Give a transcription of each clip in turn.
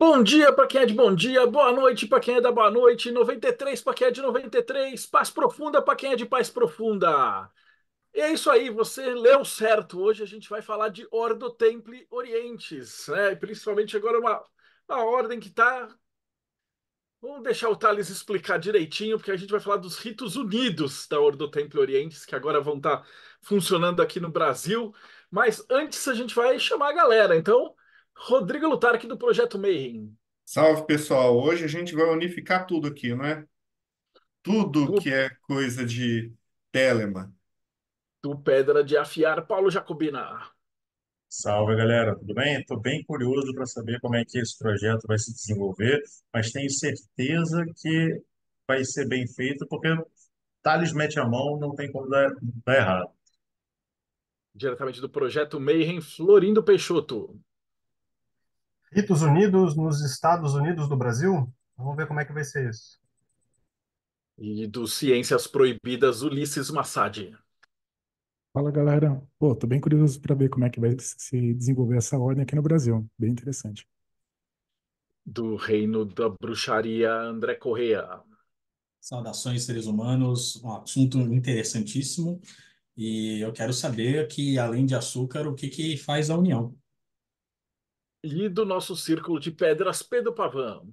Bom dia para quem é de bom dia, boa noite para quem é da boa noite, 93 para quem é de 93, paz profunda para quem é de paz profunda. E é isso aí, você leu certo. Hoje a gente vai falar de Ordo Templi Orientes, né? principalmente agora uma, uma ordem que está. Vamos deixar o Thales explicar direitinho, porque a gente vai falar dos ritos unidos da Ordo Templi Orientes, que agora vão estar tá funcionando aqui no Brasil. Mas antes a gente vai chamar a galera, então. Rodrigo Lutarque, do Projeto Mayhem. Salve, pessoal. Hoje a gente vai unificar tudo aqui, não é? Tudo que é coisa de Telema. Do Pedra de Afiar, Paulo Jacobina. Salve, galera. Tudo bem? Estou bem curioso para saber como é que esse projeto vai se desenvolver, mas tenho certeza que vai ser bem feito, porque Thales mete a mão, não tem como dar, dar errado. Diretamente do projeto Mayhem, Florindo Peixoto. Ritos Unidos nos Estados Unidos do Brasil? Vamos ver como é que vai ser isso. E do Ciências Proibidas, Ulisses Massad. Fala, galera. Pô, tô bem curioso para ver como é que vai se desenvolver essa ordem aqui no Brasil. Bem interessante. Do Reino da Bruxaria, André Correa. Saudações, seres humanos. Um assunto interessantíssimo. E eu quero saber que, além de açúcar, o que, que faz a união? E do nosso círculo de pedras, Pedro Pavão.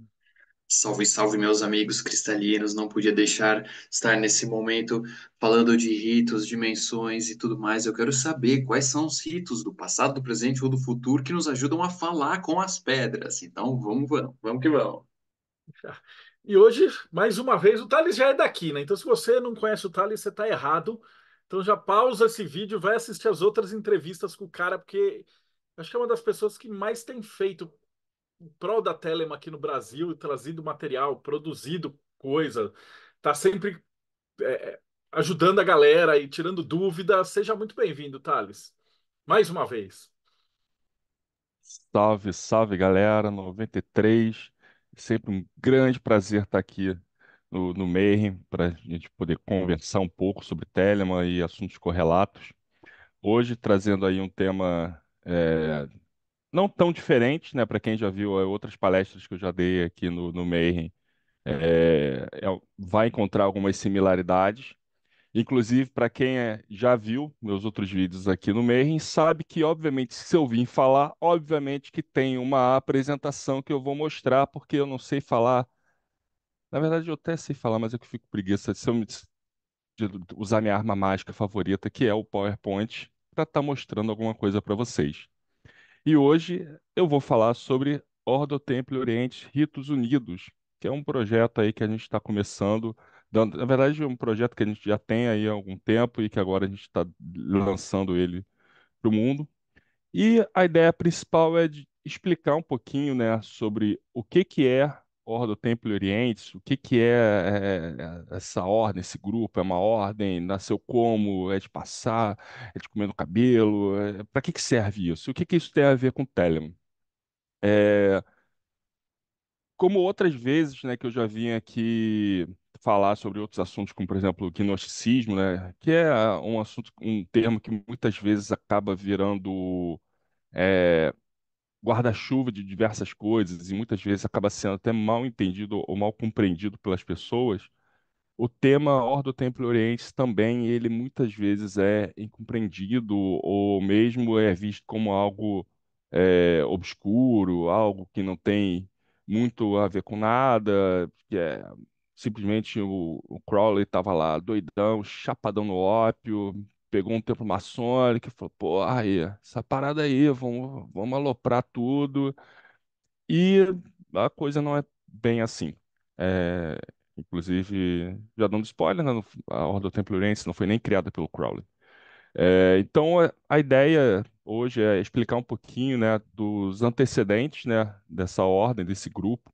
Salve, salve, meus amigos cristalinos. Não podia deixar estar nesse momento falando de ritos, dimensões e tudo mais. Eu quero saber quais são os ritos do passado, do presente ou do futuro que nos ajudam a falar com as pedras. Então, vamos, vamos, vamos que vamos. E hoje, mais uma vez, o Thales já é daqui, né? Então, se você não conhece o Thales, você está errado. Então, já pausa esse vídeo, vai assistir as outras entrevistas com o cara, porque Acho que é uma das pessoas que mais tem feito em prol da Telema aqui no Brasil, trazido material, produzido coisa, tá sempre é, ajudando a galera e tirando dúvida. Seja muito bem-vindo, Thales. Mais uma vez. Salve, salve galera, 93. Sempre um grande prazer estar aqui no, no Mayhem para a gente poder conversar um pouco sobre Telema e assuntos correlatos. Hoje trazendo aí um tema é, não tão diferente, né? Para quem já viu é, outras palestras que eu já dei aqui no, no Mayhem, é, é, vai encontrar algumas similaridades. Inclusive, para quem é, já viu meus outros vídeos aqui no Mayhem, sabe que, obviamente, se eu vim falar, obviamente que tem uma apresentação que eu vou mostrar, porque eu não sei falar. Na verdade, eu até sei falar, mas é eu que fico preguiça de, de usar minha arma mágica favorita, que é o PowerPoint para estar tá mostrando alguma coisa para vocês. E hoje eu vou falar sobre Ordo Templo Oriente Ritos Unidos, que é um projeto aí que a gente está começando, na verdade é um projeto que a gente já tem aí há algum tempo e que agora a gente está lançando ele para o mundo. E a ideia principal é de explicar um pouquinho né, sobre o que, que é Ordem do Templo Oriente, o que, que é, é, é, essa ordem, esse grupo? É uma ordem? Nasceu como? É de passar? É de comer no cabelo? É, Para que, que serve isso? O que, que isso tem a ver com Telemann? É, como outras vezes né, que eu já vim aqui falar sobre outros assuntos, como por exemplo o gnosticismo, né, que é um assunto, um termo que muitas vezes acaba virando é, guarda-chuva de diversas coisas e muitas vezes acaba sendo até mal entendido ou mal compreendido pelas pessoas, o tema Ordo Templo Oriente também ele muitas vezes é incompreendido ou mesmo é visto como algo é, obscuro, algo que não tem muito a ver com nada, que é simplesmente o, o Crowley estava lá doidão, chapadão no ópio, pegou um templo maçônico e falou, porra aí, essa parada aí, vamos, vamos aloprar tudo. E a coisa não é bem assim. É, inclusive, já dando spoiler, né, a Ordem do Templo Templurense não foi nem criada pelo Crowley. É, então, a ideia hoje é explicar um pouquinho né, dos antecedentes né, dessa ordem, desse grupo,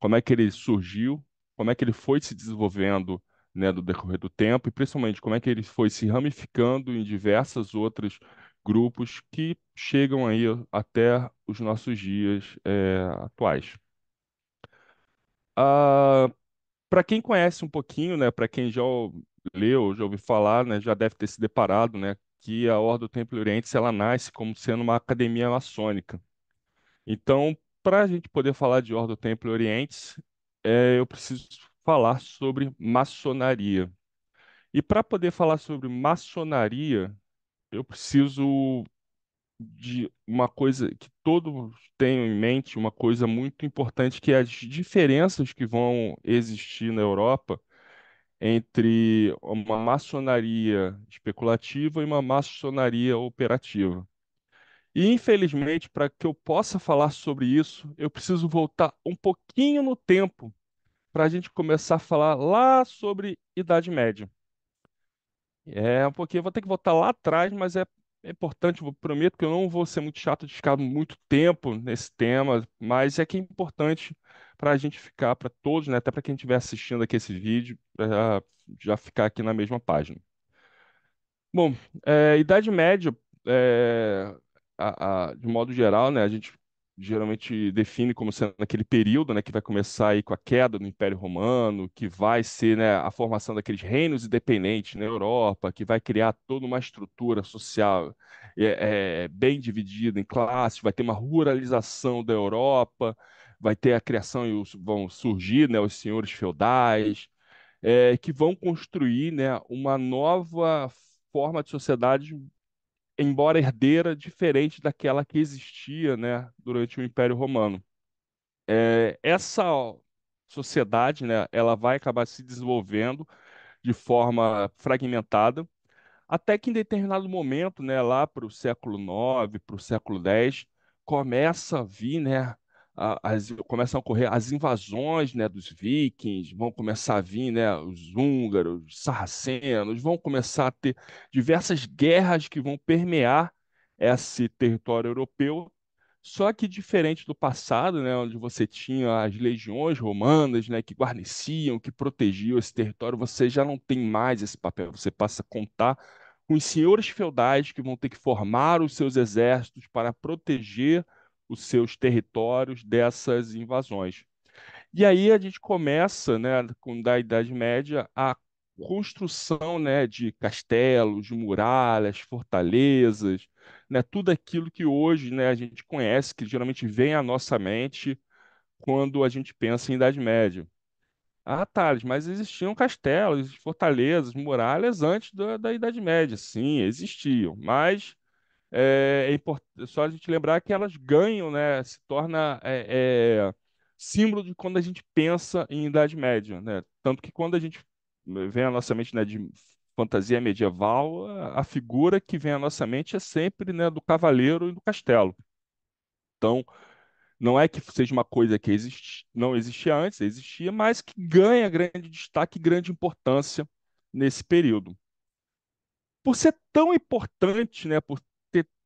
como é que ele surgiu, como é que ele foi se desenvolvendo né, do decorrer do tempo, e principalmente como é que ele foi se ramificando em diversas outras grupos que chegam aí até os nossos dias é, atuais. Ah, para quem conhece um pouquinho, né, para quem já leu, já ouviu falar, né, já deve ter se deparado, né, que a Ordem do Templo Oriente ela nasce como sendo uma academia maçônica. Então, para a gente poder falar de Ordem do Templo Oriente, é, eh, eu preciso falar sobre maçonaria. E para poder falar sobre maçonaria, eu preciso de uma coisa que todos tenham em mente, uma coisa muito importante, que é as diferenças que vão existir na Europa entre uma maçonaria especulativa e uma maçonaria operativa. E, infelizmente, para que eu possa falar sobre isso, eu preciso voltar um pouquinho no tempo para a gente começar a falar lá sobre Idade Média. É um pouquinho, vou ter que voltar lá atrás, mas é, importante, eu prometo que eu não vou ser muito chato de ficar muito tempo nesse tema, mas é que é importante para a gente ficar, para todos, né, até para quem estiver assistindo aqui esse vídeo, para já ficar aqui na mesma página. Bom, é, Idade Média, é, a, a, de modo geral, né, a gente geralmente define como sendo aquele período né, que vai começar aí com a queda do Império Romano, que vai ser né, a formação daqueles reinos independentes na Europa, que vai criar toda uma estrutura social é, é, bem dividida em classes, vai ter uma ruralização da Europa, vai ter a criação e os, vão surgir né, os senhores feudais, é, que vão construir né, uma nova forma de sociedade embora herdeira, diferente daquela que existia né, durante o Império Romano. É, essa sociedade né, ela vai acabar se desenvolvendo de forma fragmentada, até que em determinado momento, né, lá para o século IX, para o século X, começa a vir né, as, começam a ocorrer as invasões né, dos vikings, vão começar a vir né, os húngaros, os sarracenos, vão começar a ter diversas guerras que vão permear esse território europeu. Só que diferente do passado, né, onde você tinha as legiões romanas né, que guarneciam, que protegiam esse território, você já não tem mais esse papel. Você passa a contar com os senhores feudais que vão ter que formar os seus exércitos para proteger os seus territórios dessas invasões. E aí a gente começa, né, com da Idade Média, a construção, né, de castelos, muralhas, fortalezas, né, tudo aquilo que hoje, né, a gente conhece, que geralmente vem à nossa mente quando a gente pensa em Idade Média. Ah, Thales, mas existiam castelos, fortalezas, muralhas antes da, da Idade Média. Sim, existiam, mas é, é só a gente lembrar que elas ganham, né, se torna é, é, símbolo de quando a gente pensa em Idade Média. Né? Tanto que quando a gente vem à nossa mente né, de fantasia medieval, a figura que vem à nossa mente é sempre né, do cavaleiro e do castelo. Então, não é que seja uma coisa que não existia antes, existia, mas que ganha grande destaque e grande importância nesse período. Por ser tão importante, né, por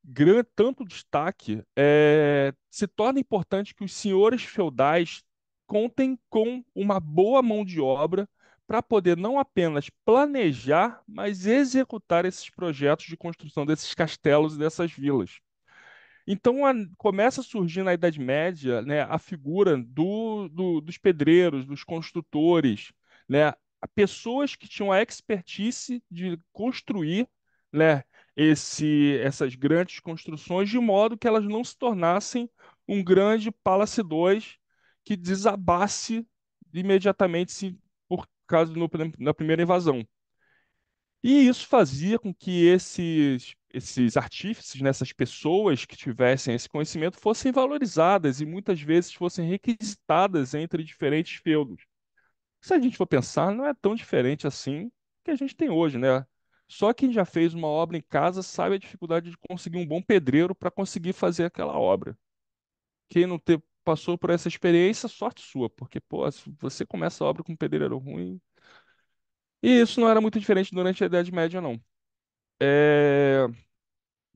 grande, tanto destaque, é, se torna importante que os senhores feudais contem com uma boa mão de obra para poder não apenas planejar, mas executar esses projetos de construção desses castelos e dessas vilas. Então a, começa a surgir na Idade Média né, a figura do, do, dos pedreiros, dos construtores, né, pessoas que tinham a expertise de construir né, esse, essas grandes construções de modo que elas não se tornassem um grande Palace 2 que desabasse imediatamente se por causa da primeira invasão. E isso fazia com que esses, esses artífices, nessas né, pessoas que tivessem esse conhecimento, fossem valorizadas e muitas vezes fossem requisitadas entre diferentes feudos. Se a gente for pensar, não é tão diferente assim que a gente tem hoje, né? Só quem já fez uma obra em casa sabe a dificuldade de conseguir um bom pedreiro para conseguir fazer aquela obra. Quem não te, passou por essa experiência, sorte sua, porque pô, se você começa a obra com um pedreiro ruim. E isso não era muito diferente durante a Idade Média, não. É...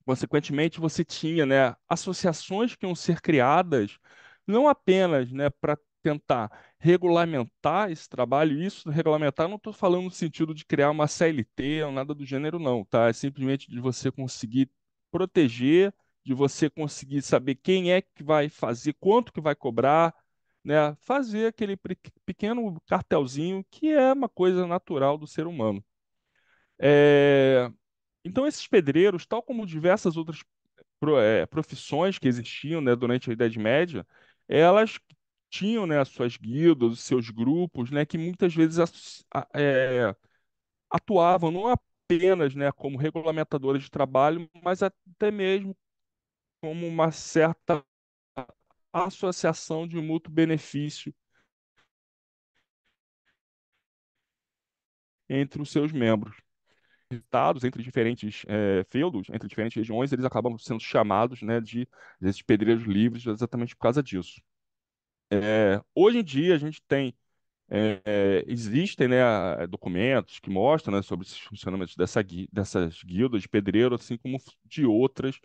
Consequentemente, você tinha né, associações que iam ser criadas não apenas né, para tentar regulamentar esse trabalho, isso regulamentar não estou falando no sentido de criar uma CLT ou nada do gênero, não, tá? É simplesmente de você conseguir proteger, de você conseguir saber quem é que vai fazer, quanto que vai cobrar, né? Fazer aquele pequeno cartelzinho que é uma coisa natural do ser humano. É... Então, esses pedreiros, tal como diversas outras é, profissões que existiam né, durante a Idade Média, elas tinham né, as suas guildas, os seus grupos, né, que muitas vezes é, atuavam não apenas né, como regulamentadoras de trabalho, mas até mesmo como uma certa associação de mútuo benefício entre os seus membros. Estados, entre diferentes é, feudos, entre diferentes regiões, eles acabam sendo chamados né, de, de pedreiros livres exatamente por causa disso. É, hoje em dia a gente tem é, existem né, documentos que mostram né, sobre os funcionamentos dessa, dessas guildas de pedreiro, assim como de outras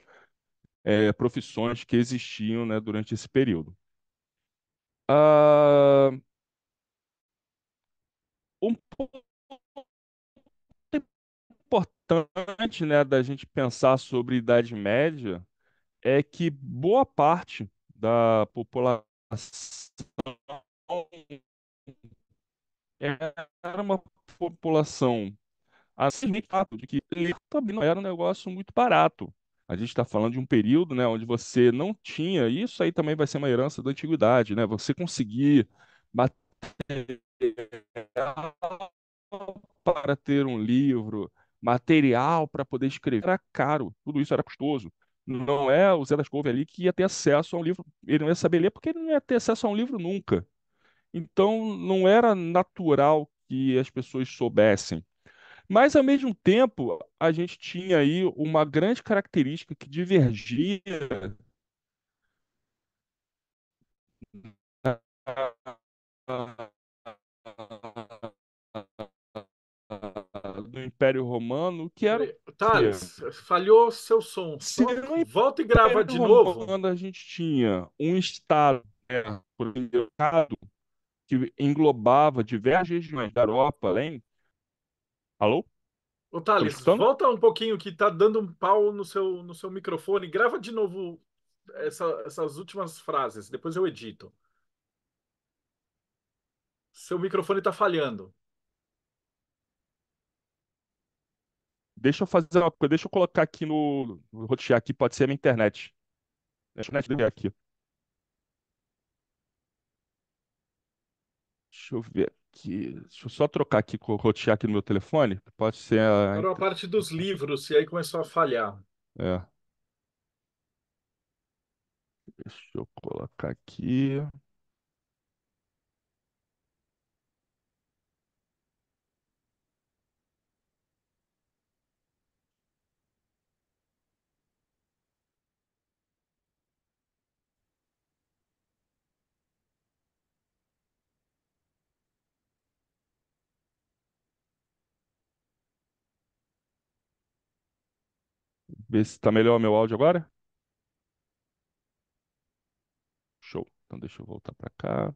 é, profissões que existiam né, durante esse período. Ah, um ponto importante né, da gente pensar sobre Idade Média é que boa parte da população era uma população assim de fato de que também não era um negócio muito barato. A gente está falando de um período, né, onde você não tinha. Isso aí também vai ser uma herança da antiguidade, né? Você conseguir material para ter um livro, material para poder escrever era caro, tudo isso era custoso. Não é o Zé das Couve ali que ia ter acesso a um livro, ele não ia saber ler porque ele não ia ter acesso a um livro nunca. Então não era natural que as pessoas soubessem. Mas, ao mesmo tempo, a gente tinha aí uma grande característica que divergia do Império Romano, que era. Thales, tá, falhou seu som. Se Volta e grava de novo. Quando a gente tinha um Estado né, que englobava diversas regiões da Europa, além. Alô? Ô, Thales, volta um pouquinho que tá dando um pau no seu, no seu microfone. Grava de novo essa, essas últimas frases, depois eu edito. Seu microfone está falhando. Deixa eu fazer uma coisa, deixa eu colocar aqui no. Vou rotear aqui, pode ser a minha internet. Deixa eu ver aqui. Deixa eu ver aqui. Deixa eu só trocar aqui, rotear aqui no meu telefone. Pode ser a. Era é a parte dos livros, e aí começou a falhar. É. Deixa eu colocar aqui. Ver se tá melhor meu áudio agora. Show. Então deixa eu voltar para cá.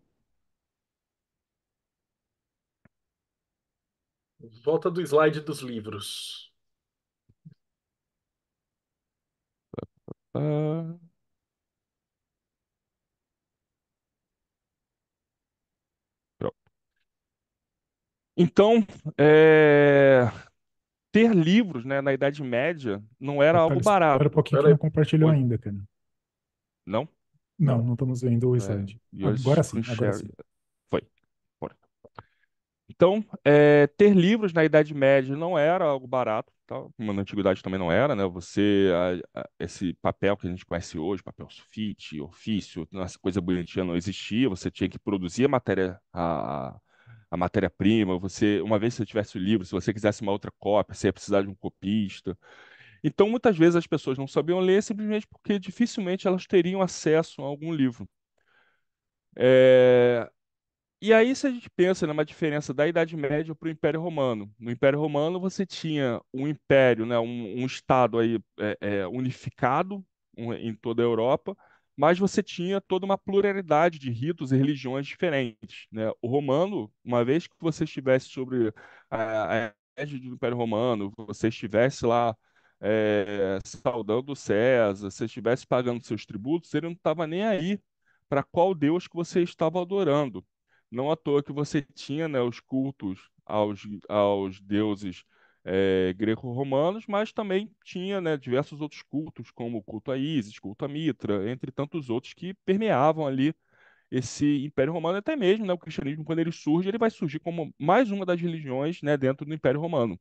Volta do slide dos livros. Tá, tá, tá. Então, é ter livros né, na Idade Média não era algo barato. Espera um pouquinho Pera que aí. não compartilhou Oi? ainda, cara. Não? Não, não estamos vendo o slide. É, agora sim, agora sim. Foi. Bora. Então, é, ter livros na Idade Média não era algo barato, tá? na Antiguidade também não era, né? Você, a, a, esse papel que a gente conhece hoje, papel sulfite, ofício, essa coisa bonitinha não existia, você tinha que produzir a matéria, a, a matéria-prima, você, uma vez que você tivesse o livro, se você quisesse uma outra cópia, você ia precisar de um copista. Então, muitas vezes as pessoas não sabiam ler simplesmente porque dificilmente elas teriam acesso a algum livro. É... E aí, se a gente pensa numa diferença da Idade Média para o Império Romano, no Império Romano você tinha um império, né, um, um Estado aí, é, é, unificado um, em toda a Europa, mas você tinha toda uma pluralidade de ritos e religiões diferentes. Né? O romano, uma vez que você estivesse sobre a égide do Império Romano, você estivesse lá é, saudando César, você estivesse pagando seus tributos, ele não estava nem aí para qual Deus que você estava adorando. Não à toa que você tinha né, os cultos aos, aos deuses é, greco-romanos, mas também tinha né, diversos outros cultos, como o culto a Ísis, culto a Mitra, entre tantos outros que permeavam ali esse Império Romano, até mesmo né, o cristianismo, quando ele surge, ele vai surgir como mais uma das religiões né, dentro do Império Romano.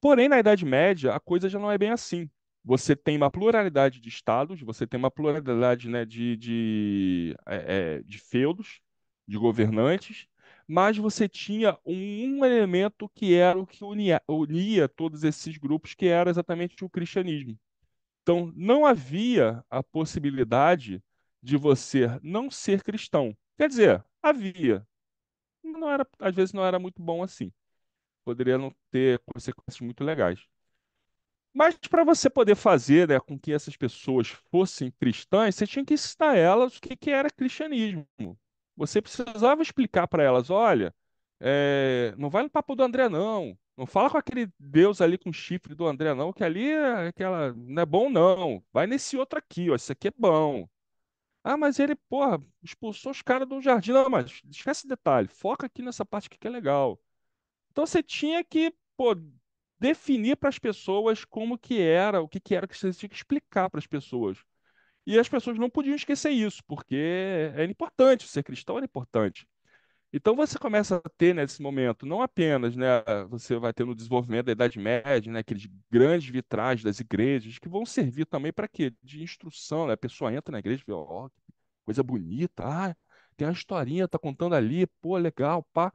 Porém, na Idade Média, a coisa já não é bem assim. Você tem uma pluralidade de estados, você tem uma pluralidade né, de, de, é, de feudos, de governantes, mas você tinha um elemento que era o que unia, unia todos esses grupos, que era exatamente o cristianismo. Então, não havia a possibilidade de você não ser cristão. Quer dizer, havia. Não era, às vezes não era muito bom assim. Poderia não ter consequências muito legais. Mas para você poder fazer né, com que essas pessoas fossem cristãs, você tinha que ensinar elas o que, que era cristianismo você precisava explicar para elas: olha, é, não vai no papo do André, não. Não fala com aquele Deus ali com chifre do André, não, que ali é aquela. Não é bom, não. Vai nesse outro aqui, ó. Isso aqui é bom. Ah, mas ele, porra, expulsou os caras do jardim. Não, mas esquece esse detalhe. Foca aqui nessa parte aqui que é legal. Então você tinha que, pô, definir para as pessoas como que era, o que, que era que você tinha que explicar para as pessoas. E as pessoas não podiam esquecer isso, porque é importante, ser cristão era é importante. Então você começa a ter nesse momento, não apenas, né, você vai ter no desenvolvimento da Idade Média, né, aqueles grandes vitrais das igrejas que vão servir também para quê? De instrução, né? A pessoa entra na igreja e vê, ó, oh, coisa bonita, ah, tem uma historinha, tá contando ali, pô, legal, pá.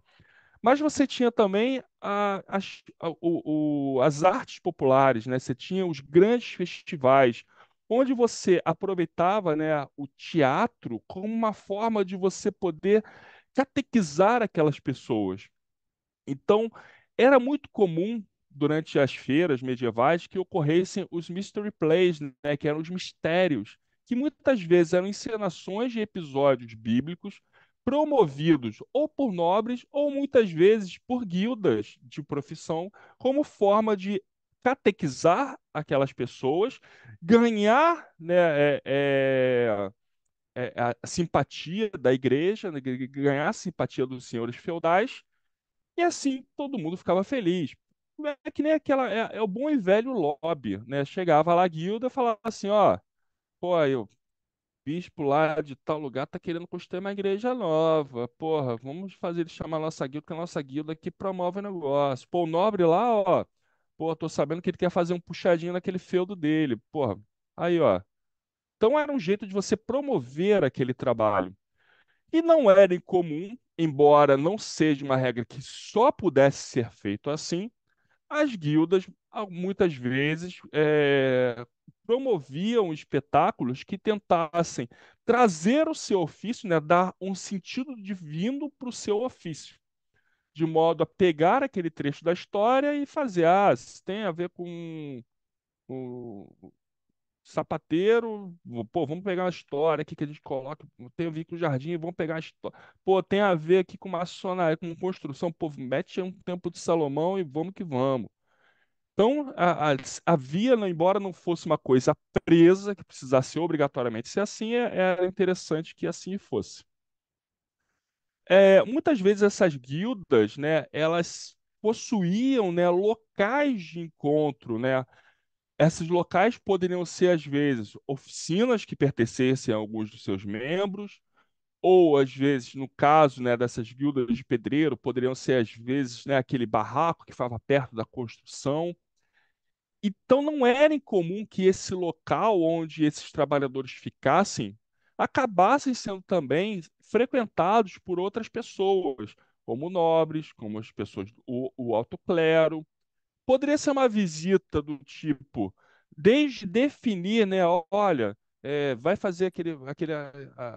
Mas você tinha também a, as, a, o, o, as artes populares, né? Você tinha os grandes festivais, onde você aproveitava né, o teatro como uma forma de você poder catequizar aquelas pessoas. Então, era muito comum durante as feiras medievais que ocorressem os mystery plays, né, que eram os mistérios, que muitas vezes eram encenações de episódios bíblicos promovidos ou por nobres ou muitas vezes por guildas de profissão como forma de catequizar aquelas pessoas, ganhar né, é, é, é, a simpatia da igreja, né, ganhar a simpatia dos senhores feudais, e assim todo mundo ficava feliz. É que nem aquela, é, é o bom e velho lobby, né? Chegava lá a guilda e falava assim, ó, pô, eu, bispo lá de tal lugar tá querendo construir uma igreja nova. Porra, vamos fazer ele chamar a nossa guilda, que a nossa guilda aqui promove o negócio. Pô, o nobre lá, ó, Pô, tô sabendo que ele quer fazer um puxadinho naquele feudo dele. Pô, aí, ó. Então era um jeito de você promover aquele trabalho. E não era incomum, embora não seja uma regra que só pudesse ser feito assim, as guildas muitas vezes é, promoviam espetáculos que tentassem trazer o seu ofício, né, dar um sentido divino para o seu ofício de modo a pegar aquele trecho da história e fazer, ah, tem a ver com o sapateiro, pô, vamos pegar uma história aqui que a gente coloca, tem a ver com o jardim, vamos pegar a história. Pô, tem a ver aqui com maçonaria, com construção, pô, mete um tempo de Salomão e vamos que vamos. Então, havia, né, embora não fosse uma coisa presa, que precisasse obrigatoriamente ser assim, é, era interessante que assim fosse é, muitas vezes essas guildas, né, elas possuíam, né, locais de encontro, né? Esses locais poderiam ser às vezes oficinas que pertencessem a alguns dos seus membros, ou às vezes, no caso, né, dessas guildas de pedreiro, poderiam ser às vezes, né, aquele barraco que ficava perto da construção. Então não era incomum que esse local onde esses trabalhadores ficassem acabassem sendo também frequentados por outras pessoas, como nobres, como as pessoas, o, o alto clero. Poderia ser uma visita do tipo, desde definir, né, olha, é, vai fazer aquele, aquele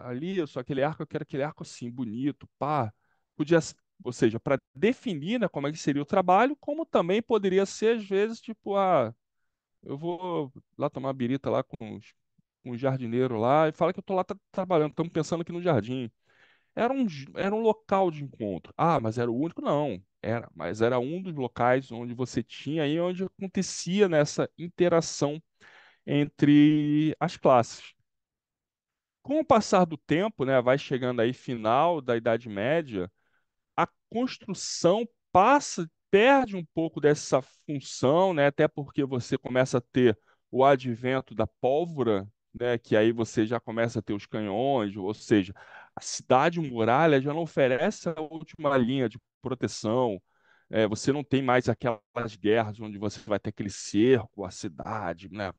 ali, só aquele arco, eu quero aquele arco assim, bonito, pá. Podia, ou seja, para definir né, como é que seria o trabalho, como também poderia ser, às vezes, tipo, ah, eu vou lá tomar birita lá com os um jardineiro lá e fala que eu estou lá tra trabalhando, estamos pensando aqui no jardim. Era um, era um local de encontro. Ah, mas era o único? Não, era, mas era um dos locais onde você tinha e onde acontecia nessa interação entre as classes. Com o passar do tempo, né, vai chegando aí final da Idade Média, a construção passa, perde um pouco dessa função, né, até porque você começa a ter o advento da pólvora, né? Que aí você já começa a ter os canhões, ou seja, a cidade muralha já não oferece a última linha de proteção. É, você não tem mais aquelas guerras onde você vai ter aquele cerco, a cidade, né?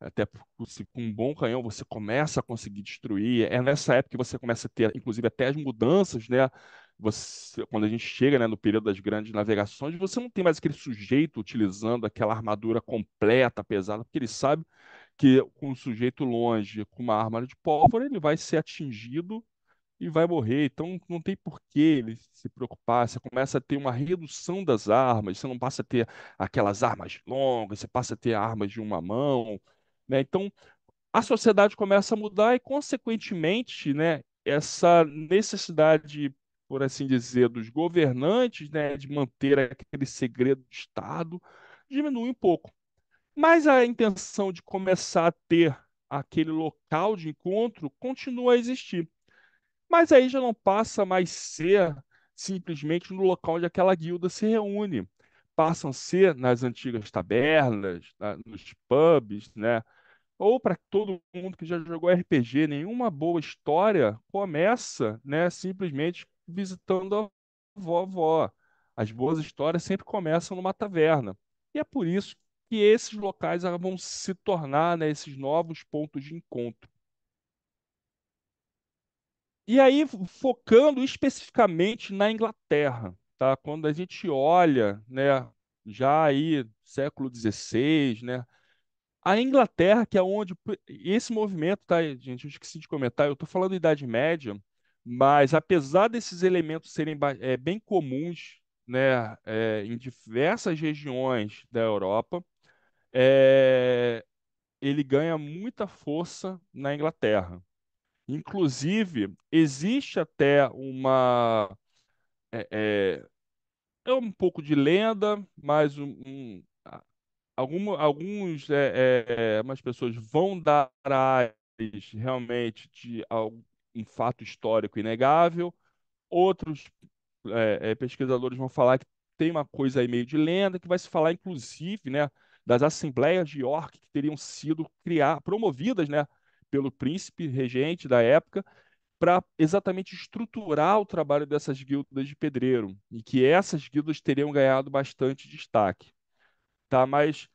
Até se, com um bom canhão você começa a conseguir destruir. É nessa época que você começa a ter, inclusive, até as mudanças, né? Você, quando a gente chega né, no período das grandes navegações, você não tem mais aquele sujeito utilizando aquela armadura completa, pesada, porque ele sabe que com um sujeito longe, com uma arma de pólvora, ele vai ser atingido e vai morrer. Então não tem por que ele se preocupar. Você começa a ter uma redução das armas, você não passa a ter aquelas armas longas, você passa a ter armas de uma mão. Né? Então a sociedade começa a mudar e, consequentemente, né, essa necessidade, por assim dizer, dos governantes né, de manter aquele segredo do Estado diminui um pouco. Mas a intenção de começar a ter aquele local de encontro continua a existir. Mas aí já não passa mais ser simplesmente no local onde aquela guilda se reúne. Passam a ser nas antigas tabernas, na, nos pubs, né? Ou para todo mundo que já jogou RPG, nenhuma boa história começa, né, simplesmente visitando a vovó. As boas histórias sempre começam numa taverna. E é por isso que esses locais ah, vão se tornar né, esses novos pontos de encontro. E aí, focando especificamente na Inglaterra, tá? quando a gente olha né, já aí século XVI, né, a Inglaterra, que é onde esse movimento, tá, gente, eu esqueci de comentar, eu estou falando Idade Média, mas apesar desses elementos serem é, bem comuns né, é, em diversas regiões da Europa, é, ele ganha muita força na Inglaterra. Inclusive, existe até uma. É, é, é um pouco de lenda, mas um, um alguns, é, algumas é, é, pessoas vão dar áreas realmente de um fato histórico inegável, outros pesquisadores vão falar que tem uma coisa aí meio de lenda, que vai se falar, inclusive, né? das assembleias de York que teriam sido criar, promovidas né, pelo príncipe regente da época para exatamente estruturar o trabalho dessas guildas de pedreiro e que essas guildas teriam ganhado bastante destaque. Tá, mas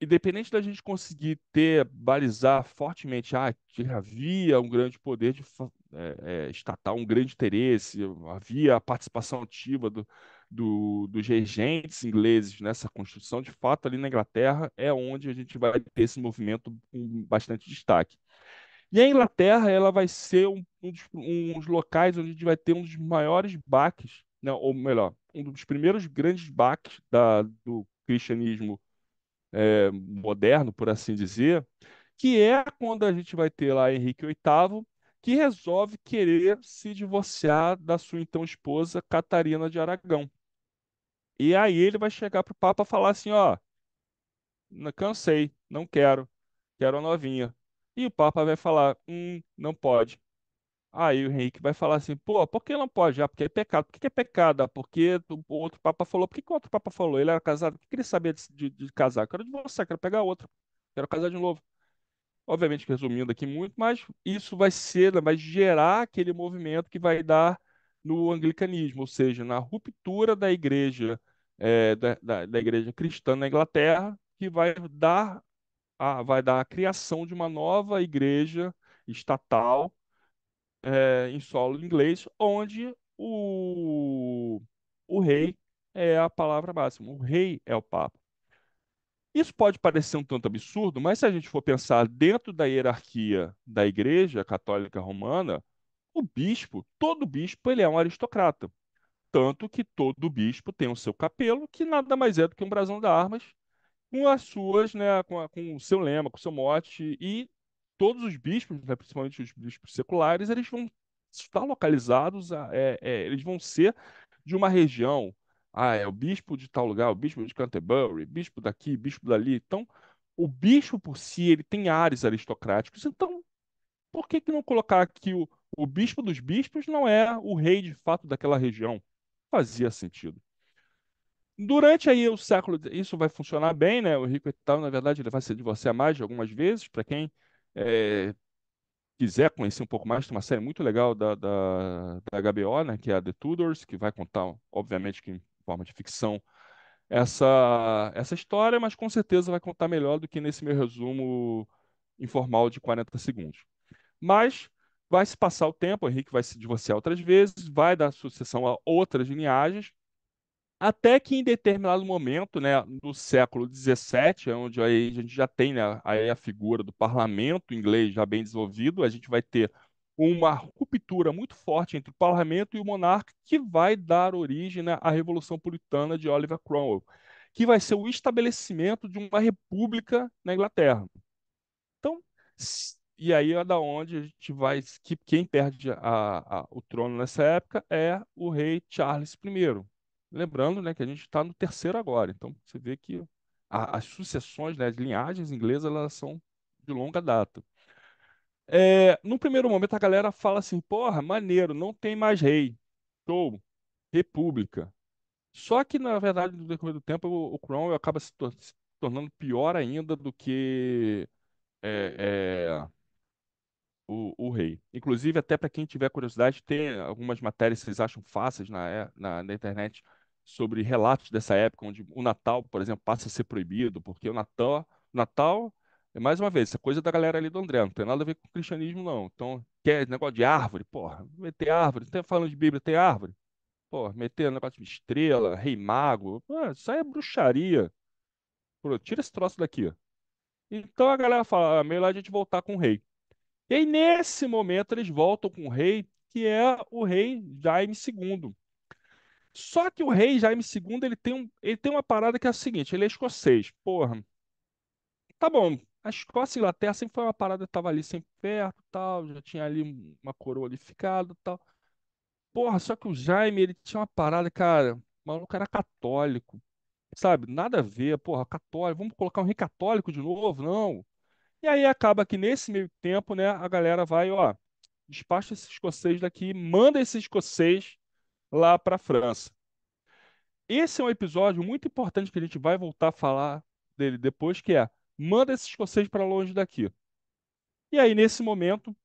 independente da gente conseguir ter, balizar fortemente, ah, que havia um grande poder de, é, é, estatal, um grande interesse, havia a participação ativa do, do, dos regentes ingleses nessa construção, de fato, ali na Inglaterra é onde a gente vai ter esse movimento com bastante destaque. E a Inglaterra ela vai ser um, um, dos, um dos, locais onde a gente vai ter um dos maiores baques, né, ou melhor, um dos primeiros grandes baques da, do cristianismo é, moderno, por assim dizer, que é quando a gente vai ter lá Henrique VIII, que resolve querer se divorciar da sua então esposa Catarina de Aragão. E aí ele vai chegar para o Papa falar assim, ó, cansei, não quero, quero a novinha. E o Papa vai falar, hum, não pode. Aí o Henrique vai falar assim, pô, por que não pode? Ah, porque é pecado. Por que é pecado? Ah, porque o outro Papa falou. Por que, que o outro Papa falou? Ele era casado. O que ele sabia de, de, de casar? Quero divorciar, quero pegar outro. Quero casar de novo. Obviamente, resumindo aqui muito, mas isso vai ser, né, vai gerar aquele movimento que vai dar no anglicanismo, ou seja, na ruptura da igreja é, da, da, igreja cristã na Inglaterra, que vai dar a, vai dar a criação de uma nova igreja estatal é, em solo inglês, onde o, o rei é a palavra máxima, o rei é o Papa. Isso pode parecer um tanto absurdo, mas se a gente for pensar dentro da hierarquia da Igreja Católica Romana, o bispo, todo bispo, ele é um aristocrata. Tanto que todo bispo tem o seu capelo, que nada mais é do que um brasão de armas, com as suas, né, com, a, com o seu lema, com o seu mote, e todos os bispos, né, principalmente os bispos seculares, eles vão estar localizados, a, é, é, eles vão ser de uma região. Ah, é o bispo de tal lugar, o bispo de Canterbury, bispo daqui, bispo dali. Então, o bispo por si, ele tem ares aristocráticos. Então, por que, que não colocar que o, o bispo dos bispos não é o rei de fato daquela região? fazia sentido. Durante aí o século, isso vai funcionar bem, né? O Rico tal, na verdade, ele vai se divorciar mais de algumas vezes. Para quem é, quiser conhecer um pouco mais, tem uma série muito legal da, da, da HBO, né? Que é a The Tudors, que vai contar, obviamente, que em forma de ficção, essa, essa história, mas com certeza vai contar melhor do que nesse meu resumo informal de 40 segundos. Mas Vai se passar o tempo, o Henrique vai se divorciar outras vezes, vai dar sucessão a outras linhagens, até que em determinado momento, né, no século XVII, é onde aí a gente já tem né, aí a figura do parlamento inglês já bem desenvolvido, a gente vai ter uma ruptura muito forte entre o parlamento e o monarca, que vai dar origem né, à Revolução Puritana de Oliver Cromwell, que vai ser o estabelecimento de uma república na Inglaterra. Então, e aí é da onde a gente vai. Que quem perde a, a, o trono nessa época é o rei Charles I. Lembrando né, que a gente está no terceiro agora. Então você vê que a, as sucessões, né, as linhagens inglesas, elas são de longa data. É, no primeiro momento a galera fala assim: porra, maneiro, não tem mais rei. Show, república. Só que, na verdade, no decorrer do tempo, o, o Cromwell acaba se, tor se tornando pior ainda do que. É, é o, o rei. Inclusive, até para quem tiver curiosidade, tem algumas matérias que vocês acham fáceis na, é, na, na internet sobre relatos dessa época, onde o Natal, por exemplo, passa a ser proibido, porque o Natal, Natal é mais uma vez, essa é coisa da galera ali do André, não tem nada a ver com o cristianismo, não. Então, quer negócio de árvore? Porra, meter árvore, até tá falando de Bíblia, tem árvore? Porra, meter negócio de estrela, rei mago, porra, ah, isso aí é bruxaria. Pô, tira esse troço daqui. Então a galera fala, ah, melhor a gente voltar com o rei. E aí, nesse momento, eles voltam com o rei, que é o rei Jaime II. Só que o rei Jaime II, ele tem, um, ele tem uma parada que é a seguinte, ele é escocês. Porra, tá bom, a Escócia e a Inglaterra sempre foi uma parada que tava ali sempre perto, tal, já tinha ali uma coroa ali ficada, tal. Porra, só que o Jaime, ele tinha uma parada, cara, o maluco era católico, sabe? Nada a ver, porra, católico, vamos colocar um rei católico de novo? Não. E aí acaba que nesse meio tempo, né, a galera vai, ó, despacha esse escocês daqui, manda esse escocês lá para a França. Esse é um episódio muito importante que a gente vai voltar a falar dele depois, que é manda esse escocês para longe daqui. E aí, nesse momento,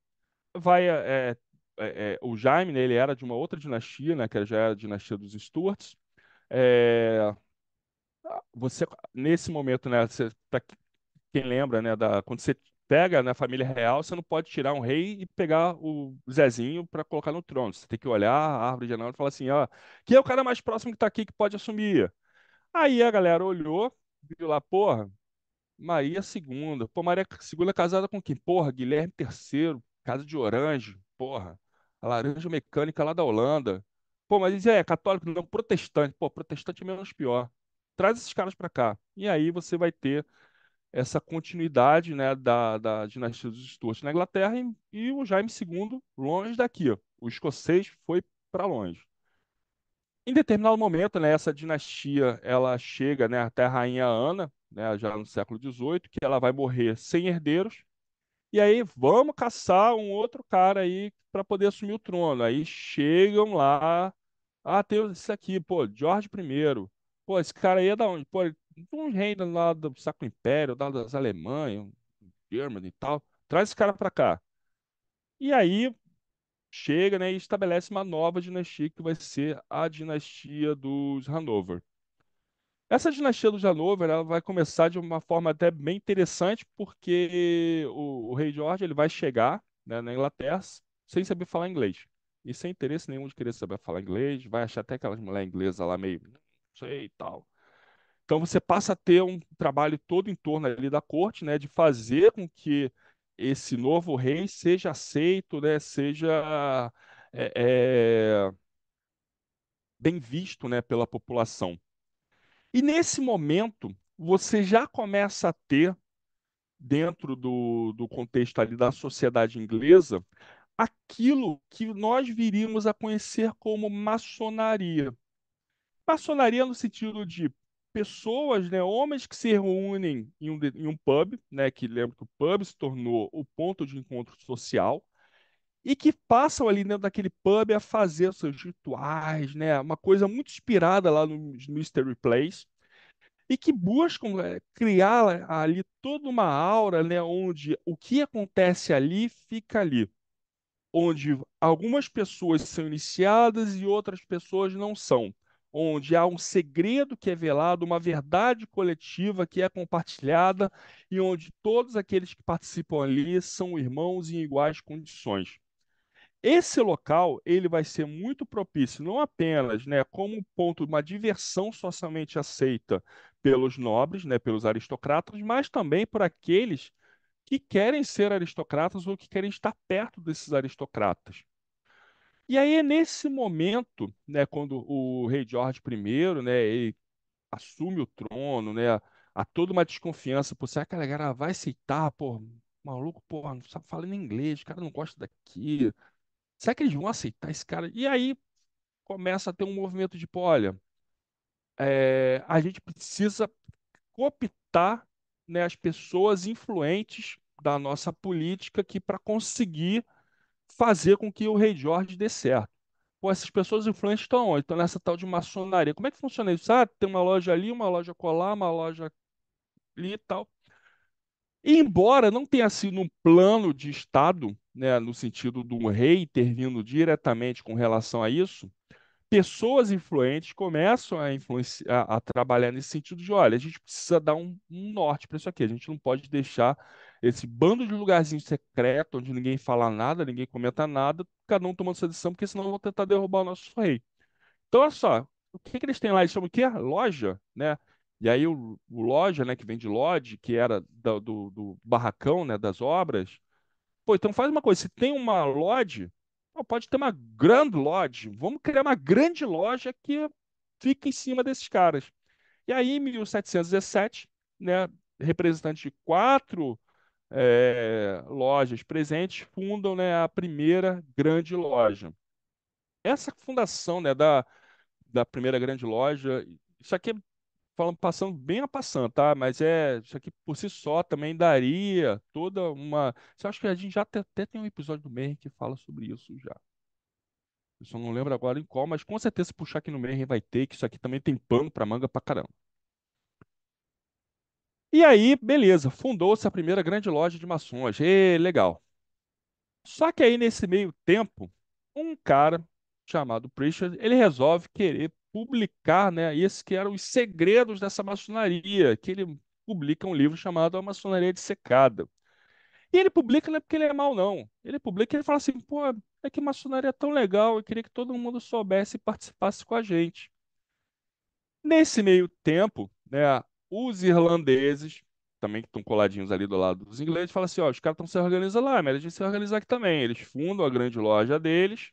vai é, é, é, o Jaime, né, ele era de uma outra dinastia, né, que já era a dinastia dos Stuarts. É, você, nesse momento, né, você está quem lembra, né, da quando você pega na família real, você não pode tirar um rei e pegar o Zezinho para colocar no trono. Você tem que olhar a árvore genealógica e falar assim, ó, quem é o cara mais próximo que está aqui que pode assumir? Aí a galera olhou, viu lá, porra, Maria II, pô, Maria II é casada com quem? Porra, Guilherme III, casa de Orange, porra, a laranja mecânica lá da Holanda. Pô, mas é católico, não, protestante. Pô, protestante é menos pior. Traz esses caras para cá. E aí você vai ter essa continuidade né, da, da dinastia dos Stuart na Inglaterra e, e o Jaime II longe daqui. O escocês foi para longe. Em determinado momento, né, essa dinastia ela chega né, até a rainha Ana, né, já no século XVIII, que ela vai morrer sem herdeiros. E aí vamos caçar um outro cara aí para poder assumir o trono. Aí chegam lá, ah, tem esse aqui, pô, George I. Pô, esse cara aí é da onde? Pô, ele de então, um reino lá do Sacro Império, lá das Alemanhas, Germany e tal. Traz esse cara para cá. E aí chega, né, e estabelece uma nova dinastia que vai ser a dinastia dos Hanover. Essa dinastia dos Hanover, ela vai começar de uma forma até bem interessante, porque o, o rei George ele vai chegar né, na Inglaterra sem saber falar inglês e sem interesse nenhum de querer saber falar inglês, vai achar até aquelas mulheres inglesas lá meio, não sei e tal. Então você passa a ter um trabalho todo em torno ali da corte, né, de fazer com que esse novo rei seja aceito, né, seja é, é, bem visto, né, pela população. E nesse momento você já começa a ter dentro do, do contexto ali da sociedade inglesa aquilo que nós viríamos a conhecer como maçonaria. Maçonaria no sentido de pessoas, né, homens que se reúnem em um, em um pub, né, que lembra que o pub se tornou o ponto de encontro social, e que passam ali dentro daquele pub a fazer seus rituais, né? Uma coisa muito inspirada lá no Mystery Place e que buscam é, criar ali toda uma aura, né? Onde o que acontece ali fica ali, onde algumas pessoas são iniciadas e outras pessoas não são onde há um segredo que é velado, uma verdade coletiva que é compartilhada e onde todos aqueles que participam ali são irmãos em iguais condições. Esse local ele vai ser muito propício, não apenas né, como um ponto, uma diversão socialmente aceita pelos nobres, né, pelos aristocratas, mas também por aqueles que querem ser aristocratas ou que querem estar perto desses aristocratas. E aí é nesse momento, né, quando o rei George I, né, ele assume o trono, né, há toda uma desconfiança, por será que a galera vai aceitar, pô, maluco, pô, não sabe falar nem inglês, o cara não gosta daqui, será que eles vão aceitar esse cara? E aí começa a ter um movimento de, tipo, pô, olha, é, a gente precisa cooptar né, as pessoas influentes da nossa política aqui para conseguir fazer com que o rei Jorge dê certo. Pô, essas pessoas influentes estão onde? Estão nessa tal de maçonaria. Como é que funciona isso? Ah, tem uma loja ali, uma loja colar, uma loja ali e tal. E embora não tenha sido um plano de Estado, né, no sentido do rei intervindo diretamente com relação a isso, pessoas influentes começam a, influenciar, a trabalhar nesse sentido de, olha, a gente precisa dar um, um norte para isso aqui, a gente não pode deixar esse bando de lugarzinho secreto, onde ninguém fala nada, ninguém comenta nada, cada um tomando sua decisão, porque senão vão tentar derrubar o nosso rei. Então, olha só, o que, que eles têm lá? Eles chamam o quê? Loja, né? E aí o, o loja, né, que vem de lodge, que era da, do, do, barracão, né, das obras. Pô, então faz uma coisa, se tem uma lodge, pode ter uma grande lodge, vamos criar uma grande loja que fica em cima desses caras. E aí, em 1717, né, representante de quatro é, lojas presentes fundam né, a primeira grande loja. Essa fundação né, da, da primeira grande loja, isso aqui é falando, passando bem a passando, tá? Mas é isso aqui por si só também daria toda uma. Você acha que a gente já até, até tem um episódio do mer que fala sobre isso já? Eu só não lembro agora em qual, mas com certeza se puxar aqui no mer vai ter, que isso aqui também tem pano para manga para caramba. E aí, beleza, fundou-se a primeira grande loja de maçons. E legal. Só que aí, nesse meio tempo, um cara chamado Pritchard, ele resolve querer publicar, né, esse que eram os segredos dessa maçonaria, que ele publica um livro chamado A Maçonaria Dissecada. E ele publica não é porque ele é mal, não. Ele publica e ele fala assim, pô, é que maçonaria é tão legal, eu queria que todo mundo soubesse e participasse com a gente. Nesse meio tempo, né, os irlandeses, também que estão coladinhos ali do lado dos ingleses, falam assim: ó, os caras estão se organizando lá, a gente é se organizar aqui também. Eles fundam a grande loja deles.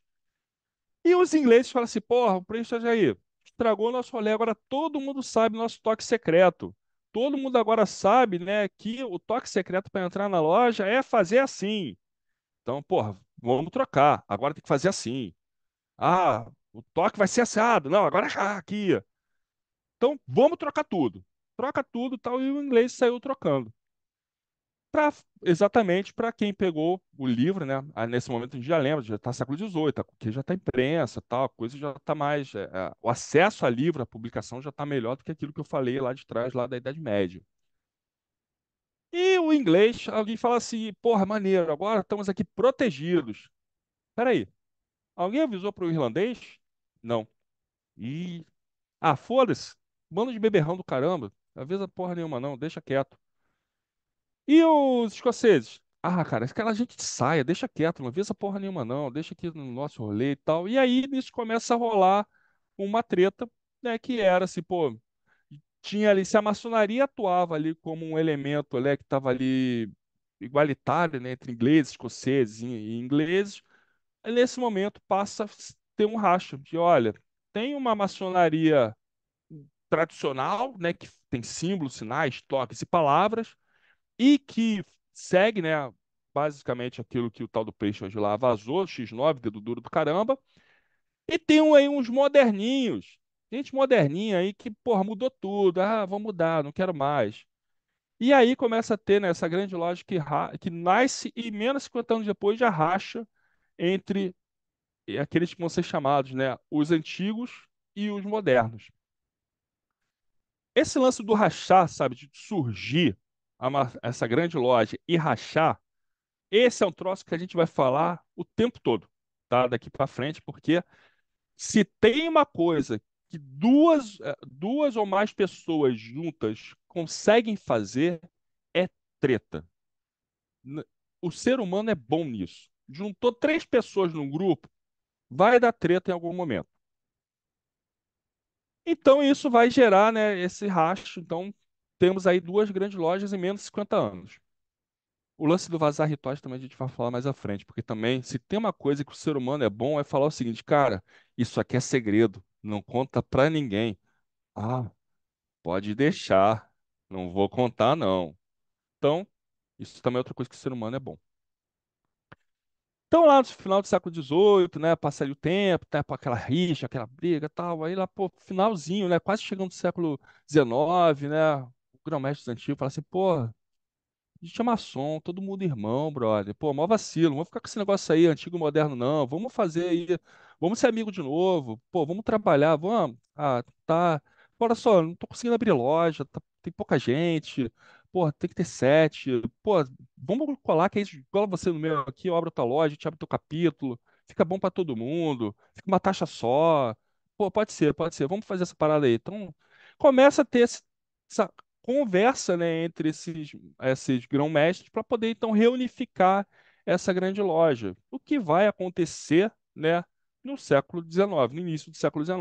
E os ingleses falam assim: porra, o preço já é aí estragou nosso rolê. Agora todo mundo sabe nosso toque secreto. Todo mundo agora sabe, né, que o toque secreto para entrar na loja é fazer assim. Então, porra, vamos trocar. Agora tem que fazer assim. Ah, o toque vai ser assado. Não, agora já aqui. Então, vamos trocar tudo troca tudo tal, e o inglês saiu trocando. para exatamente para quem pegou o livro, né? Ah, nesse momento a gente já lembra, já está século XVIII, tá, que já está imprensa, tal, a coisa já está mais, é, é, o acesso a livro, a publicação já está melhor do que aquilo que eu falei lá de trás, lá da Idade Média. E o inglês, alguém fala assim, porra, maneiro, agora estamos aqui protegidos. Peraí, alguém avisou para o irlandês? Não. E ah, foda-se, bando de beberrão do caramba. Avisa porra nenhuma, não, deixa quieto. E os escoceses? Ah, cara, esse cara a gente saia, deixa quieto, não avisa porra nenhuma, não, deixa aqui no nosso rolê e tal. E aí nisso começa a rolar uma treta, né? Que era assim, pô, tinha ali, se a maçonaria atuava ali como um elemento né, que estava ali igualitário né, entre ingleses, escoceses e ingleses, nesse momento passa a ter um racho de, olha, tem uma maçonaria tradicional, né, que tem símbolos, sinais, toques e palavras, e que segue, né, basicamente aquilo que o tal do Peixe hoje lá vazou, X9, dedo duro do caramba, e tem aí uns moderninhos, gente moderninha aí que, porra, mudou tudo, ah, vou mudar, não quero mais. E aí começa a ter né, essa grande loja que, que nasce e menos de 50 anos depois já racha entre eh, aqueles que vão ser chamados né, os antigos e os modernos. Esse lance do rachar, sabe, de surgir uma, essa grande loja e rachar, esse é um troço que a gente vai falar o tempo todo, tá? Daqui para frente, porque se tem uma coisa que duas, eh, duas ou mais pessoas juntas conseguem fazer, é treta. O ser humano é bom nisso. Juntou três pessoas num grupo, vai dar treta em algum momento. Então isso vai gerar, né, esse racho. Então temos aí duas grandes lojas em menos de 50 anos. O lance do vazar rituais também a gente vai falar mais à frente, porque também, se tem uma coisa que o ser humano é bom, é falar o seguinte, cara, isso aqui é segredo, não conta pra ninguém. Ah, pode deixar, não vou contar não. Então, isso também é outra coisa que o ser humano é bom. Então, lá no final do século XVIII, né, passa ali o tempo, né, aquela rixa, aquela briga tal, aí lá, pô, finalzinho, né, quase chegando do século XIX, né, o grão-mestre antigo fala assim, pô, a gente é maçom, todo mundo irmão, brother, pô, mó vacilo, não vamos ficar com esse negócio aí, antigo moderno não, vamos fazer aí, vamos ser amigo de novo, pô, vamos trabalhar, vamos, ah, tá, olha só, não tô conseguindo abrir loja, tá, tem pouca gente, pô, tem que ter sete, pô, vamos colar que é cola você no meu aqui, eu abro tua loja, te abro teu capítulo, fica bom para todo mundo, fica uma taxa só, pô, pode ser, pode ser, vamos fazer essa parada aí. Então, começa a ter essa conversa, né, entre esses, esses grão-mestres para poder, então, reunificar essa grande loja. O que vai acontecer, né, no século XIX, no início do século XIX.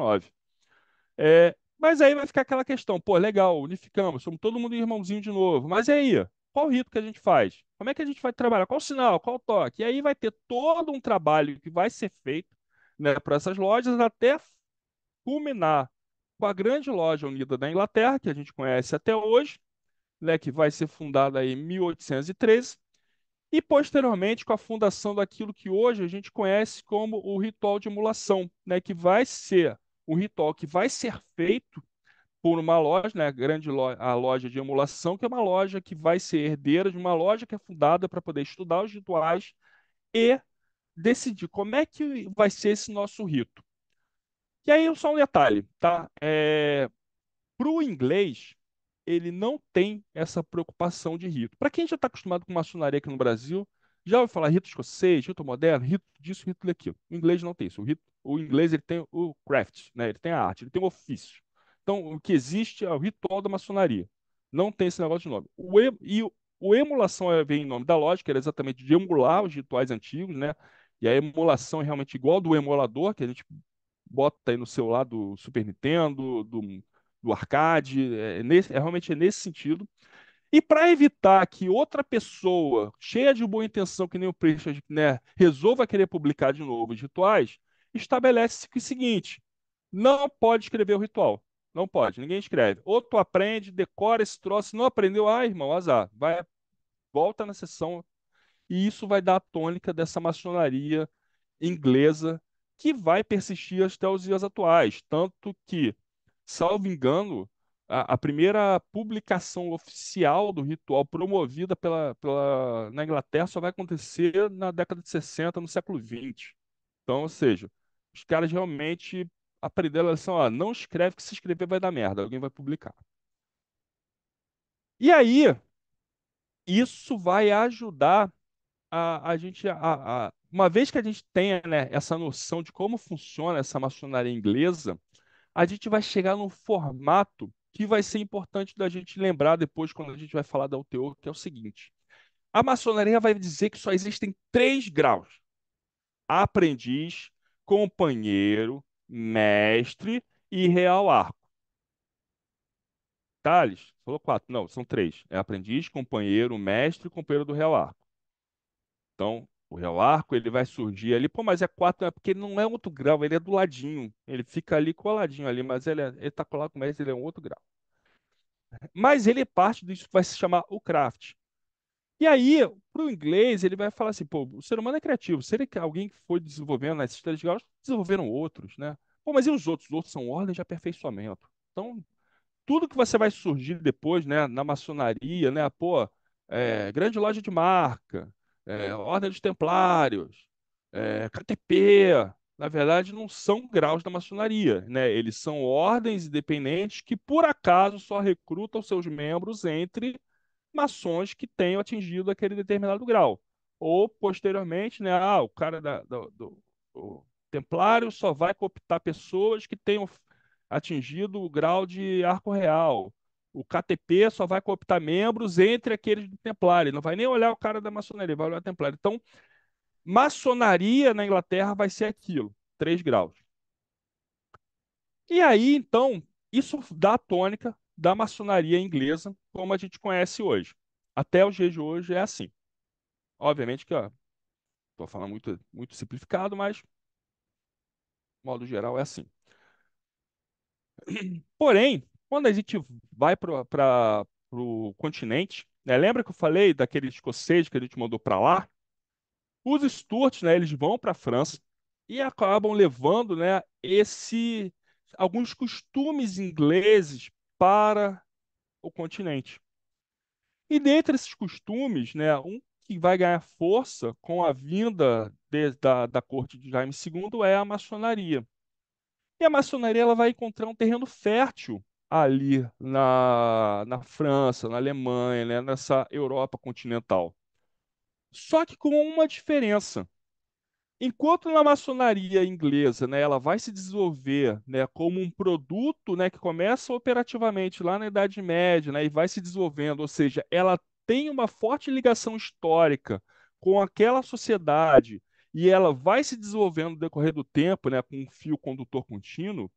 É, mas aí vai ficar aquela questão, pô, legal, unificamos, somos todo mundo irmãozinho de novo. Mas e aí? Qual o rito que a gente faz? Como é que a gente vai trabalhar? Qual o sinal? Qual o toque? E aí vai ter todo um trabalho que vai ser feito né, para essas lojas até culminar com a grande loja unida da Inglaterra, que a gente conhece até hoje, né, que vai ser fundada em 1813, e posteriormente com a fundação daquilo que hoje a gente conhece como o ritual de emulação, né, que vai ser o que vai ser feito por uma loja, né, a grande loja, a loja de emulação, que é uma loja que vai ser herdeira de uma loja que é fundada para poder estudar os rituais e decidir como é que vai ser esse nosso rito. E aí só um detalhe, tá? É, para o inglês, ele não tem essa preocupação de rito. Para quem já está acostumado com maçonaria aqui no Brasil, já ouviu falar rito escocês, rito moderno, rito disso, rito daquilo. O inglês não tem isso. O, rito, o inglês ele tem o craft, né? ele tem a arte, ele tem o ofício. Então, o que existe é o ritual da maçonaria. Não tem esse negócio de nome. O e, e o emulação é, vem em nome da lógica, era exatamente de emular os rituais antigos, né? E a emulação é realmente igual do emulador, que a gente bota aí no celular do Super Nintendo, do, do arcade. É, é nesse, é realmente é nesse sentido. E para evitar que outra pessoa, cheia de boa intenção, que nem o Pritchard, né, resolva querer publicar de novo os rituais, estabelece-se é o seguinte: não pode escrever o ritual. Não pode, ninguém escreve. Ou tu aprende, decora esse troço, não aprendeu, ah, irmão, azar. Vai, volta na sessão. E isso vai dar a tônica dessa maçonaria inglesa que vai persistir até os dias atuais. Tanto que, salvo engano, a, a, primeira publicação oficial do ritual promovida pela, pela, na Inglaterra só vai acontecer na década de 60, no século 20. Então, ou seja, os caras realmente aprenderam a lição, ó, não escreve que se escrever vai dar merda, alguém vai publicar. E aí, isso vai ajudar a, a gente a, a, uma vez que a gente tenha né, essa noção de como funciona essa maçonaria inglesa, a gente vai chegar num formato que vai ser importante da gente lembrar depois quando a gente vai falar da UTO, que é o seguinte. A maçonaria vai dizer que só existem três graus: aprendiz, companheiro, mestre e real arco. Tales falou quatro. Não, são três. É aprendiz, companheiro, mestre e companheiro do real arco. Então, o Real Arco ele vai surgir ali, pô, mas é 4, é porque ele não é outro grau, ele é do ladinho. Ele fica ali coladinho ali, mas ele, é, ele tá colado com o ele é um outro grau. Mas ele é parte disso que vai se chamar o craft. E aí, para o inglês, ele vai falar assim, pô, o ser humano é criativo. Se ele alguém que foi desenvolvendo esses estrelas de desenvolveram outros, né? Pô, mas e os outros? Os outros são ordens de aperfeiçoamento. Então, tudo que você vai surgir depois, né, na maçonaria, né, pô, é, grande loja de marca, é, é, Ordem dos Templários, é, KTP, na verdade, não são graus da maçonaria. Né? Eles são ordens independentes que, por acaso, só recrutam seus membros entre maçons que tenham atingido aquele determinado grau. Ou, posteriormente, né, ah, o cara da, do, templário só vai cooptar pessoas que tenham atingido o grau de arco real. O KTP só vai cooptar membros entre aqueles do Templário. Ele não vai nem olhar o cara da maçonaria, vai olhar o Templário. Então, maçonaria na Inglaterra vai ser aquilo, 3 graus. E aí, então, isso dá a tônica da maçonaria inglesa como a gente conhece hoje. Até os dias de hoje é assim. Obviamente que, estou falando muito, muito simplificado, mas, modo geral, é assim. Porém, quando a gente vai para o continente, né, lembra que eu falei daquele escocês que a gente mandou para lá? Os Stuarts, né, eles vão para a França e acabam levando né, esse alguns costumes ingleses para o continente. E dentre esses costumes, né, um que vai ganhar força com a vinda de, da, da corte de Jaime II é a maçonaria. E a maçonaria ela vai encontrar um terreno fértil ali na, na França, na Alemanha, né? nessa Europa continental. Só que com uma diferença. Enquanto na maçonaria inglesa, né, ela vai se desenvolver, né, como um produto, né, que começa operativamente lá na Idade Média, né, e vai se desenvolvendo, ou seja, ela tem uma forte ligação histórica com aquela sociedade e ela vai se desenvolvendo no decorrer do tempo, né, com um fio condutor contínuo.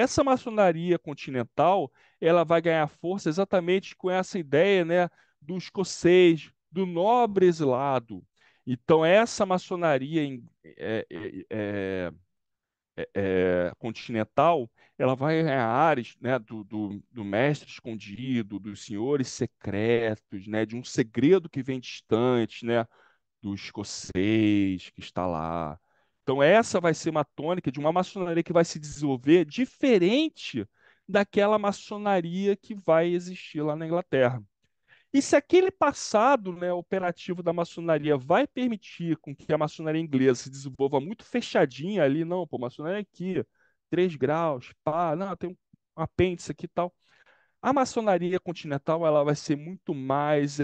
Essa maçonaria continental, ela vai ganhar força exatamente com essa ideia, né, do escocês, do nobre exilado. Então, essa maçonaria é é, é, é, é, continental, ela vai ganhar áreas né, do, do, do, mestre escondido, dos senhores secretos, né, de um segredo que vem distante, né, do escocês que está lá, então, essa vai ser uma tônica de uma maçonaria que vai se desenvolver diferente daquela maçonaria que vai existir lá na Inglaterra. E se aquele passado né, operativo da maçonaria vai permitir com que a maçonaria inglesa se desenvolva muito fechadinha ali, não, pô, maçonaria aqui, 3 graus, pá, não, tem um apêndice aqui e tal. A maçonaria continental ela vai ser muito mais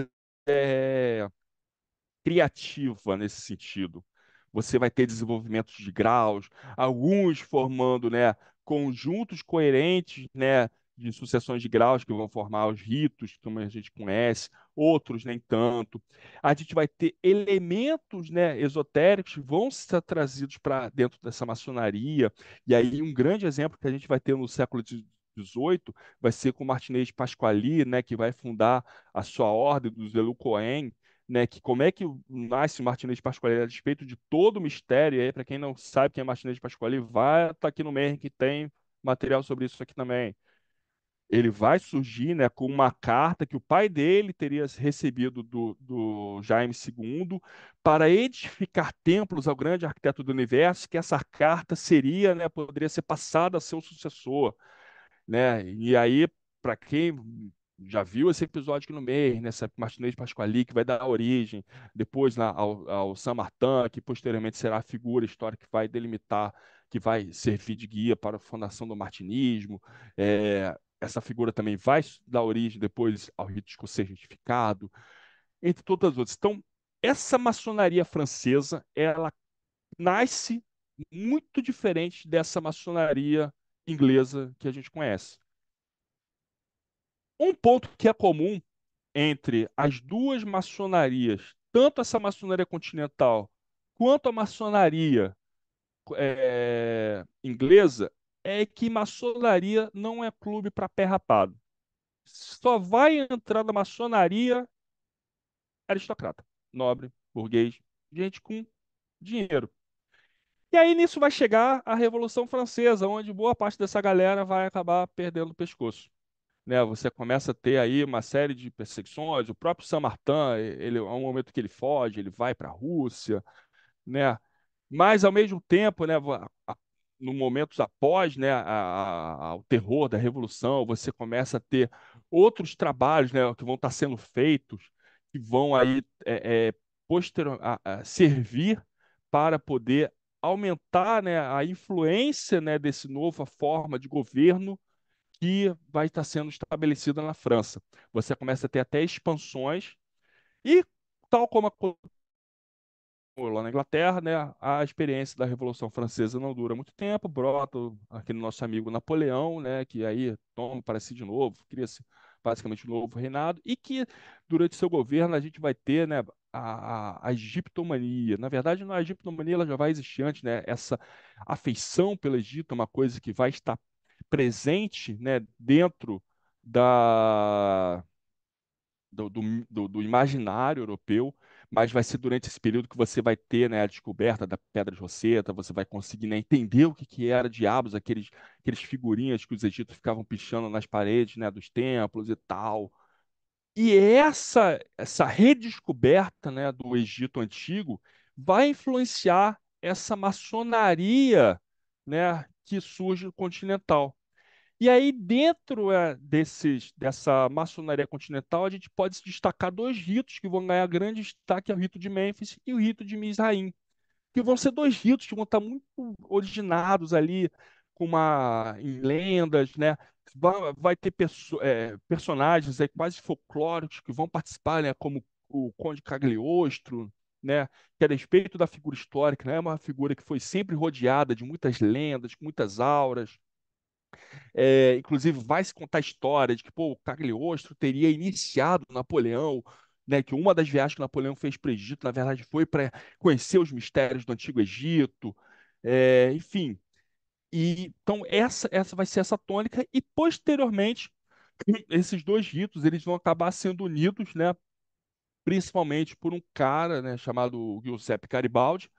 é, criativa nesse sentido você vai ter desenvolvimentos de graus, alguns formando né, conjuntos coerentes né, de sucessões de graus que vão formar os ritos, como a gente conhece, outros nem tanto. A gente vai ter elementos né, esotéricos que vão ser trazidos para dentro dessa maçonaria. E aí, um grande exemplo que a gente vai ter no século XVIII vai ser com Martinez Pasquali, né, que vai fundar a sua ordem dos Elucoen, né, que como é que nasce o Martinez de Pasquale, a despeito de todo o mistério, aí para quem não sabe quem é Martinez de Pasquale, vai estar tá aqui no MER que tem material sobre isso aqui também. Ele vai surgir né, com uma carta que o pai dele teria recebido do, do Jaime II para edificar templos ao grande arquiteto do universo, que essa carta seria, né, poderia ser passada a seu sucessor. Né? E aí, para quem já viu esse episódio aqui no mês, nessa né? Martinez Pasquali, que vai dar origem, depois ao, ao San Martin, que posteriormente será a figura histórica que vai delimitar, que vai servir de guia para a fundação do martinismo. É, essa figura também vai dar origem depois ao rito escocês justificado, entre todas as outras. Então, essa maçonaria francesa, ela nasce muito diferente dessa maçonaria inglesa que a gente conhece. Um ponto que é comum entre as duas maçonarias, tanto essa maçonaria continental quanto a maçonaria é, inglesa, é que maçonaria não é clube para pé rapado. Só vai entrar na maçonaria aristocrata, nobre, burguês, gente com dinheiro. E aí nisso vai chegar a Revolução Francesa, onde boa parte dessa galera vai acabar perdendo o pescoço né? Você começa a ter aí uma série de perseguições. O próprio Samartan, ele é um momento que ele foge, ele vai para a Rússia, né? Mas ao mesmo tempo, né? No momentos após, né, a, a, o terror da revolução, você começa a ter outros trabalhos, né, que vão estar tá sendo feitos, que vão aí é, é, posterior, a, a servir para poder aumentar né, a influência né, desse nova forma de governo que vai estar sendo estabelecida na França. Você começa a ter até expansões e, tal como lá na Inglaterra, né, a experiência da Revolução Francesa não dura muito tempo, brota aquele nosso amigo Napoleão, né, que aí toma para si de novo, cria-se basicamente um novo reinado, e que durante seu governo a gente vai ter né, a, a, egiptomania. Na verdade, a egiptomania ela já vai existir antes, né? essa afeição pelo Egito, é uma coisa que vai estar presente né, dentro da, do, do, do, imaginário europeu, mas vai ser durante esse período que você vai ter né, a descoberta da Pedra de Roseta, você vai conseguir né, entender o que, que era diabos, aqueles, aqueles figurinhas que os egípcios ficavam pichando nas paredes né, dos templos e tal. E essa, essa redescoberta né, do Egito Antigo vai influenciar essa maçonaria né, que surge continental. E aí, dentro é, desses, dessa maçonaria continental, a gente pode destacar dois ritos que vão ganhar grande destaque, é o rito de Memphis e o rito de Misraim, que vão ser dois ritos que vão estar muito originados ali com uma, em lendas, né? Vai, vai ter perso, é, personagens quase folclóricos que vão participar, né? como o Conde Cagliostro, né, que é a respeito da figura histórica, né, é uma figura que foi sempre rodeada de muitas lendas, com muitas auras. É, inclusive, vai se contar a história de que pô, o Cagliostro teria iniciado Napoleão, né, que uma das viagens que Napoleão fez para o Egito, na verdade, foi para conhecer os mistérios do Antigo Egito. É, enfim, e, então essa, essa vai ser essa tônica, e posteriormente, esses dois ritos eles vão acabar sendo unidos né, principalmente por um cara né, chamado Giuseppe Caribaldi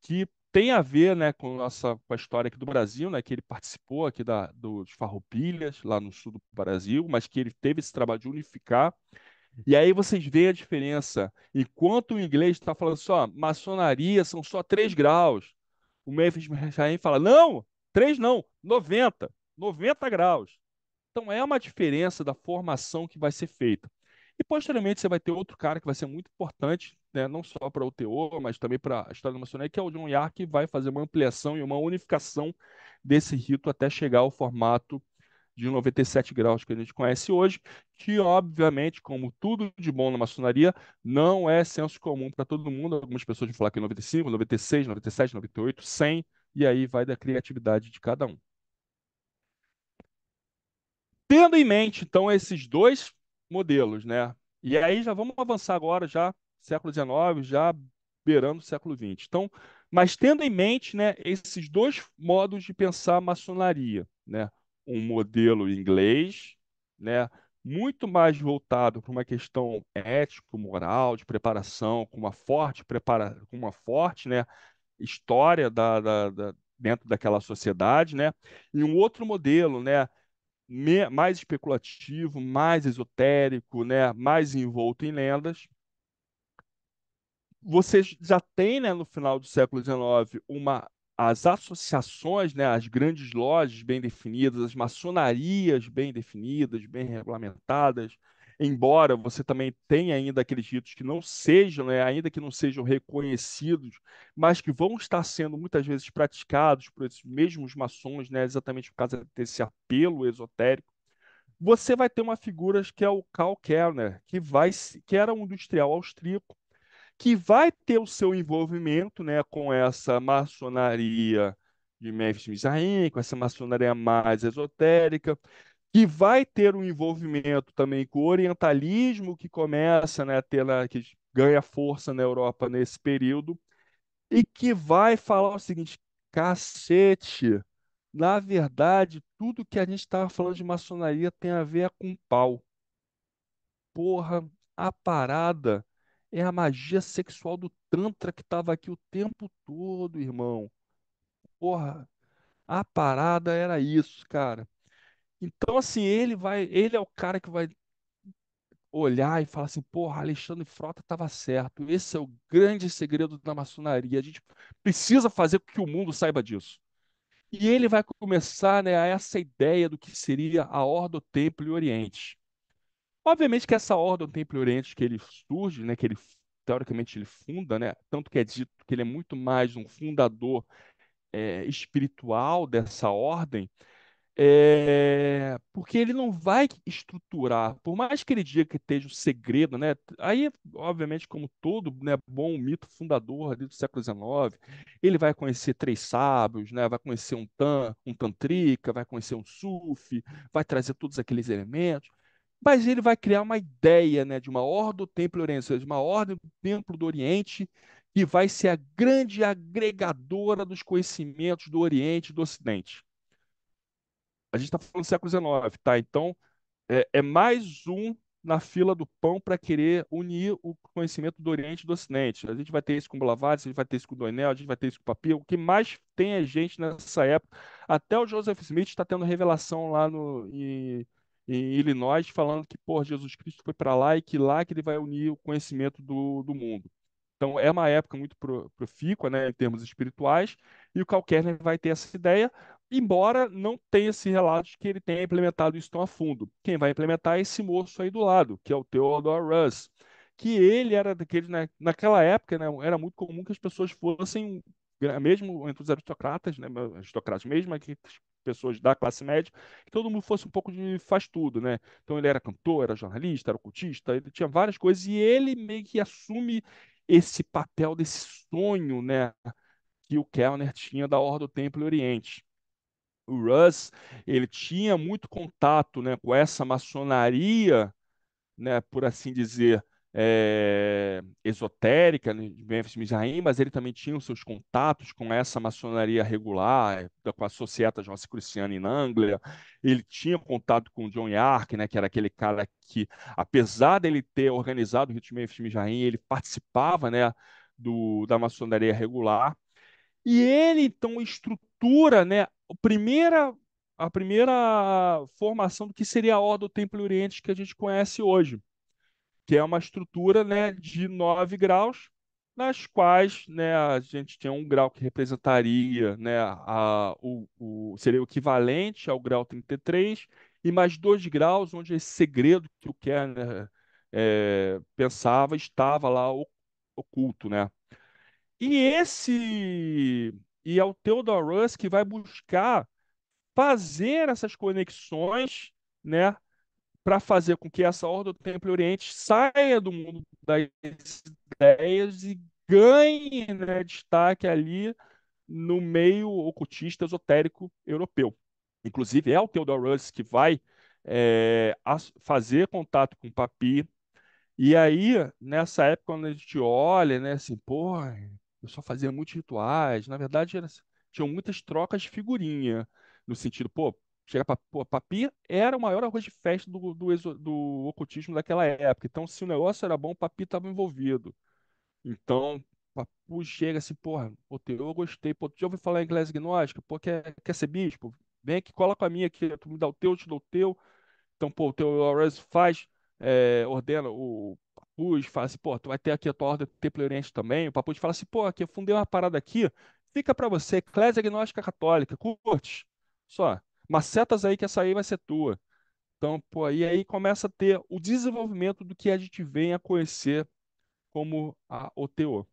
que tem a ver né, com, nossa, com a história aqui do Brasil, né, que ele participou aqui da, dos Farroupilhas, lá no sul do Brasil, mas que ele teve esse trabalho de unificar. E aí vocês veem a diferença. Enquanto o inglês está falando só assim, maçonaria são só 3 graus, o Memphis Chaim fala, não, 3 não, 90, 90 graus. Então é uma diferença da formação que vai ser feita. E posteriormente você vai ter outro cara que vai ser muito importante, né, não só para o UTO, mas também para a história do maçonaria, que é o John Yar, que vai fazer uma ampliação e uma unificação desse rito até chegar ao formato de 97 graus que a gente conhece hoje, que obviamente, como tudo de bom na maçonaria, não é senso comum para todo mundo. Algumas pessoas vão falar que é 95, 96, 97, 98, 100, e aí vai da criatividade de cada um. Tendo em mente, então, esses dois modelos, né? E aí já vamos avançar agora, já século XIX, já beirando o século XX. Então, mas tendo em mente né, esses dois modos de pensar a maçonaria, né? um modelo inglês, né, muito mais voltado para uma questão ético-moral, de preparação, com uma forte, prepara... com uma forte né, história da, da, da, dentro daquela sociedade, né? e um outro modelo né, mais especulativo, mais esotérico, né, mais envolto em lendas. Você já tem, né, no final do século XIX, uma as associações, né, as grandes lojas bem definidas, as maçonarias bem definidas, bem regulamentadas, embora você também tenha ainda aqueles ritos que não sejam, né, ainda que não sejam reconhecidos, mas que vão estar sendo muitas vezes praticados por esses mesmos maçons, né, exatamente por causa desse apelo esotérico, você vai ter uma figura que é o Karl Kellner, que, vai, que era um industrial austríaco, que vai ter o seu envolvimento né, com essa maçonaria de Memphis Mizraim, com essa maçonaria mais esotérica, que vai ter um envolvimento também com o orientalismo que começa né, a ter na, que ganha força na Europa nesse período e que vai falar o seguinte, cacete, na verdade, tudo que a gente estava falando de maçonaria tem a ver com pau. Porra, a parada é a magia sexual do Tantra que estava aqui o tempo todo, irmão. Porra, a parada era isso, cara. Então, assim, ele vai, ele é o cara que vai olhar e falar assim, porra, Alexandre Frota estava certo. Esse é o grande segredo da maçonaria. A gente precisa fazer com que o mundo saiba disso. E ele vai começar né, a essa ideia do que seria a Ordem Templo e Oriente. Obviamente que essa Ordem Templo e Oriente que ele surge, né, que ele teoricamente ele funda, né, tanto que é dito que ele é muito mais um fundador é, espiritual dessa ordem, é, porque ele não vai estruturar, por mais que ele diga que esteja o um segredo, né? Aí, obviamente, como todo né, bom mito fundador ali do século XIX, ele vai conhecer três sábios, né? Vai conhecer um tan, um tantrica, vai conhecer um sufi, vai trazer todos aqueles elementos, mas ele vai criar uma ideia, né? De uma ordem do templo oriental, de uma ordem do templo do Oriente que vai ser a grande agregadora dos conhecimentos do Oriente e do Ocidente a gente está falando do século XIX, tá? Então, é, é mais um na fila do pão para querer unir o conhecimento do Oriente e do Ocidente. A gente vai ter isso com Blavatsky, a gente vai ter isso com Doinel, a gente vai ter isso com Papier. O que mais tem é gente nessa época. Até o Joseph Smith está tendo revelação lá no, em, em, Illinois, falando que por Jesus Cristo foi para lá e que lá que ele vai unir o conhecimento do, do mundo. Então, é uma época muito profícua né, em termos espirituais, e o Kalkerner vai ter essa ideia, Embora não tenha esse relato de que ele tenha implementado isso tão a fundo. Quem vai implementar é esse moço aí do lado, que é o Theodore Russ, que ele era daquele, né, naquela época, né, era muito comum que as pessoas fossem, mesmo entre os aristocratas, né, aristocratas mesmo, que pessoas da classe média, que todo mundo fosse um pouco de faz tudo, né? Então ele era cantor, era jornalista, era cultista, ele tinha várias coisas e ele meio que assume esse papel desse sonho, né, que o Kellner tinha da Ordem do Templo e Oriente o Russ ele tinha muito contato né, com essa maçonaria, né, por assim dizer, é, esotérica né, de Memphis Mizraim, mas ele também tinha os seus contatos com essa maçonaria regular, com a Societas Rosicruciana em Anglia. Ele tinha contato com John Yark, né, que era aquele cara que, apesar dele ter organizado o ritmo de Memphis Mizraim, ele participava né, do, da maçonaria regular. E ele, então, estrutura né, a primeira, a primeira formação do que seria a Ordem do Templo Oriente que a gente conhece hoje, que é uma estrutura né, de nove graus, nas quais né, a gente tinha um grau que representaria, né, a, o, o, seria o equivalente ao grau 33, e mais dois graus, onde esse segredo que o Kerner né, é, pensava estava lá oculto. Né? E esse e é o Theodore Russ, que vai buscar fazer essas conexões, né, para fazer com que essa ordem do Templo Oriente saia do mundo das ideias e ganhe né, destaque ali no meio ocultista esotérico europeu. Inclusive, é o Theodore Russ que vai é, fazer contato com o Papi. E aí, nessa época, quando a gente olha, né, assim, pô, eu só fazia muitos rituais. Na verdade, era, assim, tinham muitas trocas de figurinha. No sentido, pô, chega pra, pô, Papi era o maior arroz de festa do, do, exo, do ocultismo daquela época. Então, se o negócio era bom, Papi estava envolvido. Então, Papu chega assim, porra, pô, eu gostei, pô, já ouviu falar em inglês gnóstico Pô, quer, quer ser bispo? Vem aqui, cola com a minha aqui, tu me dá o teu, eu te dou o teu. Então, pô, o teu faz, é, ordena, o fala assim, pô, tu vai ter aqui a tua de Templo Oriente também. O Papuz fala assim, pô, aqui eu fundei uma parada aqui, fica para você, Eclésia Agnóstica Católica, curte, só. Macetas aí que essa aí vai ser tua. Então, pô, e aí começa a ter o desenvolvimento do que a gente vem a conhecer como a OTO.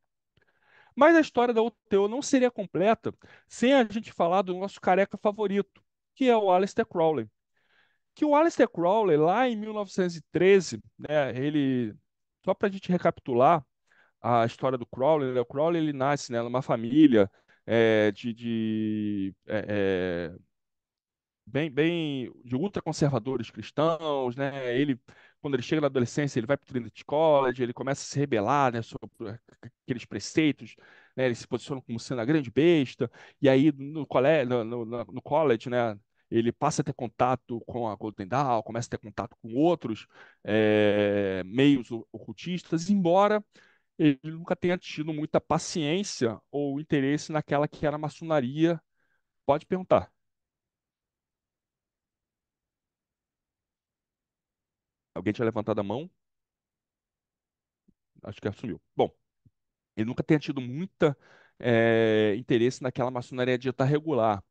Mas a história da OTO não seria completa sem a gente falar do nosso careca favorito, que é o Aleister Crowley que o Aleister Crowley, lá em 1913, né, ele só para a gente recapitular a história do Crowley, né? o Crowley ele nasce né, numa família é, de, de é, é, bem, bem de ultraconservadores cristãos, né? Ele quando ele chega na adolescência, ele vai para o Trinity College, ele começa a se rebelar, né, sobre é, aqueles preceitos, né, ele se posiciona como sendo a grande besta, e aí no, colégio, no, no, no college, né, ele passa a ter contato com a Golden Dawn, começa a ter contato com outros é, meios ocultistas, embora ele nunca tenha tido muita paciência ou interesse naquela que era a maçonaria. Pode perguntar. Alguém tinha levantado a mão? Acho que assumiu. Bom, ele nunca tenha tido muita é, interesse naquela maçonaria de dieta regular.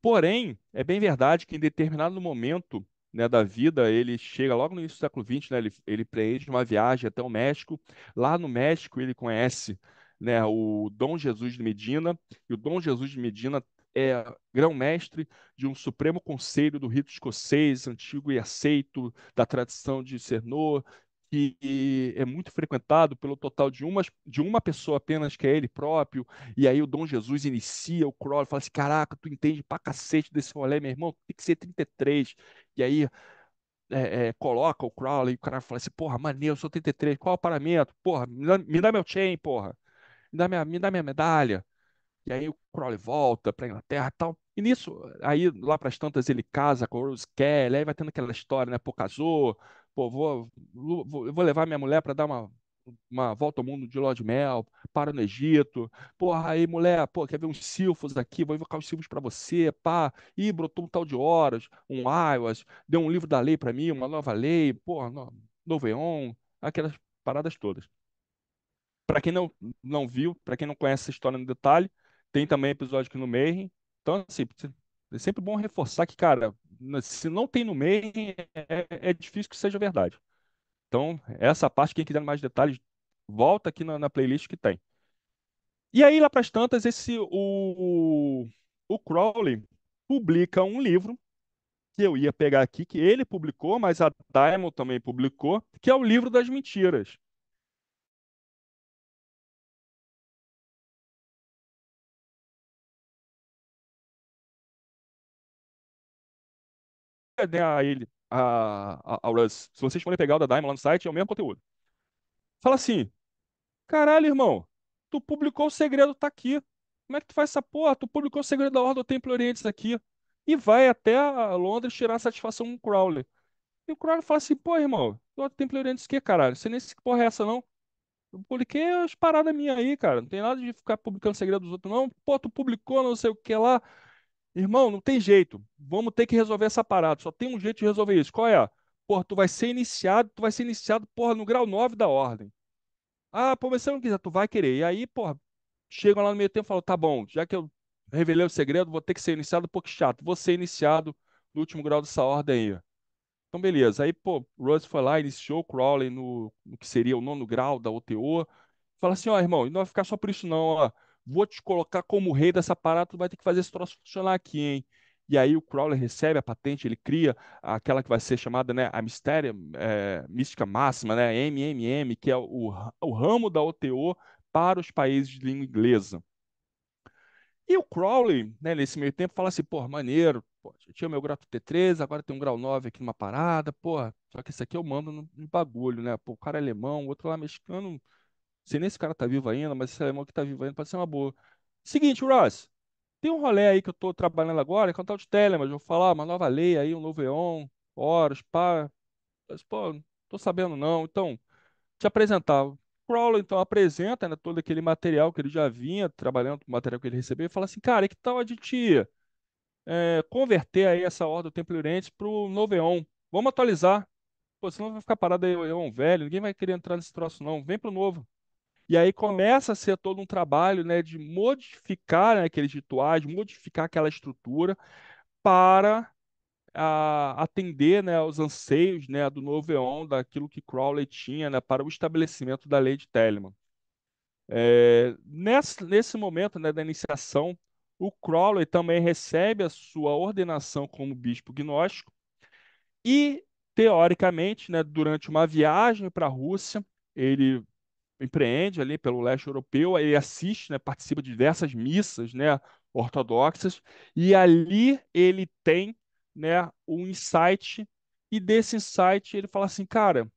Porém, é bem verdade que em determinado momento né, da vida, ele chega logo no início do século XX, né, ele, ele preende uma viagem até o México. Lá no México, ele conhece né, o Dom Jesus de Medina, e o Dom Jesus de Medina é grão-mestre de um Supremo Conselho do Rito Escocês, antigo e aceito, da tradição de Cernô, que eh, é muito frequentado pelo total de uma, de uma pessoa apenas, que é ele próprio, e aí o Dom Jesus inicia o crawl, fala assim, caraca, tu entende pra cacete desse rolê, meu irmão, tem que ser 33, e aí é, é, coloca o crawl, e o cara fala assim, porra, maneiro, eu sou 33, qual é o paramento? Porra, me dá, me dá meu chain, porra, me dá minha, me dá minha medalha, e aí o Crowley volta para Inglaterra tal. E nisso, aí lá para as tantas ele casa com o Rose Kelly, aí vai tendo aquela história, né? Pô, casou, pô, vou, vou, vou levar minha mulher para dar uma, uma volta ao mundo de Lord de mel, para no Egito, porra, aí mulher, pô, quer ver uns silfos aqui, vou invocar os silfos para você, pá, e brotou um tal de horas, um Iwas, deu um livro da lei para mim, uma nova lei, porra, no, aquelas paradas todas. Para quem não, não viu, para quem não conhece essa história no detalhe, tem também episódio aqui no Mayhem, então assim, é sempre bom reforçar que, cara, se não tem no meio, é, é, difícil que seja verdade. Então, essa parte, quem quiser mais detalhes, volta aqui na, na playlist que tem. E aí, lá para as tantas, esse, o, o Crowley publica um livro que eu ia pegar aqui, que ele publicou, mas a Diamond também publicou, que é o livro das mentiras. né, a ele, a, a, Russ, se vocês forem pegar o da Diamond lá no site, é o mesmo conteúdo. Fala assim, caralho, irmão, tu publicou o segredo, tá aqui. Como é que tu faz essa porra? Tu publicou o segredo da Ordem do Templo Oriente, aqui. E vai até Londres tirar satisfação com o Crowley. E o Crowley fala assim, pô, irmão, a Ordem do Templo Oriente, o aqui, caralho. Você nem se porra é essa, não. Eu publiquei as paradas minhas aí, cara. Não tem nada de ficar publicando segredo dos outros, não. Pô, tu publicou não sei o que lá. Irmão, não tem jeito. Vamos ter que resolver essa parada. Só tem um jeito de resolver isso. Qual é? Porra, tu vai ser iniciado, tu vai ser iniciado, porra, no grau 9 da ordem. Ah, pô, mas você não quiser, tu vai querer. E aí, porra, chegam lá no meio tempo e falam, tá bom, já que eu revelei o segredo, vou ter que ser iniciado, pô, que chato. Vou ser iniciado no último grau dessa ordem aí. Então, beleza. Aí, pô, Rose foi lá, iniciou o Crowley no, no que seria o nono grau da OTO. Fala assim, ó, irmão, não vai ficar só por isso não, ó vou te colocar como rei dessa parada, tu vai ter que fazer esse troço funcionar aqui, hein? E aí o Crowley recebe a patente, ele cria aquela que vai ser chamada né, a mistéria é, eh, mística máxima, né, MMM, que é o, o ramo da OTO para os países de língua inglesa. E o Crowley, né, nesse meio tempo, fala assim, pô, maneiro, pô, eu tinha é meu grau T3, agora tem um grau 9 aqui numa parada, pô, só que esse aqui eu mando no, no bagulho, né? Pô, o cara é alemão, o outro lá mexicano, sei nem se o cara tá vivo ainda, mas esse alemão que tá vivo ainda pode ser uma boa. Seguinte, Ross, tem um rolê aí que eu tô trabalhando agora, que é um tal de Telemas, vou falar uma nova lei aí, um novo EON, horas, pá. Mas, pô, não tô sabendo não, então, te apresentar. O Crowley, então, apresenta né, todo aquele material que ele já vinha trabalhando, o material que ele recebeu, e fala assim, cara, e que tal a gente é, converter aí essa ordem do Templo Oriente pro novo EON? Vamos atualizar. Pô, senão vai ficar parado aí, o EON velho, ninguém vai querer entrar nesse troço não, vem pro novo. E aí começa a ser todo um trabalho né, de modificar né, aqueles rituais, modificar aquela estrutura para a, ah, atender né, aos anseios né, do novo eon, daquilo que Crowley tinha né, para o estabelecimento da lei de Telemann. É, nesse, nesse momento né, da iniciação, o Crowley também recebe a sua ordenação como bispo gnóstico e, teoricamente, né, durante uma viagem para a Rússia, ele empreende ali pelo leste europeu, ele assiste, né, participa de diversas missas né, ortodoxas, e ali ele tem né, um insight, e desse insight ele fala assim, cara,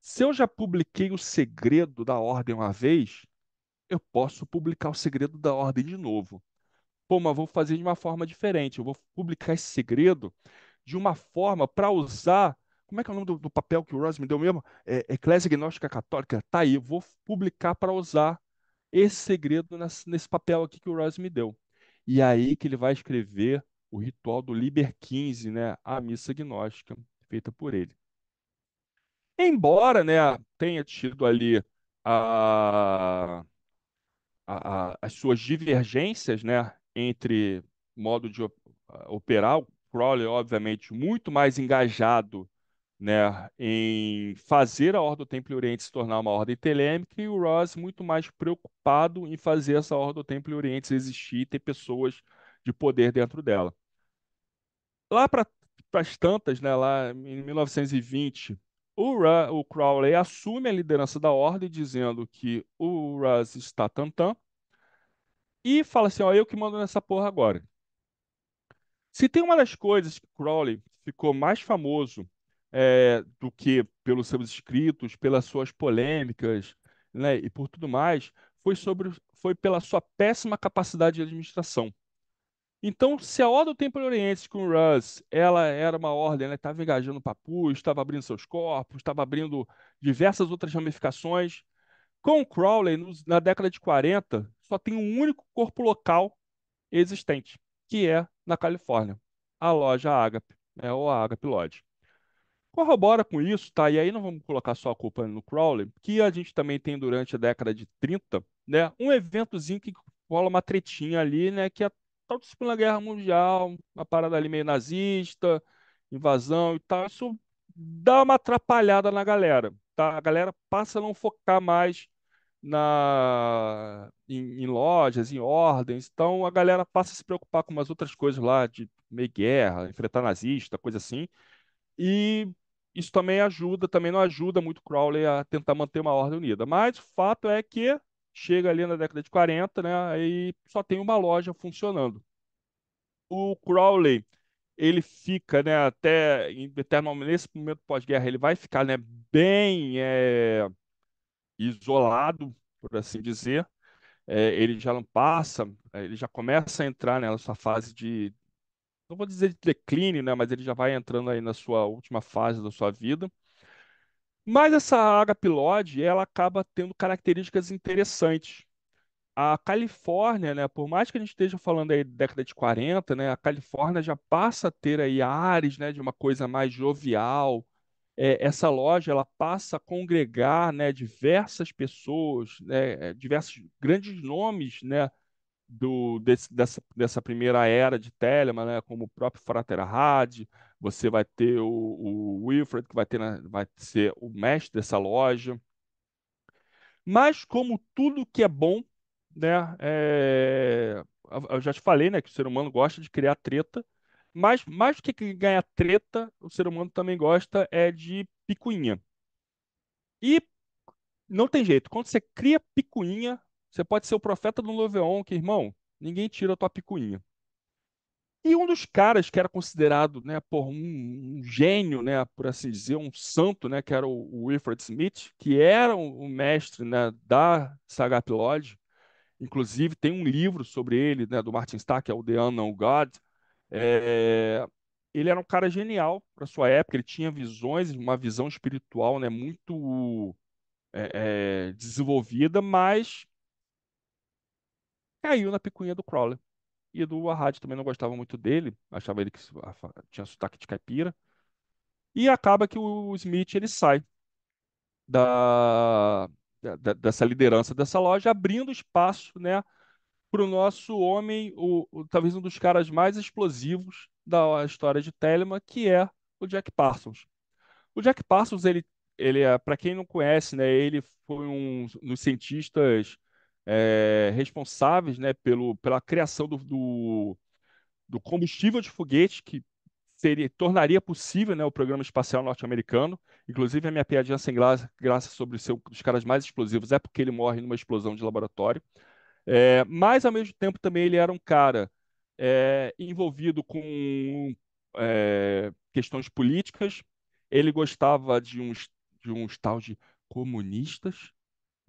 se eu já publiquei o segredo da ordem uma vez, eu posso publicar o segredo da ordem de novo. Pô, mas vou fazer de uma forma diferente, eu vou publicar esse segredo de uma forma para usar como é que é o nome do, do papel que o Ross me deu mesmo? É, é Eclésia Gnóstica Católica. Tá aí, eu vou publicar para usar esse segredo nesse, nesse papel aqui que o Ross me deu. E aí que ele vai escrever o ritual do Liber 15, né, a missa gnóstica feita por ele. Embora, né, tenha tido ali a, a, a, as suas divergências, né, entre modo de operar, o Crowley obviamente muito mais engajado né, em fazer a Ordem do Templo Oriente se tornar uma ordem telêmica e o Ross muito mais preocupado em fazer essa Ordem do Templo Oriente existir e ter pessoas de poder dentro dela. Lá para as tantas, né, lá em 1920, o, o Crowley assume a liderança da ordem, dizendo que o Ross está tantã, e fala assim: ó, eu que mando nessa porra agora. Se tem uma das coisas que Crowley ficou mais famoso é, do que pelos seus escritos, pelas suas polêmicas, né, e por tudo mais, foi sobre foi pela sua péssima capacidade de administração. Então, se a Ordem do Templo Oriente com Russ, ela era uma ordem, ela estava engajando papus, estava abrindo seus corpos, estava abrindo diversas outras ramificações, com Crowley, na década de 40, só tem um único corpo local existente, que é na Califórnia, a loja Agape, né, ou a Agape Lodge corrobora com isso, tá? E aí não vamos colocar só a culpa no Crowley, que a gente também tem durante a década de 30, né? Um eventozinho que rola uma tretinha ali, né? Que é a tal de Segunda Guerra Mundial, uma parada ali meio nazista, invasão e tal. Isso dá uma atrapalhada na galera, tá? A galera passa a não focar mais na em, em, lojas, em ordens. Então a galera passa a se preocupar com umas outras coisas lá de meio guerra, enfrentar nazista, coisa assim. E isso também ajuda, também não ajuda muito Crowley a tentar manter uma ordem unida. Mas o fato é que chega ali na década de 40, né, e só tem uma loja funcionando. O Crowley, ele fica, né, até nesse momento pós-guerra, ele vai ficar, né, bem é, isolado, por assim dizer. É, ele já não passa, é, ele já começa a entrar nessa né, fase de não vou dizer de declínio, né, mas ele já vai entrando aí na sua última fase da sua vida. Mas essa área pylori, ela acaba tendo características interessantes. A Califórnia, né, por mais que a gente esteja falando aí década de 40, né, a Califórnia já passa a ter aí ares, né, de uma coisa mais jovial. É, essa loja, ela passa a congregar, né, diversas pessoas, né, é, diversos grandes nomes, né, do, desse, dessa, dessa primeira era de Telemann, né, como o próprio Had você vai ter o, o Wilfred, que vai, ter, né, vai ser o mestre dessa loja. Mas, como tudo que é bom, né, é... eu já te falei né, que o ser humano gosta de criar treta, mas mais do que ganhar treta, o ser humano também gosta é de picuinha. E não tem jeito, quando você cria picuinha, você pode ser o profeta do louveon, que, irmão, ninguém tira a tua picuinha. E um dos caras que era considerado né, por um, um gênio, né, por assim dizer, um santo, né, que era o, o Wilfred Smith, que era o, o mestre né, da Saga Lodge, inclusive tem um livro sobre ele, né, do Martin Starr, que é o The Unknown God. É, ele era um cara genial para sua época, ele tinha visões, uma visão espiritual né, muito é, é, desenvolvida, mas caiu na picuinha do Crowley. E do Arad também não gostava muito dele, achava ele que tinha sotaque de caipira. E acaba que o Smith ele sai da, da dessa liderança dessa loja, abrindo espaço né, para o nosso homem, o, o, talvez um dos caras mais explosivos da história de telma que é o Jack Parsons. O Jack Parsons, ele, ele é, para quem não conhece, né, ele foi um, um dos cientistas é, responsáveis né, pelo, pela criação do, do, do, combustível de foguete que seria, tornaria possível né, o programa espacial norte-americano. Inclusive, a minha piadinha sem graça, graça sobre ser dos caras mais explosivos é porque ele morre numa explosão de laboratório. É, mas, ao mesmo tempo, também ele era um cara é, envolvido com é, questões políticas. Ele gostava de uns, de uns tal de comunistas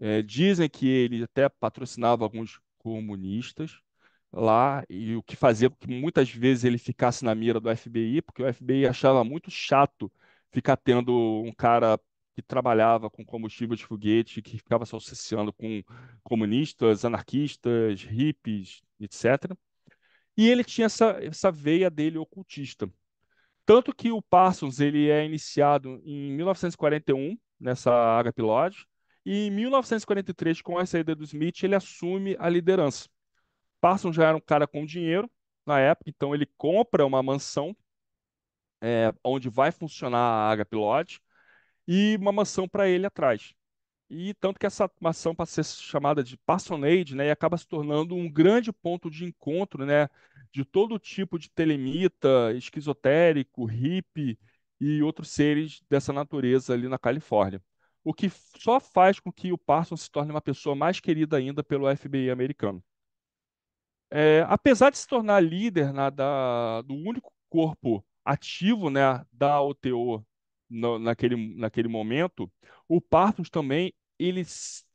é, dizem que ele até patrocinava alguns comunistas lá, e o que fazia com que muitas vezes ele ficasse na mira do FBI, porque o FBI achava muito chato ficar tendo um cara que trabalhava com combustível de foguete, que ficava se associando com comunistas, anarquistas, hippies, etc. E ele tinha essa, essa veia dele ocultista. Tanto que o Parsons ele é iniciado em 1941 nessa área Lodge e em 1943, com a saída do Smith, ele assume a liderança. Parson já era um cara com dinheiro na época, então ele compra uma mansão é, onde vai funcionar a área Lodge e uma mansão para ele atrás. E tanto que essa mansão passa a ser chamada de Parsonage, né, e acaba se tornando um grande ponto de encontro, né, de todo tipo de telemita, esquizotérico, hippie e outros seres dessa natureza ali na Califórnia o que só faz com que o Parsons se torne uma pessoa mais querida ainda pelo FBI americano. É, apesar de se tornar líder né, da, do único corpo ativo né, da OTO no, naquele, naquele momento, o Parsons também ele,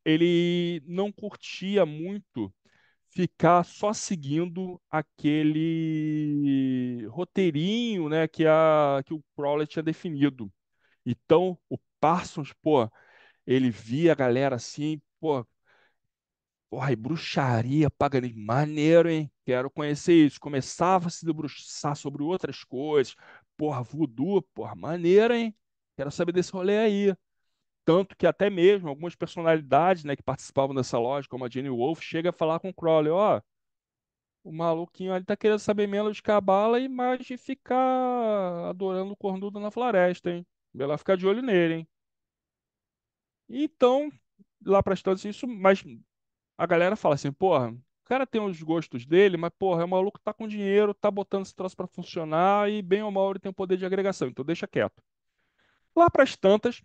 ele não curtia muito ficar só seguindo aquele roteirinho né, que, a, que o Crowley tinha definido. Então, o Parsons, pô, ele via a galera assim, pô, porra, e bruxaria, paganismo, maneiro, hein? Quero conhecer isso. Começava a se debruçar sobre outras coisas, porra, voodoo, porra, maneiro, hein? Quero saber desse rolê aí. Tanto que até mesmo algumas personalidades né, que participavam dessa loja, como a Jenny Wolf, chega a falar com o Crowley, ó, o maluquinho ali tá querendo saber menos de cabala e mais de ficar adorando o cornudo na floresta, hein? Vai lá ficar de olho nele, hein? Então, lá para as tantas isso, mas a galera fala assim, porra, o cara tem os gostos dele, mas, porra, é o maluco que tá com dinheiro, tá botando esse troço para funcionar e, bem ou mal, ele tem o poder de agregação, então deixa quieto. Lá para as tantas,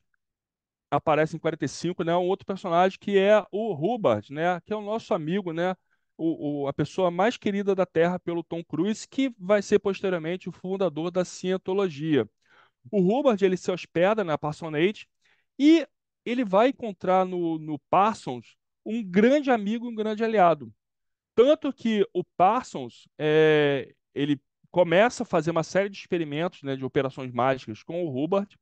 aparece em 45, né, um outro personagem que é o Hubbard, né, que é o nosso amigo, né, o, o, a pessoa mais querida da Terra pelo Tom Cruise, que vai ser posteriormente o fundador da Cientologia. O Hubbard, ele se hospeda na Parsonage e ele vai encontrar no, no Parsons um grande amigo, um grande aliado. Tanto que o Parsons, é, ele começa a fazer uma série de experimentos, né, de operações mágicas com o Hubbard.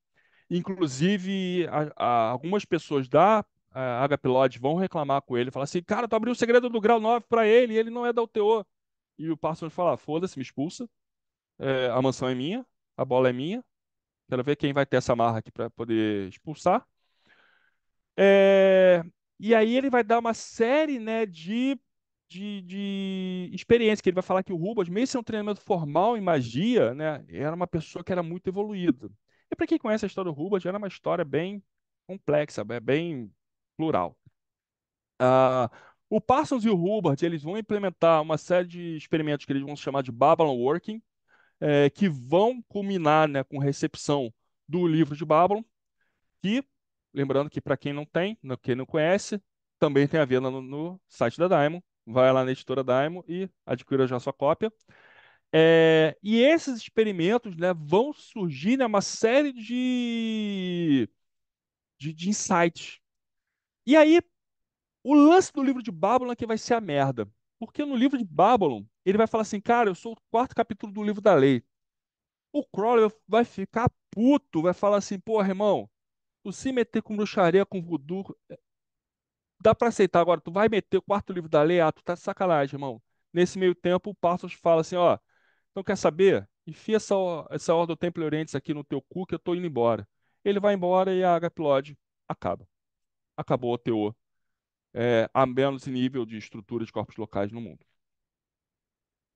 Inclusive, a, a, algumas pessoas da a HP Lodge vão reclamar com ele, falar assim, cara, tu abriu o segredo do grau 9 para ele, ele não é da UTO. E o Parsons fala, foda-se, me expulsa, é, a mansão é minha, a bola é minha, quero ver quem vai ter essa marra aqui para poder expulsar. É, e aí ele vai dar uma série né, de, de, de experiências, que ele vai falar que o Rubens, mesmo sem um treinamento formal em magia, né, era uma pessoa que era muito evoluída. E para quem conhece a história do Rubens, era uma história bem complexa, é bem plural. Uh, o Parsons e o Hubbard eles vão implementar uma série de experimentos que eles vão chamar de Babylon Working, é, que vão culminar né, com recepção do livro de Babylon, que Lembrando que para quem não tem, quem não conhece, também tem a venda no, no, site da Daimon. Vai lá na editora Daimon e adquira já sua cópia. É, e esses experimentos né, vão surgir né, uma série de, de, de insights. E aí, o lance do livro de Babylon é que vai ser a merda. Porque no livro de Babylon, ele vai falar assim, cara, eu sou o quarto capítulo do livro da lei. O Crowley vai ficar puto, vai falar assim, porra, irmão, Tu se meter com bruxaria, com voodoo, é, dá para aceitar. Agora, tu vai meter o quarto livro da lei, ah, tu tá de sacanagem, irmão. Nesse meio tempo, o Parsons fala assim, ó, então quer saber? Enfia essa, essa ordem do Templo Orientes aqui no teu cu que eu tô indo embora. Ele vai embora e a Agape acaba. Acabou o TO. É, a menos nível de estrutura de corpos locais no mundo.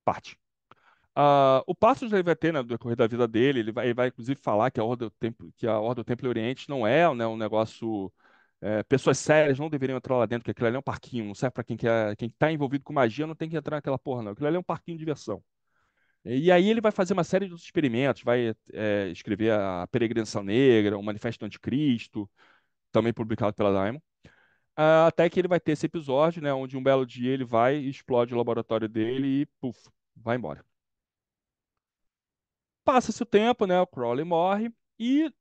Parte. Uh, o passos ele vai ter né, no decorrer da vida dele, ele vai, ele vai inclusive falar que a Ordem do Templo, que a Ordem do Templo Oriente não é né, um negócio. É, pessoas sérias não deveriam entrar lá dentro, porque aquilo ali é um parquinho, não serve para quem quem está envolvido com magia não tem que entrar naquela porra, não. Aquilo ali é um parquinho de diversão. E aí ele vai fazer uma série de outros experimentos, vai é, escrever a Peregrinação Negra, o Manifesto Anticristo, também publicado pela Daimon, ah, Até que ele vai ter esse episódio, né, onde um belo dia ele vai, explode o laboratório dele e, puf, vai embora. Passa-se o tempo, né? O Crowley morre e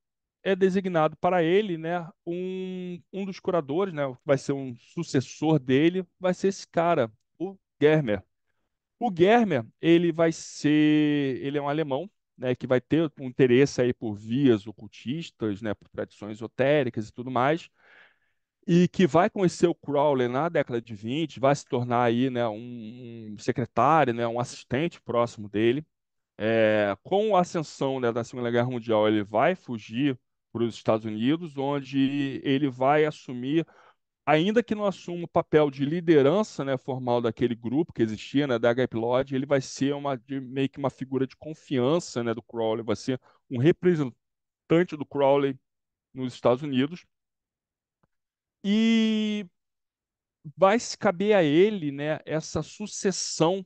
é designado para ele, né? Um, um dos curadores, né? Vai ser um sucessor dele, vai ser esse cara, o Germer. O Germer, ele vai ser, ele é um alemão, né? Que vai ter um interesse aí por vias ocultistas, né? Por tradições esotéricas e tudo mais e que vai conhecer o Crowley na década de 20, vai se tornar aí né, um, um secretário, né, um assistente próximo dele. É, com a ascensão né, da Segunda Guerra Mundial, ele vai fugir para os Estados Unidos, onde ele vai assumir, ainda que não assuma o papel de liderança né, formal daquele grupo que existia, né, da Gap Lodge, ele vai ser uma, de, meio que uma figura de confiança né, do Crowley, vai ser um representante do Crowley nos Estados Unidos. E vai se caber a ele né, essa sucessão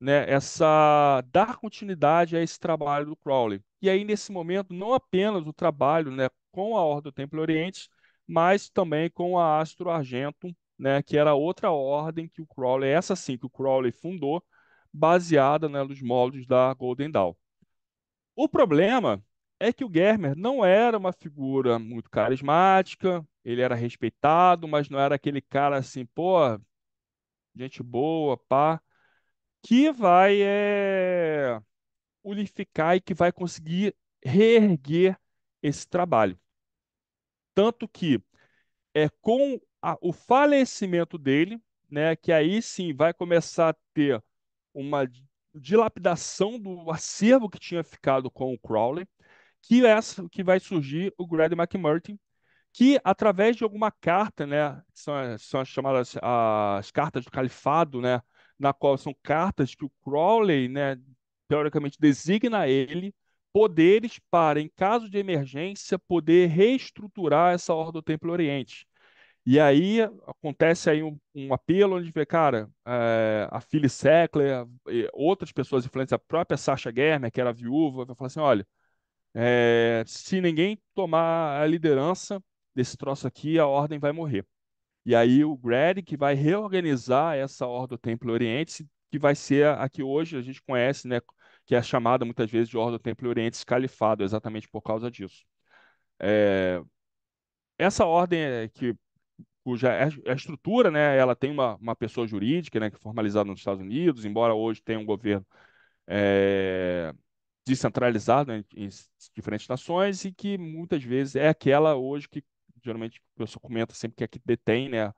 né, essa dar continuidade a esse trabalho do Crowley. E aí nesse momento não apenas o trabalho, né, com a Ordem do Templo Oriente, mas também com a Astro Argentum, né, que era outra ordem que o Crowley, essa sim que o Crowley fundou, baseada, né, nos moldes da Golden Dawn. O problema é que o Germer não era uma figura muito carismática, ele era respeitado, mas não era aquele cara assim, pô, gente boa, pá que vai é, unificar e que vai conseguir reerguer esse trabalho. Tanto que é com a, o falecimento dele, né, que aí sim vai começar a ter uma dilapidação do acervo que tinha ficado com o Crowley, que é que vai surgir o Greg McMurtry, que através de alguma carta, né, são, são as chamadas as cartas do califado, né, na qual são cartas que o Crowley, né, teoricamente, designa a ele poderes para, em caso de emergência, poder reestruturar essa ordem do Templo Oriente. E aí acontece aí um, um apelo onde vê, cara, é, a Phyllis Sackler, outras pessoas influentes, a própria Sasha Germer, que era viúva, vai falar assim, olha, é, se ninguém tomar a liderança desse troço aqui, a ordem vai morrer. E aí o GRAD que vai reorganizar essa Ordem do Templo Oriente, que vai ser a, a que hoje a gente conhece, né, que é chamada muitas vezes de Ordem do Templo Oriente Califado, exatamente por causa disso. É, essa ordem é que cuja é, é a estrutura, né, ela tem uma, uma pessoa jurídica, né, que é formalizada nos Estados Unidos, embora hoje tenha um governo é, descentralizado né, em diferentes nações e que muitas vezes é aquela hoje que geralmente o pessoal comenta sempre que é que detém, né,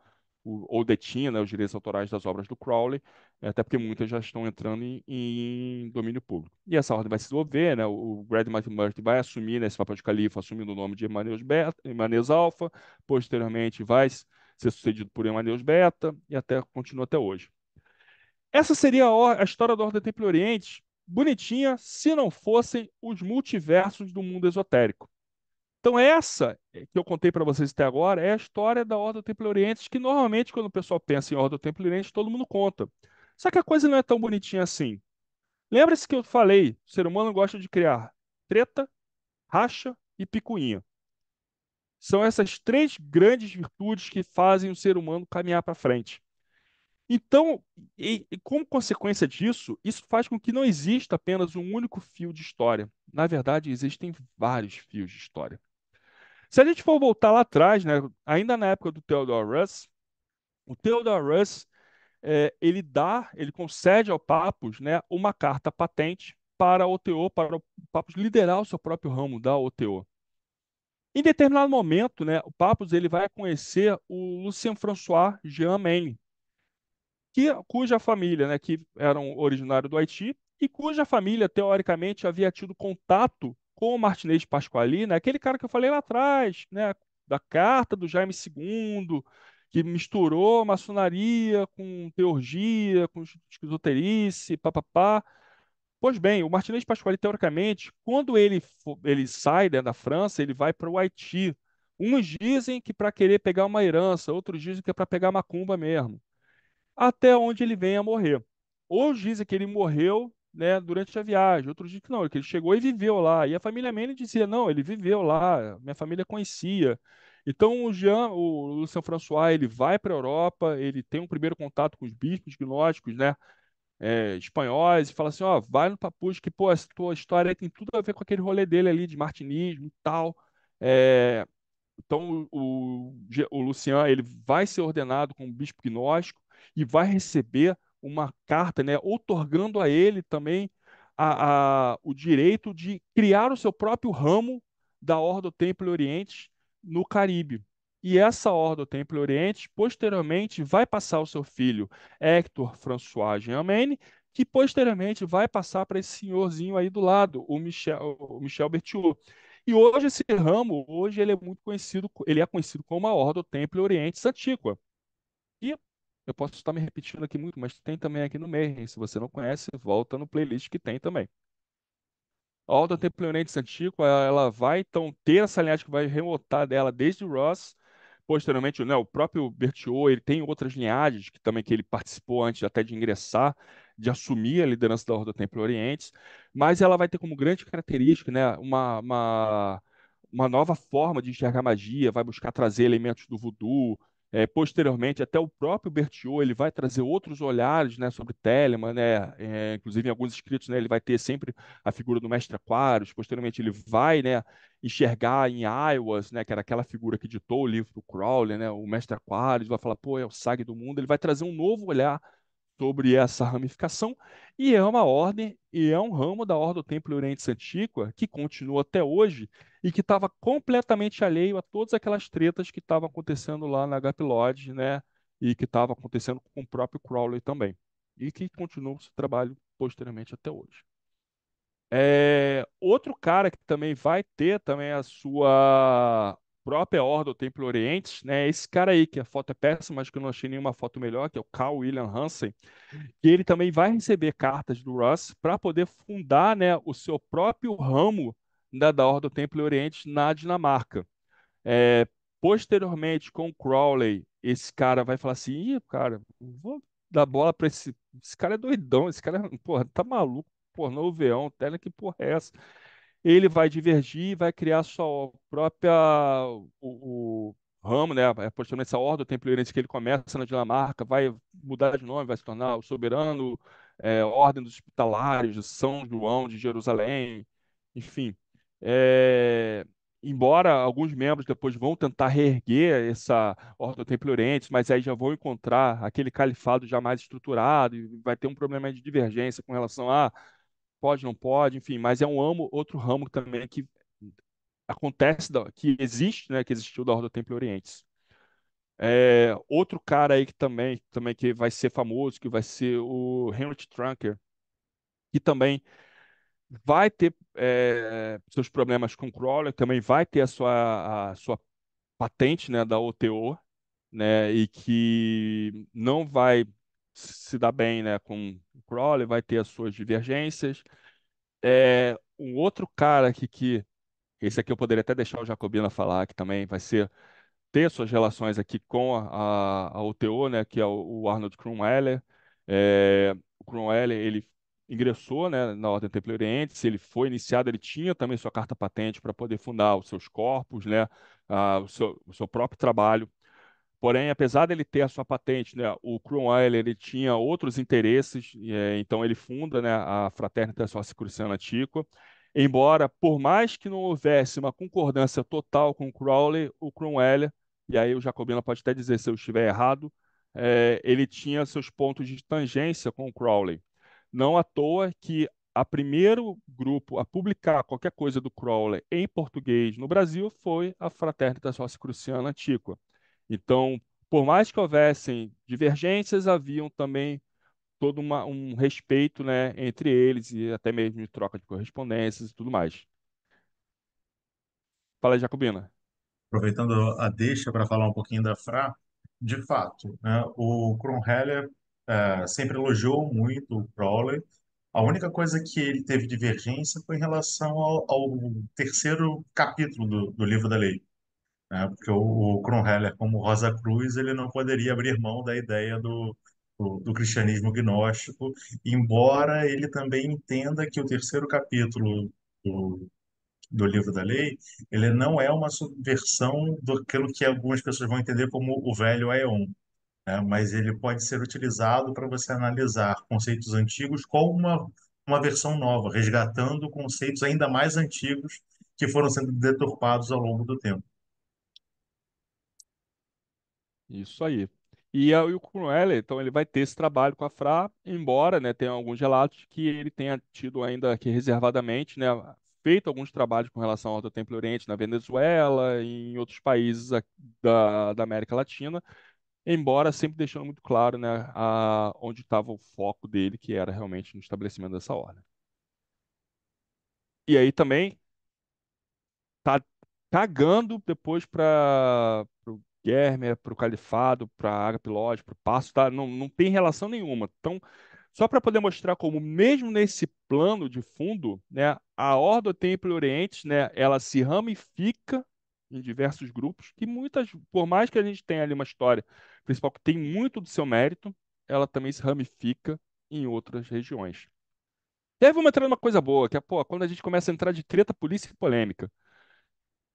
o, ou detinha né, os direitos autorais das obras do Crowley, é, até porque muitas já estão entrando em, em domínio público. E essa ordem vai se desenvolver, né, o Brad Martin Murphy vai assumir né, esse papel de califa, assumindo o nome de Emmanuel Alpha, posteriormente vai ser sucedido por Emmanuel Beta, e até continua até hoje. Essa seria a, a história da Ordem Templo Oriente, bonitinha, se não fossem os multiversos do mundo esotérico. Então, essa que eu contei para vocês até agora é a história da Ordem do Templo Oriente, que normalmente, quando o pessoal pensa em Ordem do Templo Oriente, todo mundo conta. Só que a coisa não é tão bonitinha assim. Lembra-se que eu falei, o ser humano gosta de criar treta, racha e picuinha. São essas três grandes virtudes que fazem o ser humano caminhar para frente. Então, e, e como consequência disso, isso faz com que não exista apenas um único fio de história. Na verdade, existem vários fios de história. Se a gente for voltar lá atrás, né, ainda na época do Theodore Russ, o Theodore Russ é, ele dá, ele concede ao Papus né, uma carta patente para a OTO, para o Papus liderar o seu próprio ramo da OTO. Em determinado momento, né, o Papus ele vai conhecer o Lucien François Jean Maine, que, cuja família, né, que eram originário do Haiti, e cuja família, teoricamente, havia tido contato com o Martinez de né? aquele cara que eu falei lá atrás, né, da carta do Jaime II, que misturou maçonaria com teurgia, com esquizoterice, papapá. Pois bem, o Martinez Pasquale, teoricamente, quando ele, ele sai né, da França, ele vai para o Haiti. Uns dizem que para querer pegar uma herança, outros dizem que é para pegar macumba mesmo. Até onde ele vem a morrer. Hoje dizem que ele morreu né, durante a viagem. Outro dia que não, que ele chegou e viveu lá. E a família Mene dizia, não, ele viveu lá, minha família conhecia. Então o Jean, o Lucian François, ele vai para a Europa, ele tem um primeiro contato com os bispos gnósticos, né, é, espanhóis, e fala assim, ó, vai no Papuz, que, pô, essa tua história tem tudo a ver com aquele rolê dele ali de martinismo e tal. É, então o, o, o Lucian, ele vai ser ordenado como bispo gnóstico e vai receber uma carta, né, otorgando a ele também a, a, o direito de criar o seu próprio ramo da Ordem do Templo Oriente no Caribe. E essa Ordem do Templo Oriente, posteriormente, vai passar ao seu filho Hector François Giamene, que posteriormente vai passar para esse senhorzinho aí do lado, o Michel, o Michel Bertillot. E hoje esse ramo, hoje ele é muito conhecido, ele é conhecido como a Ordem do Templo Oriente Antiqua. Eu posso estar me repetindo aqui muito, mas tem também aqui no Mayhem. Se você não conhece, volta no playlist que tem também. A Alda Templionense Antigo, ela vai então ter essa linhagem que vai remotar dela desde o Ross. Posteriormente, né, o próprio Bertiot, ele tem outras linhagens que também que ele participou antes até de ingressar, de assumir a liderança da Horda Templo Orientes, mas ela vai ter como grande característica né, uma, uma, uma nova forma de enxergar magia, vai buscar trazer elementos do voodoo, é, posteriormente, até o próprio Bertiot, ele vai trazer outros olhares né, sobre Telemann, né, é, inclusive em alguns escritos né, ele vai ter sempre a figura do mestre Aquarius, posteriormente ele vai né, enxergar em Iowas, né, que era aquela figura que ditou o livro do Crowley, né, o mestre Aquarius, vai falar, pô, é o SAG do mundo, ele vai trazer um novo olhar sobre essa ramificação, e é uma ordem, e é um ramo da Ordem do Templo Oriente Antiqua que continua até hoje e que estava completamente alheio a todas aquelas tretas que estavam acontecendo lá na Gap Lodge, né? E que estava acontecendo com o próprio Crowley também. E que continuou seu trabalho posteriormente até hoje. É, outro cara que também vai ter também a sua própria do Templo Orientes, né? Esse cara aí, que a foto é péssima, mas que eu não achei nenhuma foto melhor, que é o Carl William Hansen, que ele também vai receber cartas do Russ para poder fundar né, o seu próprio ramo né, da, da do Templo Orientes na Dinamarca. É, posteriormente, com o Crowley, esse cara vai falar assim, Ih, cara, vou dar bola para esse... Esse cara é doidão, esse cara porra, tá maluco, pornô veão, tela que porra é essa? ele vai divergir e vai criar sua própria o, o ramo, né? É Posteriormente, essa ordem templirense que ele começa na Dinamarca vai mudar de nome, vai se tornar o soberano é, ordem dos hospitalários de São João de Jerusalém, enfim. É, embora alguns membros depois vão tentar reerguer essa ordem templirense, mas aí já vão encontrar aquele califado já mais estruturado e vai ter um problema de divergência com relação a pode, não pode, enfim, mas é um amo, outro ramo também que acontece, que existe, né, que existiu da Ordem Templo Orientes. É, outro cara aí que também, também que vai ser famoso, que vai ser o Henry Trunker, que também vai ter é, seus problemas com o crawler, também vai ter a sua, a sua patente né, da OTO, né, e que não vai se dá bem né, com o Crowley, vai ter as suas divergências. É, um outro cara aqui que. Esse aqui eu poderia até deixar o Jacobina falar, que também vai ser ter suas relações aqui com a, a, a OTO, né, que é o, o Arnold Crumweller. É, o Crumweller, ele ingressou né, na Ordem Templo Oriente, ele foi iniciado, ele tinha também sua carta patente para poder fundar os seus corpos, né, a, o, seu, o seu próprio trabalho Porém, apesar dele ter a sua patente, né, o Cromwell ele tinha outros interesses, é, então ele funda né, a Fraternitas Cruciana Antiqua. Embora, por mais que não houvesse uma concordância total com o Crowley, o Cromwell, e aí o Jacobina pode até dizer se eu estiver errado, é, ele tinha seus pontos de tangência com o Crowley. Não à toa que a primeiro grupo a publicar qualquer coisa do Crowley em português no Brasil foi a Fraternitas Cruciana Antiqua. Então, por mais que houvessem divergências, haviam também todo uma, um respeito né, entre eles e até mesmo troca de correspondências e tudo mais. Fala aí, Jacobina. Aproveitando a deixa para falar um pouquinho da Fra, de fato, né, o Kronheller é, sempre elogiou muito o Crowley. A única coisa que ele teve divergência foi em relação ao, ao terceiro capítulo do, do Livro da Lei, né? Porque o, Kronheller, como Rosa Cruz, ele não poderia abrir mão da ideia do, do, do cristianismo gnóstico, embora ele também entenda que o terceiro capítulo do, do livro da lei, ele não é uma subversão daquilo que algumas pessoas vão entender como o velho Aeon, né? mas ele pode ser utilizado para você analisar conceitos antigos com uma, uma versão nova, resgatando conceitos ainda mais antigos que foram sendo deturpados ao longo do tempo. Isso aí. E, a- o Cruella, então, ele vai ter esse trabalho com a Fra, embora, né, tenha alguns relatos que ele tenha tido ainda aqui reservadamente, né, feito alguns trabalhos com relação ao Templo Oriente na Venezuela e em outros países a- da, da América Latina, embora sempre deixando muito claro, né, a, onde estava o foco dele, que era realmente no estabelecimento dessa ordem. E aí também tá cagando depois para Guerme, para o Califado, para a Ágape Lodge, para o Passo, tá? não, não tem relação nenhuma. Então, só para poder mostrar como, mesmo nesse plano de fundo, né, a Ordo Templo Oriente né, ela se ramifica em diversos grupos, que muitas, por mais que a gente tenha ali uma história principal que tem muito do seu mérito, ela também se ramifica em outras regiões. E aí vamos entrar numa coisa boa, que é pô, quando a gente começa a entrar de treta, polícia e polêmica.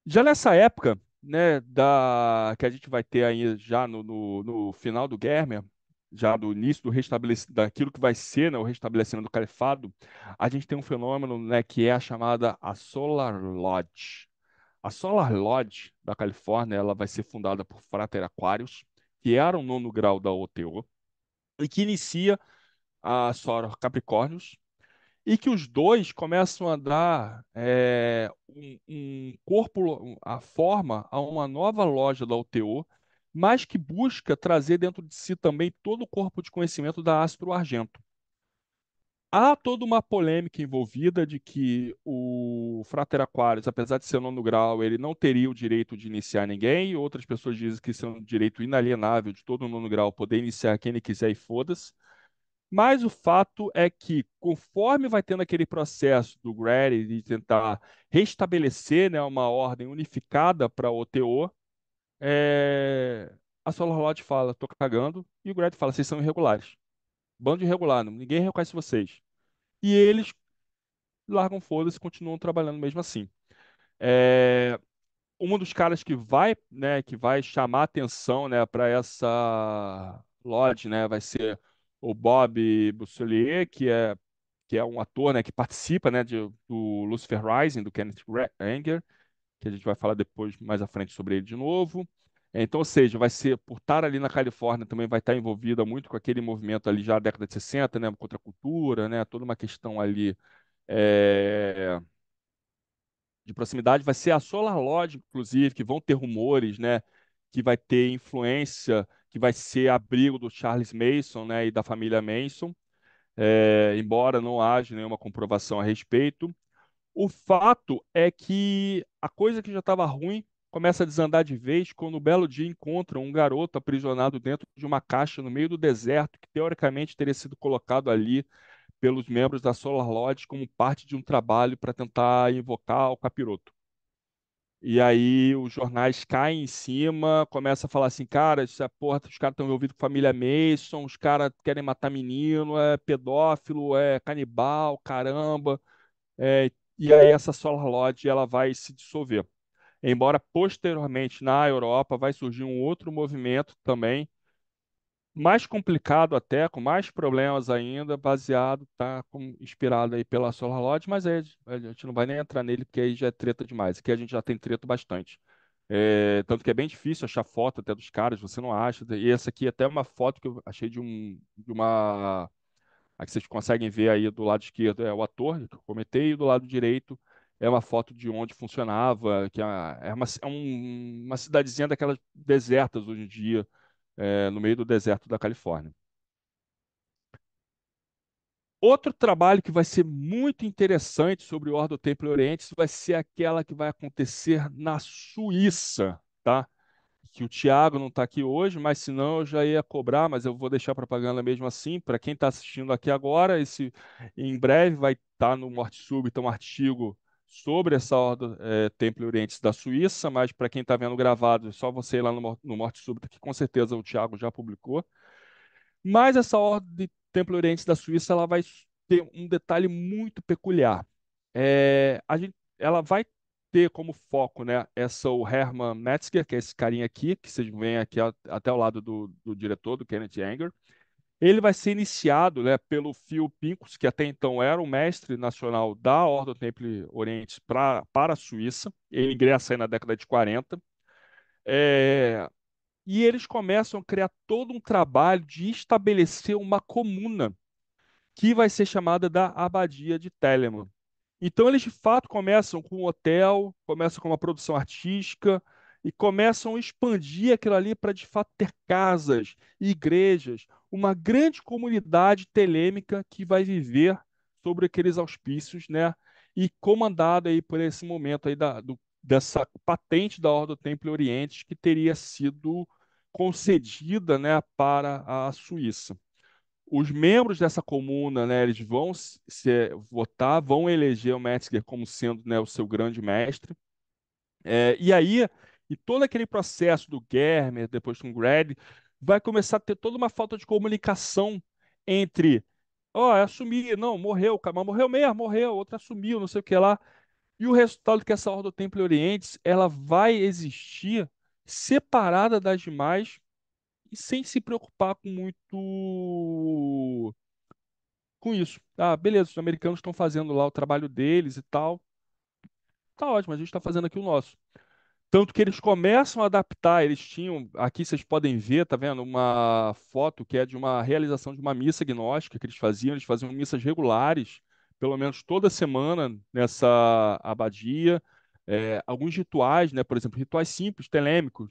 Já nessa época, né, da, que a gente vai ter aí já no, no, no final do Guermer, já do início do restabelecimento, daquilo que vai ser né, o restabelecimento do califado, a gente tem um fenômeno né, que é a chamada a Solar Lodge. A Solar Lodge da Califórnia ela vai ser fundada por Frater Aquarius, que era o nono grau da OTO, e que inicia a Solar Capricórnios, e que os dois começam a dar é, um, um, corpo, a forma a uma nova loja da UTO, mas que busca trazer dentro de si também todo o corpo de conhecimento da Astro Argento. Há toda uma polêmica envolvida de que o Frater Aquarius, apesar de ser nono grau, ele não teria o direito de iniciar ninguém. Outras pessoas dizem que isso é um direito inalienável de todo nono grau poder iniciar quem ele quiser e foda-se. Mas o fato é que, conforme vai tendo aquele processo do Grady de tentar restabelecer né, uma ordem unificada para a OTO, é... a SolarLodge fala, estou cagando, e o Grady fala, vocês são irregulares. Bando de irregular, ninguém reconhece vocês. E eles largam foda-se e continuam trabalhando mesmo assim. É... Um dos caras que vai, né, que vai chamar atenção né, para essa Lodge né, vai ser o Bob Bussolier, que é, que é um ator né, que participa né, de, do Lucifer Rising, do Kenneth Anger, que a gente vai falar depois mais à frente sobre ele de novo. Então, ou seja, vai ser, por estar ali na Califórnia, também vai estar envolvida muito com aquele movimento ali já da década de 60, né, contra a cultura, né, toda uma questão ali é, de proximidade. Vai ser a Solar Lodge, inclusive, que vão ter rumores, né, que vai ter influência que vai ser abrigo do Charles Mason né, e da família Mason, é, eh, embora não haja nenhuma comprovação a respeito. O fato é que a coisa que já estava ruim começa a desandar de vez quando o belo dia encontra um garoto aprisionado dentro de uma caixa no meio do deserto que teoricamente teria sido colocado ali pelos membros da Solar Lodge como parte de um trabalho para tentar invocar o capiroto. E aí os jornais caem em cima, começa a falar assim, cara, isso é porra, os caras estão envolvidos com família Mason, os caras querem matar menino, é pedófilo, é canibal, caramba. É, e aí essa Solar Lodge ela vai se dissolver. Embora posteriormente na Europa vai surgir um outro movimento também mais complicado até, com mais problemas ainda, baseado, tá com, inspirado aí pela Solar Lodge, mas aí a gente não vai nem entrar nele, porque aí já é treta demais. Aqui a gente já tem treta bastante. É, tanto que é bem difícil achar foto até dos caras, você não acha. E essa aqui é até uma foto que eu achei de, um, de uma. Aqui vocês conseguem ver aí do lado esquerdo é o ator que eu comentei, e do lado direito é uma foto de onde funcionava, que é uma, é uma, é um, uma cidadezinha daquelas desertas hoje em dia é, no meio do deserto da Califórnia. Outro trabalho que vai ser muito interessante sobre o Ordo Templo Oriente vai ser aquela que vai acontecer na Suíça, tá? Que o Tiago não está aqui hoje, mas senão eu já ia cobrar, mas eu vou deixar a propaganda mesmo assim. Para quem está assistindo aqui agora, esse em breve vai estar tá no Morte Súbita um artigo sobre essa ordem é, Templo Orientes da Suíça, mas para quem está vendo gravado, é só você ir lá no, no Morte Súbita, que com certeza o Tiago já publicou. Mas essa ordem Templo Orientes da Suíça ela vai ter um detalhe muito peculiar. É, a gente, ela vai ter como foco né, essa o Hermann Metzger, que é esse carinha aqui, que vocês veem aqui até ao lado do, do diretor, do Kenneth Anger. Ele vai ser iniciado né, pelo Fio Pincus, que até então era o mestre nacional da Ordem do Temple Oriente pra, para a Suíça. Ele ingressa aí na década de 40. É... E eles começam a criar todo um trabalho de estabelecer uma comuna, que vai ser chamada da Abadia de Telemann. Então, eles de fato começam com um hotel, começam com uma produção artística, e começam a expandir aquilo ali para de fato ter casas, igrejas, uma grande comunidade telêmica que vai viver sobre aqueles auspícios, né? E comandada aí por esse momento aí da, do, dessa patente da Ordem do Templo Oriente que teria sido concedida, né, para a Suíça. Os membros dessa comuna, né, eles vão se, votar, vão eleger o Metzger como sendo, né, o seu grande mestre. É, e aí e todo aquele processo do Germer, depois com o Grad, vai começar a ter toda uma falta de comunicação entre, ó, oh, assumi, não, morreu, mas morreu mesmo, morreu, outra assumiu, não sei o que lá. E o resultado que essa Ordem do Templo Orientes, ela vai existir separada das demais e sem se preocupar com muito com isso. Ah, beleza, os americanos estão fazendo lá o trabalho deles e tal. Tá ótimo, a gente está fazendo aqui o nosso. Tanto que eles começam a adaptar, eles tinham, aqui vocês podem ver, tá vendo, uma foto que é de uma realização de uma missa gnóstica que eles faziam, eles faziam missas regulares, pelo menos toda semana nessa abadia, é, alguns rituais, né, por exemplo, rituais simples, telêmicos,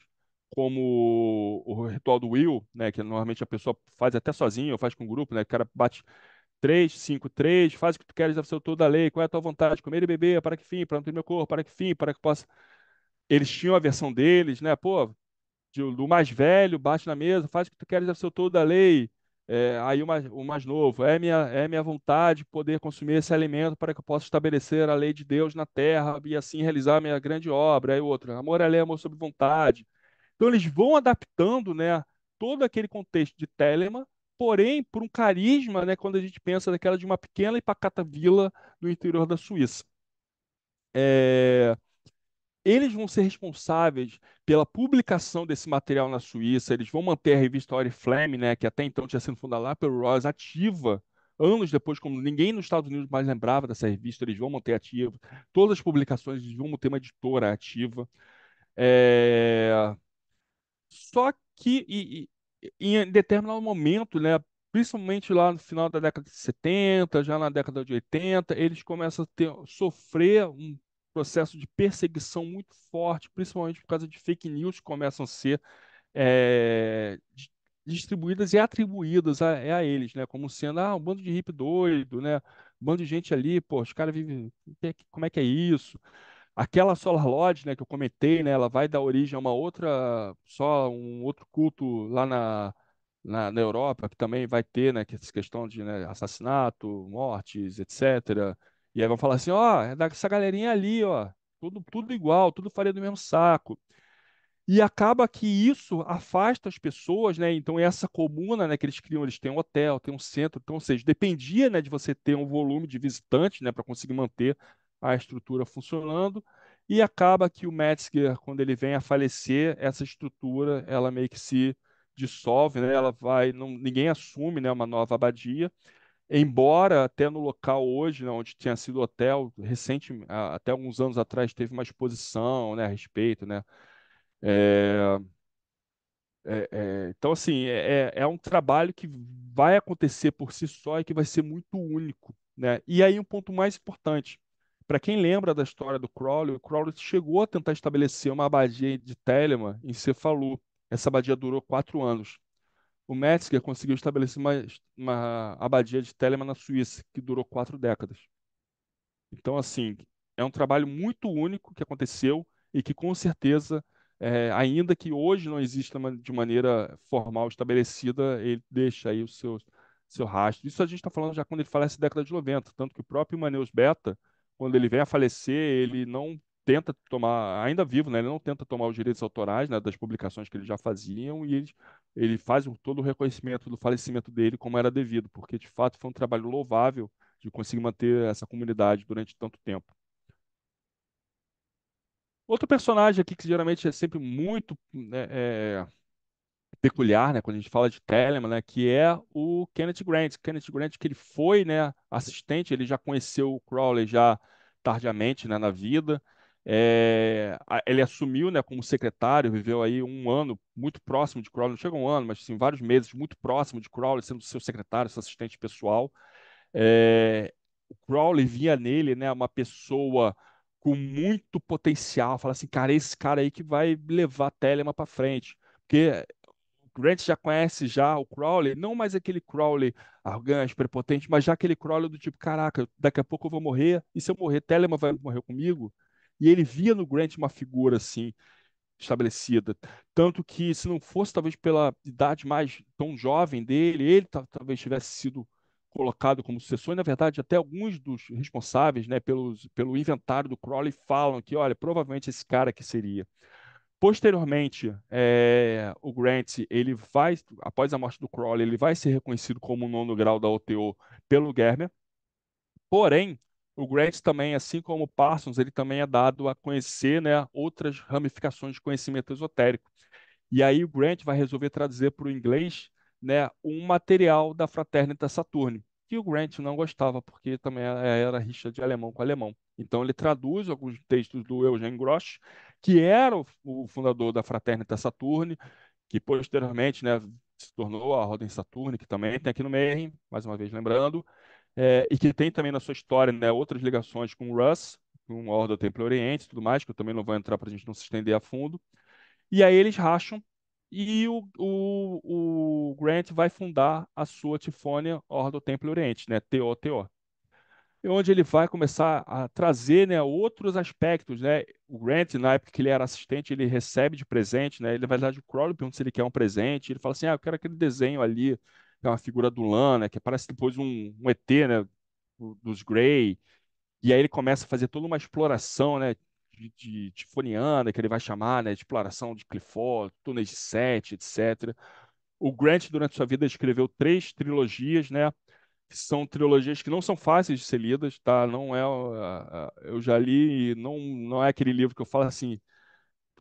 como o ritual do Will, né, que normalmente a pessoa faz até sozinha ou faz com um grupo, né, o cara bate três cinco três faz o que tu queres, deve ser toda a lei, qual é a tua vontade, comer e beber, para que fim, para nutrir meu corpo, para que fim, para que possa eles tinham a versão deles, né? Pô, do mais velho bate na mesa, faz o que tu queres, é o seu todo da lei. É, aí o mais, o mais, novo, é minha, é minha vontade poder consumir esse alimento para que eu possa estabelecer a lei de Deus na terra e assim realizar a minha grande obra. Aí outro, amor é lei, amor sobre vontade. Então eles vão adaptando né, todo aquele contexto de Telema, porém por um carisma, né, quando a gente pensa daquela de uma pequena e pacata vila no interior da Suíça. É... Eles vão ser responsáveis pela publicação desse material na Suíça, eles vão manter a revista Oriflame, né, que até então tinha sido fundada lá pelo Ross, ativa anos depois, como ninguém nos Estados Unidos mais lembrava dessa revista, eles vão manter ativa. Todas as publicações, eles vão manter uma editora ativa. É... Só que, e, e, em determinado momento, né, principalmente lá no final da década de 70, já na década de 80, eles começam a ter, sofrer um processo de perseguição muito forte, principalmente por causa de fake news que começam a ser é, distribuídas e atribuídas a, a, eles, né? Como sendo ah, um bando de hippie doido, né? Um bando de gente ali, pô, os caras vivem. Como é que é isso? Aquela Solar Lodge, né, que eu comentei, né? Ela vai dar origem a uma outra, só um outro culto lá na, na, na Europa, que também vai ter, né? Que é essa questão de né, assassinato, mortes, etc e aí vão falar assim, ó, é dessa galerinha ali, ó, tudo, tudo igual, tudo faria do mesmo saco. E acaba que isso afasta as pessoas, né? Então, essa comuna né, que eles criam, eles têm um hotel, tem um centro, então, ou seja, dependia né, de você ter um volume de visitantes né, para conseguir manter a estrutura funcionando. E acaba que o Metzger, quando ele vem a falecer, essa estrutura ela meio que se dissolve, né? Ela vai, não, ninguém assume né, uma nova abadia. Embora até no local hoje, né, onde tinha sido hotel, recente, até alguns anos atrás, teve uma exposição né, a respeito. Né? É, é, é, então, assim, é, é, é, um trabalho que vai acontecer por si só e que vai ser muito único. Né? E aí, um ponto mais importante: para quem lembra da história do Crowley, o Crowley chegou a tentar estabelecer uma abadia de Telemann em Cefalu. Essa abadia durou quatro anos. O Metzger conseguiu estabelecer uma, uma abadia de Telemann na Suíça, que durou quatro décadas. Então, assim, é um trabalho muito único que aconteceu e que, com certeza, é, ainda que hoje não exista de maneira formal estabelecida, ele deixa aí o seu, seu rastro. Isso a gente está falando já quando ele falece década de 90, tanto que o próprio Maneus Beta, quando ele vem a falecer, ele não tenta tomar, ainda vivo, né? Ele não tenta tomar os direitos autorais né, das publicações que ele já faziam e ele, ele faz o, todo o reconhecimento do falecimento dele como era devido, porque de fato foi um trabalho louvável de conseguir manter essa comunidade durante tanto tempo. Outro personagem aqui que geralmente é sempre muito né, é, peculiar, né, quando a gente fala de Telemann, né, que é o Kenneth Grant. Kenneth Grant, que ele foi, né, assistente, ele já conheceu o Crowley já tardiamente, né, na vida. É, ele assumiu né, como secretário, viveu aí um ano muito próximo de Crowley, não chega um ano, mas assim, vários meses muito próximo de Crowley, sendo seu secretário, seu assistente pessoal. É, o Crowley via nele né, uma pessoa com muito potencial, fala assim, cara, é esse cara aí que vai levar a Telema para frente, porque o Grant já conhece já o Crowley, não mais aquele Crowley arrogante, prepotente, mas já aquele Crowley do tipo, caraca, daqui a pouco eu vou morrer, e se eu morrer, Telema vai morrer comigo? E ele via no Grant uma figura assim, estabelecida. Tanto que, se não fosse talvez pela idade mais tão jovem dele, ele talvez tivesse sido colocado como sucessor, e na verdade até alguns dos responsáveis né, pelos, pelo inventário do Crowley falam que, olha, provavelmente esse cara que seria. Posteriormente, é, o Grant, ele vai, após a morte do Crowley, ele vai ser reconhecido como nono grau da OTO pelo Germer, porém, o Grant também, assim como o Parsons, ele também é dado a conhecer né, outras ramificações de conhecimento esotérico. E aí o Grant vai resolver traduzir para o inglês né, um material da Fraternita Saturne, que o Grant não gostava, porque também era rixa de alemão com alemão. Então ele traduz alguns textos do Eugen Grosch, que era o fundador da Fraternita Saturne, que posteriormente né, se tornou a Ordem Saturne, que também tem aqui no Meirin, mais uma vez lembrando, é, e que tem também na sua história né, outras ligações com o Russ, com o Ordo Templo Oriente e tudo mais, que eu também não vou entrar para a gente não se estender a fundo. E aí eles racham e o, o, o Grant vai fundar a sua Tifônia Ordo Templo Oriente, né, TOTO. E onde ele vai começar a trazer né, outros aspectos. Né? O Grant, na época que ele era assistente, ele recebe de presente, né? ele vai verdade, o Crowley, pergunta se ele quer um presente, ele fala assim, ah, eu quero aquele desenho ali é uma figura do Lan, né, que parece depois um, um ET, né, dos Grey. E aí ele começa a fazer toda uma exploração, né, de, de, que ele vai chamar, né, de exploração de Clifford, túneis de Sete, etc. O Grant, durante sua vida, escreveu três trilogias, né, que são trilogias que não são fáceis de ser lidas, tá? Não é, ah, ah, eu já li, não não é aquele livro que eu falo assim,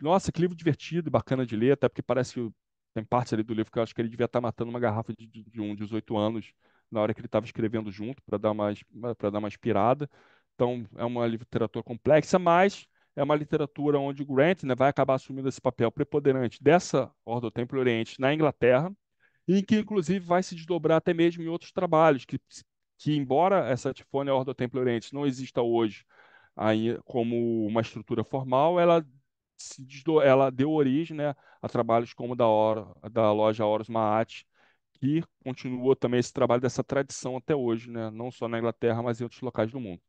nossa, que livro divertido e bacana de ler, até porque parece que tem partes ali do livro que eu acho que ele devia estar tá matando uma garrafa de, de, de um de 18 anos na hora que ele estava escrevendo junto, para dar, mais, dar mais pirada Então, é uma literatura complexa, mas é uma literatura onde Grant né, vai acabar assumindo esse papel preponderante dessa Ordem do Templo Oriente na Inglaterra, e que, inclusive, vai se desdobrar até mesmo em outros trabalhos, que, que embora essa Tifone Ordem do Templo Oriente não exista hoje aí, como uma estrutura formal, ela ela deu origem né, a trabalhos como da, Or, da loja Horus Maat, que continuou também esse trabalho dessa tradição até hoje, né, não só na Inglaterra, mas em outros locais do mundo.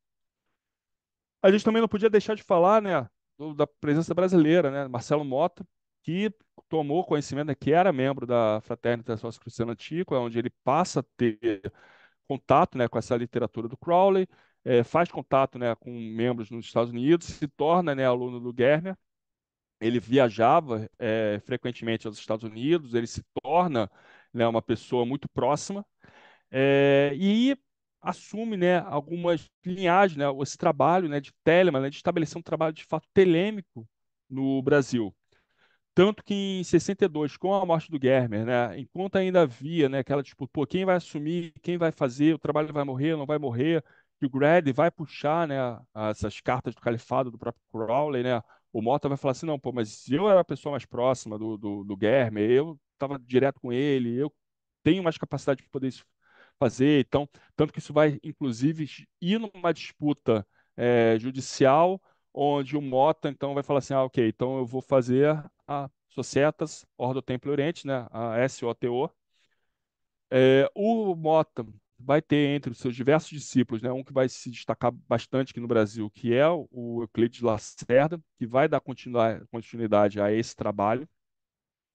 A gente também não podia deixar de falar né, da presença brasileira, né, Marcelo Mota, que tomou conhecimento, né, que era membro da Fraternidade Sócio Cristiana Antiga, onde ele passa a ter contato né, com essa literatura do Crowley, é, faz contato né, com membros nos Estados Unidos, se torna né, aluno do Germer ele viajava é, frequentemente aos Estados Unidos, ele se torna né, uma pessoa muito próxima é, e assume né, algumas linhagens, né, esse trabalho né, de Telemann, né, de estabelecer um trabalho de fato telêmico no Brasil. Tanto que em 62, com a morte do Germer, né, enquanto ainda havia né, aquela disputa, quem vai assumir, quem vai fazer, o trabalho vai morrer, não vai morrer, que o Grady vai puxar né, essas cartas do califado do próprio Crowley, né, o Mota vai falar assim, não, pô, mas eu era a pessoa mais próxima do, do, do Guerme, eu estava direto com ele, eu tenho mais capacidade de poder fazer, então, tanto que isso vai, inclusive, ir numa disputa é, judicial, onde o Mota, então, vai falar assim, ah, ok, então eu vou fazer a Societas Ordo Templo Oriente, né, a SOTO, é, eh, o Mota vai ter entre os seus diversos discípulos, né, um que vai se destacar bastante aqui no Brasil, que é o Euclides Lacerda, que vai dar continuidade a esse trabalho.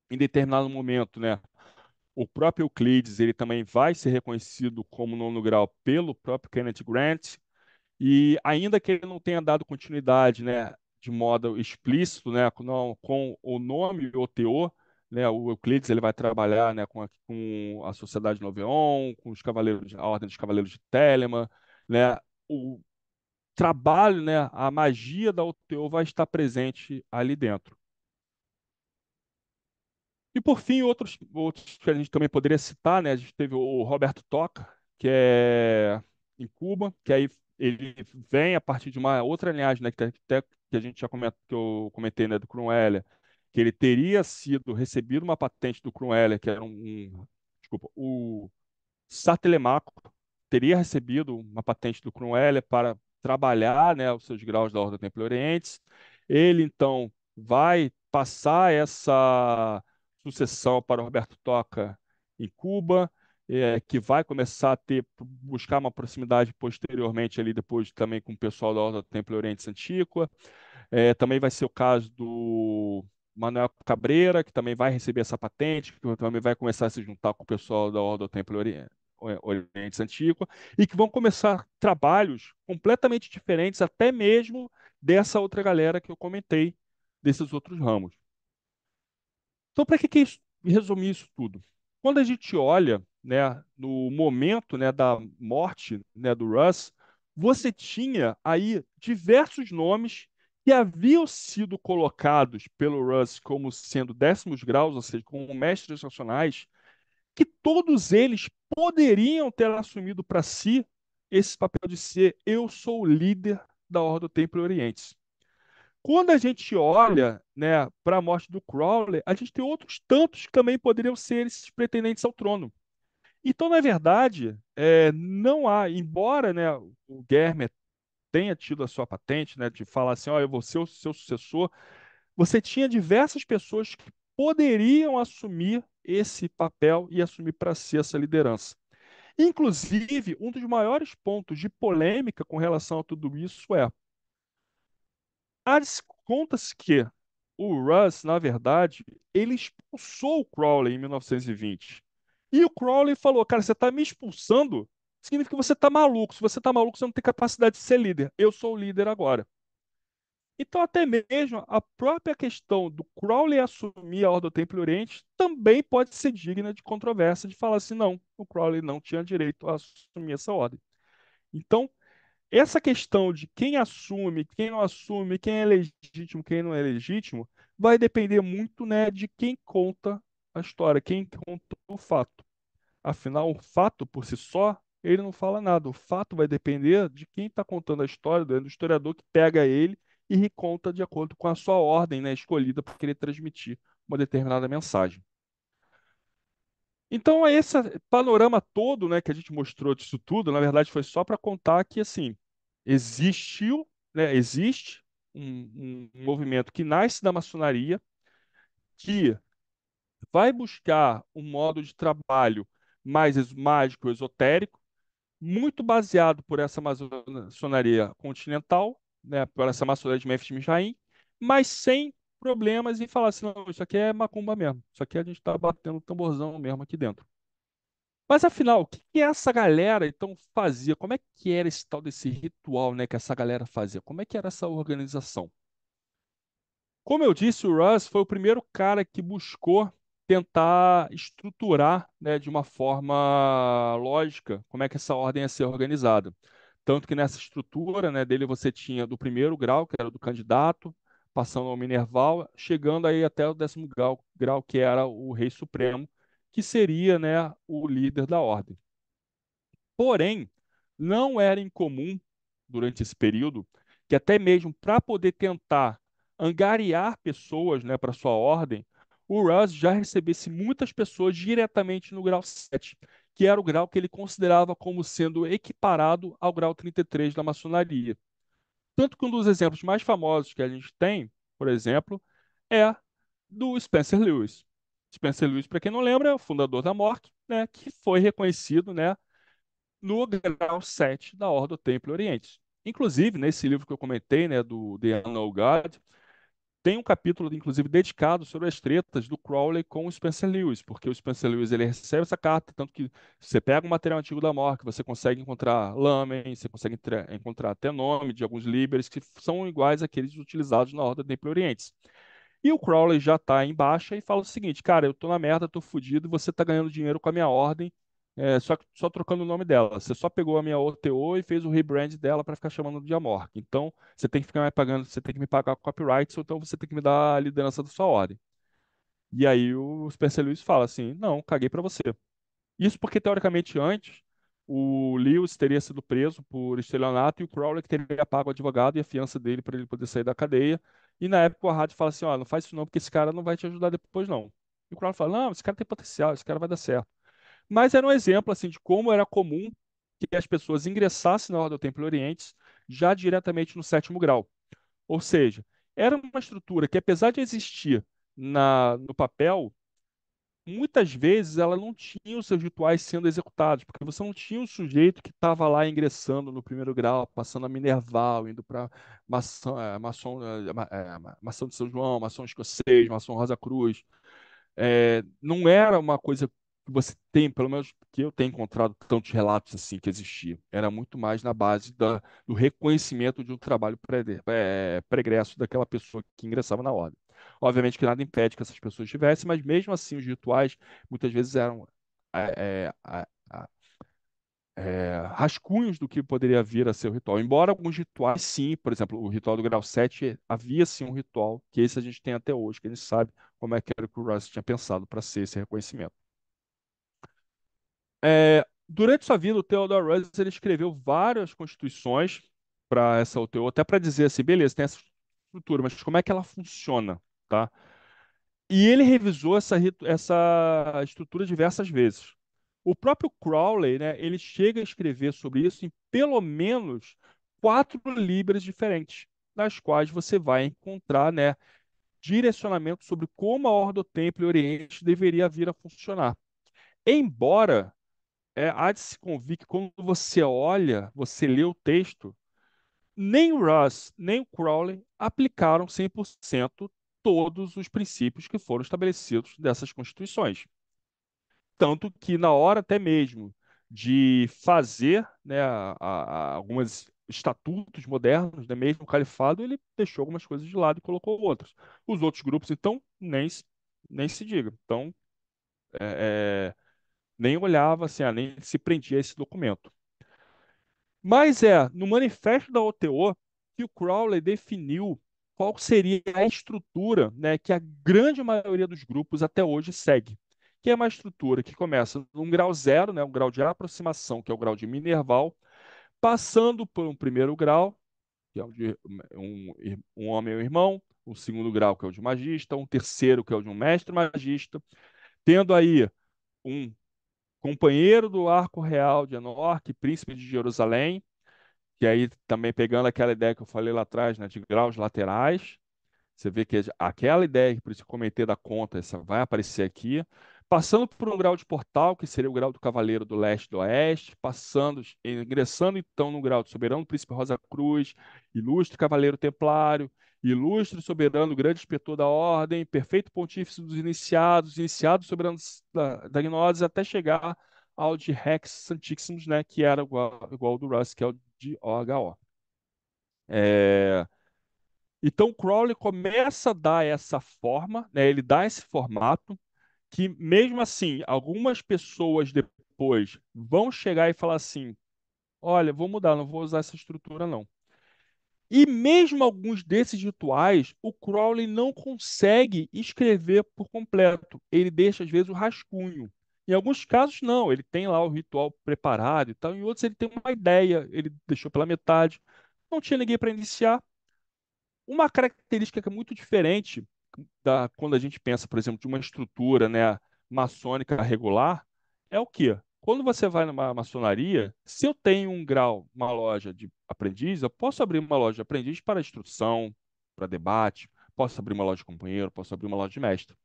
Em determinado momento, né, o próprio Euclides ele também vai ser reconhecido como nono grau pelo próprio Kenneth Grant, e ainda que ele não tenha dado continuidade né, de modo explícito né, com, com o nome ou teor, né, o Euclides ele vai trabalhar né, com, a, com a Sociedade de Noveon, com os cavaleiros, a Ordem dos Cavaleiros de Telemann. né, o trabalho, né, a magia da OTO vai estar presente ali dentro. E por fim, outros, outros que a gente também poderia citar, né, a gente teve o Roberto Toca, que é em Cuba, que aí ele vem a partir de uma outra linhagem, né, que, até, que a gente já comentou, que eu comentei, né, do Cromwell, que ele teria sido recebido uma patente do Krueller, que era um, um desculpa, o Satelemaco teria recebido uma patente do Krueller para trabalhar, né, os seus graus da Ordem Orientes. Ele então vai passar essa sucessão para o Roberto Toca em Cuba, é, que vai começar a ter buscar uma proximidade posteriormente ali depois também com o pessoal da Ordem Temploriense Antiqua. É, também vai ser o caso do Manuel Cabreira, que também vai receber essa patente, que também vai começar a se juntar com o pessoal da Ordem do Templo Oriente, Antigo, e que vão começar trabalhos completamente diferentes, até mesmo dessa outra galera que eu comentei, desses outros ramos. Então, para que, que isso, resumir isso tudo? Quando a gente olha né, no momento né, da morte né, do Russ, você tinha aí diversos nomes haviam sido colocados pelo Russ como sendo décimos graus, ou seja, como mestres nacionais, que todos eles poderiam ter assumido para si esse papel de ser eu sou o líder da Ordem do Templo Oriente. Quando a gente olha né, para a morte do Crowley, a gente tem outros tantos que também poderiam ser esses pretendentes ao trono. Então, na verdade, é, não há, embora né, o Germer tenha tido a sua patente, né, de falar assim, ó, oh, eu vou ser o seu sucessor, você tinha diversas pessoas que poderiam assumir esse papel e assumir para si essa liderança. Inclusive, um dos maiores pontos de polêmica com relação a tudo isso é conta-se que o Russ, na verdade, ele expulsou o Crowley em 1920. E o Crowley falou: Cara, você está me expulsando significa que você está maluco. Se você está maluco, você não tem capacidade de ser líder. Eu sou o líder agora. Então, até mesmo a própria questão do Crowley assumir a Ordem do Templo Oriente também pode ser digna de controvérsia, de falar assim, não, o Crowley não tinha direito a assumir essa ordem. Então, essa questão de quem assume, quem não assume, quem é legítimo, quem não é legítimo, vai depender muito né, de quem conta a história, quem conta o fato. Afinal, o fato por si só ele não fala nada. O fato vai depender de quem está contando a história, do historiador que pega ele e reconta de acordo com a sua ordem né, escolhida por querer transmitir uma determinada mensagem. Então, é esse panorama todo né, que a gente mostrou disso tudo, na verdade, foi só para contar que assim existiu, né, existe um, um movimento que nasce da maçonaria, que vai buscar um modo de trabalho mais mágico, esotérico, muito baseado por essa maçonaria continental, né, por essa maçonaria de Memphis Mishaim, mas sem problemas em falar assim, não, isso aqui é macumba mesmo, isso aqui a gente está batendo tamborzão mesmo aqui dentro. Mas afinal, o que, que essa galera então fazia? Como é que era esse tal desse ritual né, que essa galera fazia? Como é que era essa organização? Como eu disse, o Russ foi o primeiro cara que buscou tentar estruturar né, de uma forma lógica como é que essa ordem ia ser organizada. Tanto que nessa estrutura né, dele você tinha do primeiro grau, que era do candidato, passando ao Minerval, chegando aí até o décimo grau, grau que era o rei supremo, que seria né, o líder da ordem. Porém, não era incomum durante esse período que até mesmo para poder tentar angariar pessoas né, para sua ordem, o Russ já recebesse muitas pessoas diretamente no grau 7, que era o grau que ele considerava como sendo equiparado ao grau 33 da maçonaria. Tanto que um dos exemplos mais famosos que a gente tem, por exemplo, é do Spencer Lewis. Spencer Lewis, para quem não lembra, é o fundador da Mork, né, que foi reconhecido né, no grau 7 da Ordem do Templo Oriente. Inclusive, nesse livro que eu comentei, né, do The Unknown God, tem um capítulo, inclusive, dedicado sobre as tretas do Crowley com o Spencer Lewis, porque o Spencer Lewis ele recebe essa carta, tanto que você pega um material antigo da Mork, você consegue encontrar lamen, você consegue encontrar até nome de alguns líderes que são iguais àqueles utilizados na ordem Templo Orientes. E o Crowley já está em baixa e fala o seguinte, cara, eu estou na merda, estou fudido, você está ganhando dinheiro com a minha ordem, é, só, só trocando o nome dela. Você só pegou a minha OTO e fez o rebrand dela para ficar chamando de Amorc. Então, você tem que ficar me pagando, você tem que me pagar copyrights, ou então você tem que me dar a liderança da sua ordem. E aí o Spencer Lewis fala assim: não, caguei para você. Isso porque, teoricamente, antes, o Lewis teria sido preso por estelionato e o Crowley teria pago o advogado e a fiança dele para ele poder sair da cadeia. E na época o Arad fala assim: ó, não faz isso não, porque esse cara não vai te ajudar depois, não. E o Crowley fala: não, esse cara tem potencial, esse cara vai dar certo. Mas era um exemplo assim de como era comum que as pessoas ingressassem na Ordem do Templo Orientes já diretamente no sétimo grau. Ou seja, era uma estrutura que, apesar de existir na, no papel, muitas vezes ela não tinha os seus rituais sendo executados, porque você não tinha um sujeito que estava lá ingressando no primeiro grau, passando a Minerval, indo para maçã, é, maçom, é, é, é de São João, maçom escocês, maçom Rosa Cruz. É, não era uma coisa que você tem, pelo menos que eu tenho encontrado tantos relatos assim que existia, era muito mais na base da, do reconhecimento de um trabalho pre, é, pregresso daquela pessoa que ingressava na ordem. Obviamente que nada impede que essas pessoas tivessem, mas mesmo assim os rituais muitas vezes eram é, é, é rascunhos do que poderia vir a ser o ritual. Embora alguns rituais, sim, por exemplo, o ritual do grau 7, havia sim um ritual, que esse a gente tem até hoje, que a gente sabe como é que era que o Rice tinha pensado para ser esse reconhecimento. É, durante sua vida, o Theodore Roosevelt ele escreveu várias constituições para essa UTO, até para dizer assim, beleza, tem essa estrutura, mas como é que ela funciona, tá? E ele revisou essa, essa estrutura diversas vezes. O próprio Crowley, né, ele chega a escrever sobre isso em pelo menos quatro livros diferentes, nas quais você vai encontrar, né, direcionamento sobre como a Ordo do Templo e Oriente deveria vir a funcionar. Embora é, há de se convir que quando você olha, você lê o texto, nem o Russ, nem o Crowley aplicaram 100% todos os princípios que foram estabelecidos dessas constituições. Tanto que, na hora até mesmo de fazer né, algumas estatutos modernos, né, mesmo o califado, ele deixou algumas coisas de lado e colocou outras. Os outros grupos, então, nem, nem se diga. Então, é, é nem olhava, assim, ah, nem se prendia a esse documento. Mas é no manifesto da OTO que o Crowley definiu qual seria a estrutura né, que a grande maioria dos grupos até hoje segue, que é uma estrutura que começa num grau zero, né, um grau de aproximação, que é o grau de Minerval, passando por um primeiro grau, que é o de um, um homem ou irmão, um segundo grau, que é o de magista, um terceiro, que é o de um mestre magista, tendo aí um companheiro do arco real de Enoque, príncipe de Jerusalém, que aí também pegando aquela ideia que eu falei lá atrás, né, de graus laterais, você vê que aquela ideia que precisa cometer da conta, essa vai aparecer aqui, passando por um grau de portal, que seria o grau do cavaleiro do leste e do oeste, passando, ingressando então no grau do soberano, príncipe Rosa Cruz, ilustre cavaleiro templário, Ilustre, soberano, grande inspetor da ordem, perfeito pontífice dos iniciados, iniciados soberanos da, da Gnose, até chegar ao de Rex santíssimos né, que era igual, igual ao do Russ, que é o de OHO. É... Então, Crowley começa a dar essa forma, né, ele dá esse formato, que mesmo assim, algumas pessoas depois vão chegar e falar assim: olha, vou mudar, não vou usar essa estrutura, não. E mesmo alguns desses rituais, o Crowley não consegue escrever por completo. Ele deixa, às vezes, o rascunho. Em alguns casos, não. Ele tem lá o ritual preparado e tal. Em outros, ele tem uma ideia. Ele deixou pela metade. Não tinha ninguém para iniciar. Uma característica que é muito diferente da quando a gente pensa, por exemplo, de uma estrutura né, maçônica regular é o quê? Quando você vai numa maçonaria, se eu tenho um grau, uma loja de aprendiz, eu posso abrir uma loja de aprendiz para instrução, para debate, posso abrir uma loja de companheiro, posso abrir uma loja de mestre.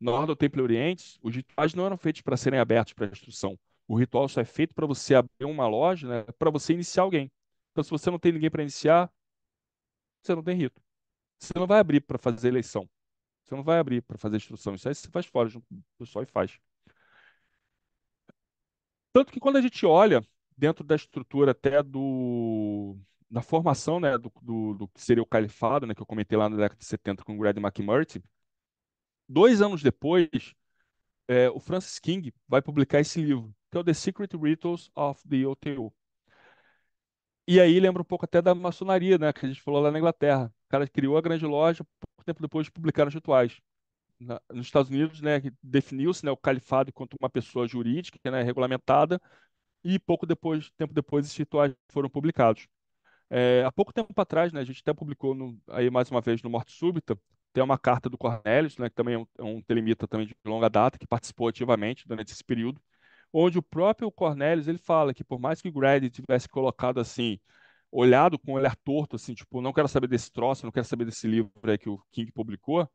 Na Ordem do Templo Orientes, os rituais não eram feitos para serem abertos para instrução. O ritual só é feito para você abrir uma loja, né, para você iniciar alguém. Então, se você não tem ninguém para iniciar, você não tem rito. Você não vai abrir para fazer eleição. Você não vai abrir para fazer instrução. Isso aí você faz fora junto com o pessoal e faz. Tanto que quando a gente olha dentro da estrutura até do da formação né, do, do, do, que seria o califado, né, que eu comentei lá na década de 70 com o Greg McMurtry, dois anos depois, é, o Francis King vai publicar esse livro, que é o The Secret Rituals of the OTO. E aí lembra um pouco até da maçonaria, né, que a gente falou lá na Inglaterra. O cara criou a grande loja, pouco tempo depois publicaram os rituais na, nos Estados Unidos, né, definiu-se né, o califado enquanto uma pessoa jurídica, né, regulamentada, e pouco depois, tempo depois, esses rituais foram publicados. É, há pouco tempo atrás, né, a gente até publicou no, aí mais uma vez no Morte Súbita, tem uma carta do Cornelius, né, que também é um, é um telemita também de longa data, que participou ativamente durante esse período, onde o próprio Cornelius ele fala que por mais que o Grady tivesse colocado assim, olhado com um olhar torto, assim, tipo, não quero saber desse troço, não quero saber desse livro aí que o King publicou,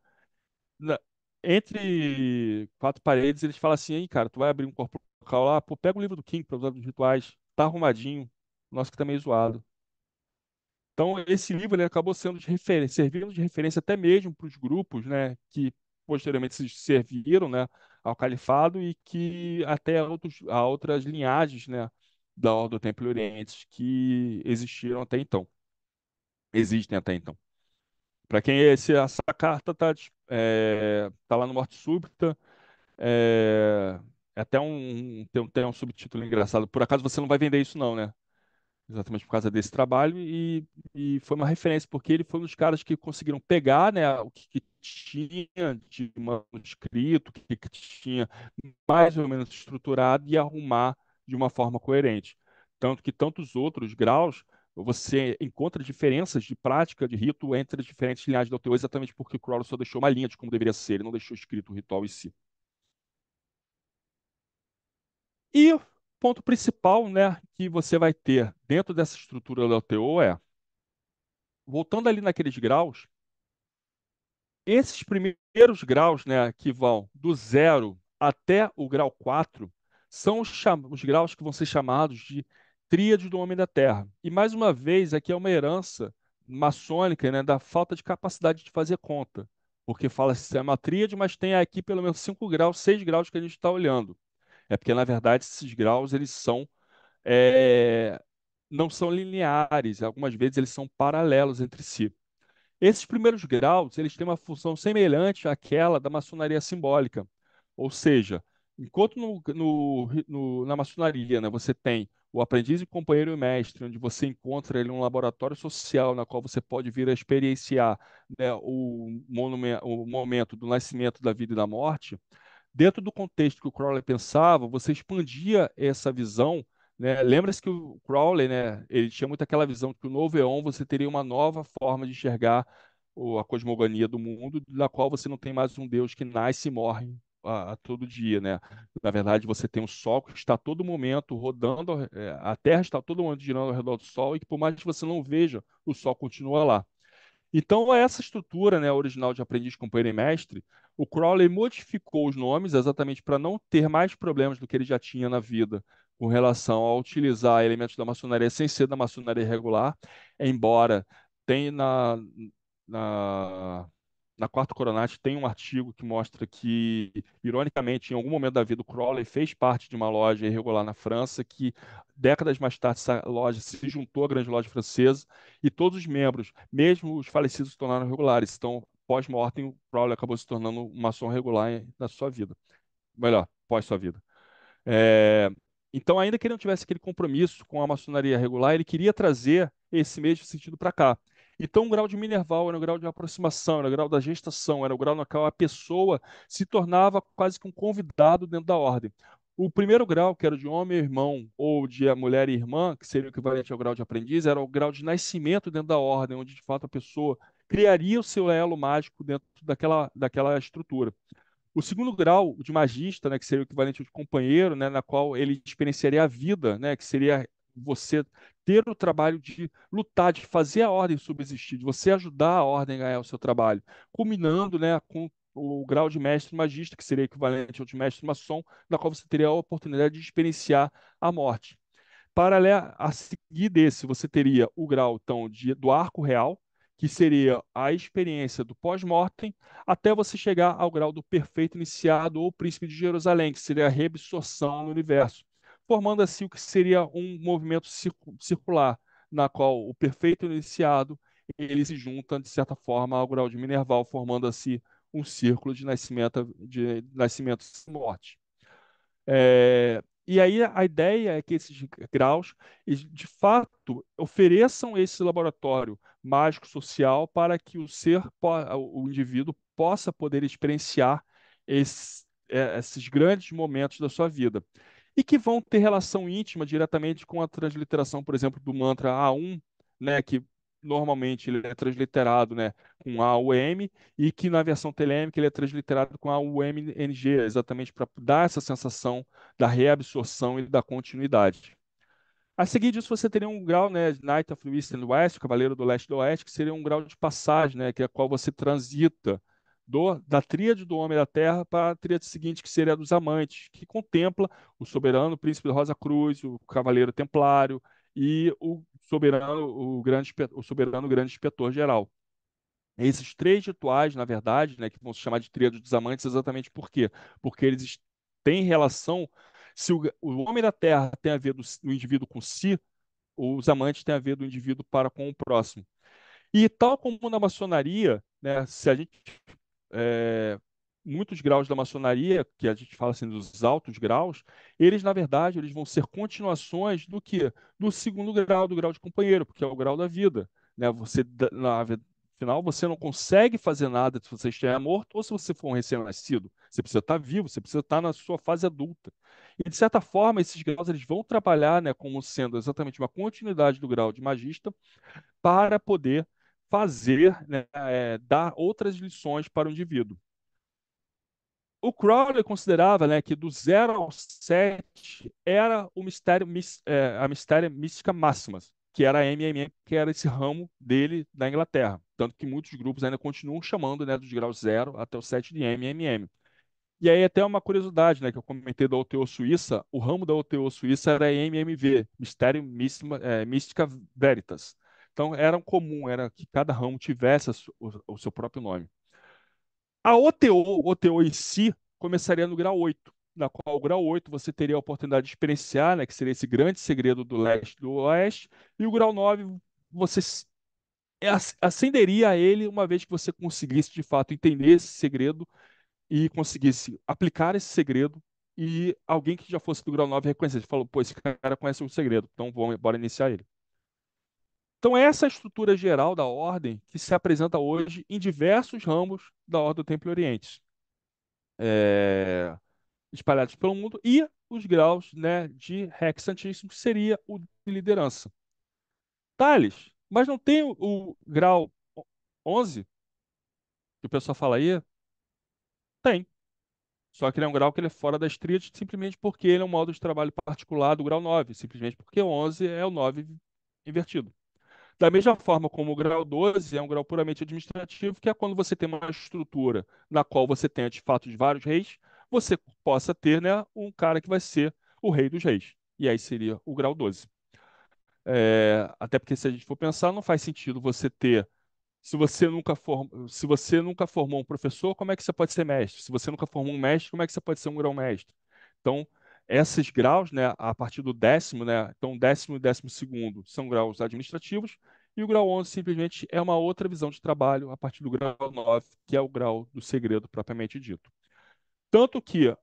entre quatro paredes, eles falam assim, hein cara, tu vai abrir um corpo local lá, pô, pega o livro do King para usar nos rituais, tá arrumadinho, nosso que tá meio zoado. Então, esse livro ele acabou sendo de referência, servindo de referência até mesmo para os grupos, né, que posteriormente se serviram, né, ao califado e que até outros, a outras linhagens, né, da Ordem do Templo Orientes que existiram até então. Existem até então. Para quem é esse a carta está é, tá lá no Morte Súbita. É, é até um tem, tem um subtítulo engraçado. Por acaso você não vai vender isso, não, né? Exatamente por causa desse trabalho. E, e foi uma referência, porque ele foi um dos caras que conseguiram pegar né, o que, que tinha de manuscrito, o que, que tinha mais ou menos estruturado e arrumar de uma forma coerente. Tanto que tantos outros graus você encontra diferenças de prática de rito entre as diferentes linhagens da OTO, exatamente porque o Crowley só deixou uma linha de como deveria ser, ele não deixou escrito o ritual em si. E o ponto principal né, que você vai ter dentro dessa estrutura da OTO é, voltando ali naqueles graus, esses primeiros graus né, que vão do zero até o grau 4 são os, os graus que vão ser chamados de tríade do homem da Terra. E mais uma vez, aqui é uma herança maçônica né, da falta de capacidade de fazer conta. Porque fala se assim, é uma tríade, mas tem aqui pelo menos 5 graus, 6 graus que a gente está olhando. É porque, na verdade, esses graus eles são é, não são lineares, algumas vezes eles são paralelos entre si. Esses primeiros graus eles têm uma função semelhante àquela da maçonaria simbólica, ou seja, enquanto no, no, no, na maçonaria né, você tem o aprendiz e companheiro e mestre, onde você encontra ele um laboratório social na qual você pode vir a experienciar né, o, o, momento do nascimento, da vida e da morte, dentro do contexto que o Crowley pensava, você expandia essa visão. Né? Lembra-se que o Crowley né, ele tinha muito aquela visão que o novo eon você teria uma nova forma de enxergar a cosmogonia do mundo, na qual você não tem mais um Deus que nasce e morre a, a, todo dia, né? Na verdade, você tem o Sol que está a todo momento rodando, é, a Terra está a todo momento girando ao redor do Sol e que por mais que você não veja, o Sol continua lá. Então, é essa estrutura né, original de aprendiz, companheiro e mestre, o Crowley modificou os nomes exatamente para não ter mais problemas do que ele já tinha na vida com relação a utilizar elementos da maçonaria sem ser da maçonaria regular, embora tem na, na na Quarta Coronat tem um artigo que mostra que, ironicamente, em algum momento da vida, o Crowley fez parte de uma loja irregular na França, que décadas mais tarde essa loja se juntou à grande loja francesa e todos os membros, mesmo os falecidos, se tornaram regulares. Então, pós-mortem, o Crowley acabou se tornando uma maçom regular na sua vida. Melhor, pós sua vida. É... Então, ainda que ele não tivesse aquele compromisso com a maçonaria regular, ele queria trazer esse mesmo sentido para cá. Então, o grau de Minerval era o grau de aproximação, era o grau da gestação, era o grau no qual a pessoa se tornava quase que um convidado dentro da ordem. O primeiro grau, que era de homem e irmão, ou de mulher e irmã, que seria o equivalente ao grau de aprendiz, era o grau de nascimento dentro da ordem, onde de fato a pessoa criaria o seu elo mágico dentro daquela, daquela estrutura. O segundo grau de magista, né, que seria o equivalente ao de companheiro, né, na qual ele experienciaria a vida, né, que seria você ter o trabalho de lutar, de fazer a ordem subsistir, de você ajudar a ordem a ganhar o seu trabalho, culminando né, com o grau de mestre magista, que seria equivalente ao de mestre maçom, na qual você teria a oportunidade de experienciar a morte. Paralela a seguir desse, você teria o grau então, de, do arco real, que seria a experiência do pós-mortem, até você chegar ao grau do perfeito iniciado ou príncipe de Jerusalém, que seria a reabsorção no universo formando assim o que seria um movimento circular, na qual o perfeito iniciado ele se junta, de certa forma, ao grau de Minerval, formando assim um círculo de nascimento, de nascimento e morte. É, e aí a ideia é que esses graus, de fato, ofereçam esse laboratório mágico social para que o ser, o indivíduo possa poder experienciar esse, é, esses grandes momentos da sua vida e que vão ter relação íntima diretamente com a transliteração, por exemplo, do mantra A1, né, que normalmente ele é transliterado né, com AUM e que na versão telêmica ele é transliterado com N G, exatamente para dar essa sensação da reabsorção e da continuidade. A seguir disso, você teria um grau, né, Knight of the East and West, Cavaleiro do Leste e do Oeste, que seria um grau de passagem, né, que é a qual você transita do, da tríade do homem da terra para a tríade seguinte, que seria a dos amantes, que contempla o soberano o príncipe da Rosa Cruz, o cavaleiro templário e o soberano, o grande, o soberano grande inspetor geral. Esses três rituais, na verdade, né, que vão se chamar de tríade dos amantes, exatamente por quê? Porque eles têm relação. Se o, o homem da terra tem a ver do, do indivíduo com si, os amantes têm a ver do indivíduo para com o próximo. E tal como na maçonaria, né, se a gente é, muitos graus da maçonaria, que a gente fala assim dos altos graus, eles na verdade eles vão ser continuações do que do segundo grau, do grau de companheiro, porque é o grau da vida, né? Você na final você não consegue fazer nada se você estiver morto ou se você for um recém-nascido. Você precisa estar vivo, você precisa estar na sua fase adulta. E de certa forma esses graus eles vão trabalhar, né, como sendo exatamente uma continuidade do grau de magista para poder fazer, né, é, dar outras lições para o indivíduo. O Crowley considerava né, que do zero ao sete era o mistério, é, a mistéria mística máxima, que era a MMM, que era esse ramo dele da Inglaterra. Tanto que muitos grupos ainda continuam chamando né, dos grau zero até o sete de MMM. E aí até uma curiosidade, né, que eu comentei da OTO Suíça, o ramo da OTO Suíça era MMV, Mistério Mística, é, Mística Veritas. Então, era comum, era que cada ramo tivesse o, seu próprio nome. A OTO, OTO em si, começaria no grau 8, na qual o grau 8 você teria a oportunidade de experienciar, né, que seria esse grande segredo do leste do oeste, e o grau 9 você é, acenderia a ele uma vez que você conseguisse de fato entender esse segredo e conseguisse aplicar esse segredo e alguém que já fosse do grau 9 reconhecesse, falou, pô, esse cara conhece o segredo, então vamos, bora iniciar ele. Então, essa é a estrutura geral da ordem que se apresenta hoje em diversos ramos da ordem do Templo Oriente, é, espalhados pelo mundo, e os graus né, de hexantismo, que seria o de liderança. Tales, mas não tem o, o grau 11, que o pessoal fala aí? Tem. Só que ele é um grau que ele é fora das tríades, simplesmente porque ele é um modo de trabalho particular do grau 9, simplesmente porque o 11 é o 9 invertido. Da mesma forma como o grau 12 é um grau puramente administrativo, que é quando você tem uma estrutura na qual você tem, de fato, de vários reis, você possa ter né, um cara que vai ser o rei dos reis. E aí seria o grau 12. É, até porque se a gente for pensar, não faz sentido você ter. Se você, nunca for, se você nunca formou um professor, como é que você pode ser mestre? Se você nunca formou um mestre, como é que você pode ser um grão mestre? Então, esses graus, né, a partir do décimo, né, então décimo e décimo segundo são graus administrativos, e o grau 11 simplesmente é uma outra visão de trabalho a partir do grau 9, que é o grau do segredo propriamente dito. Tanto que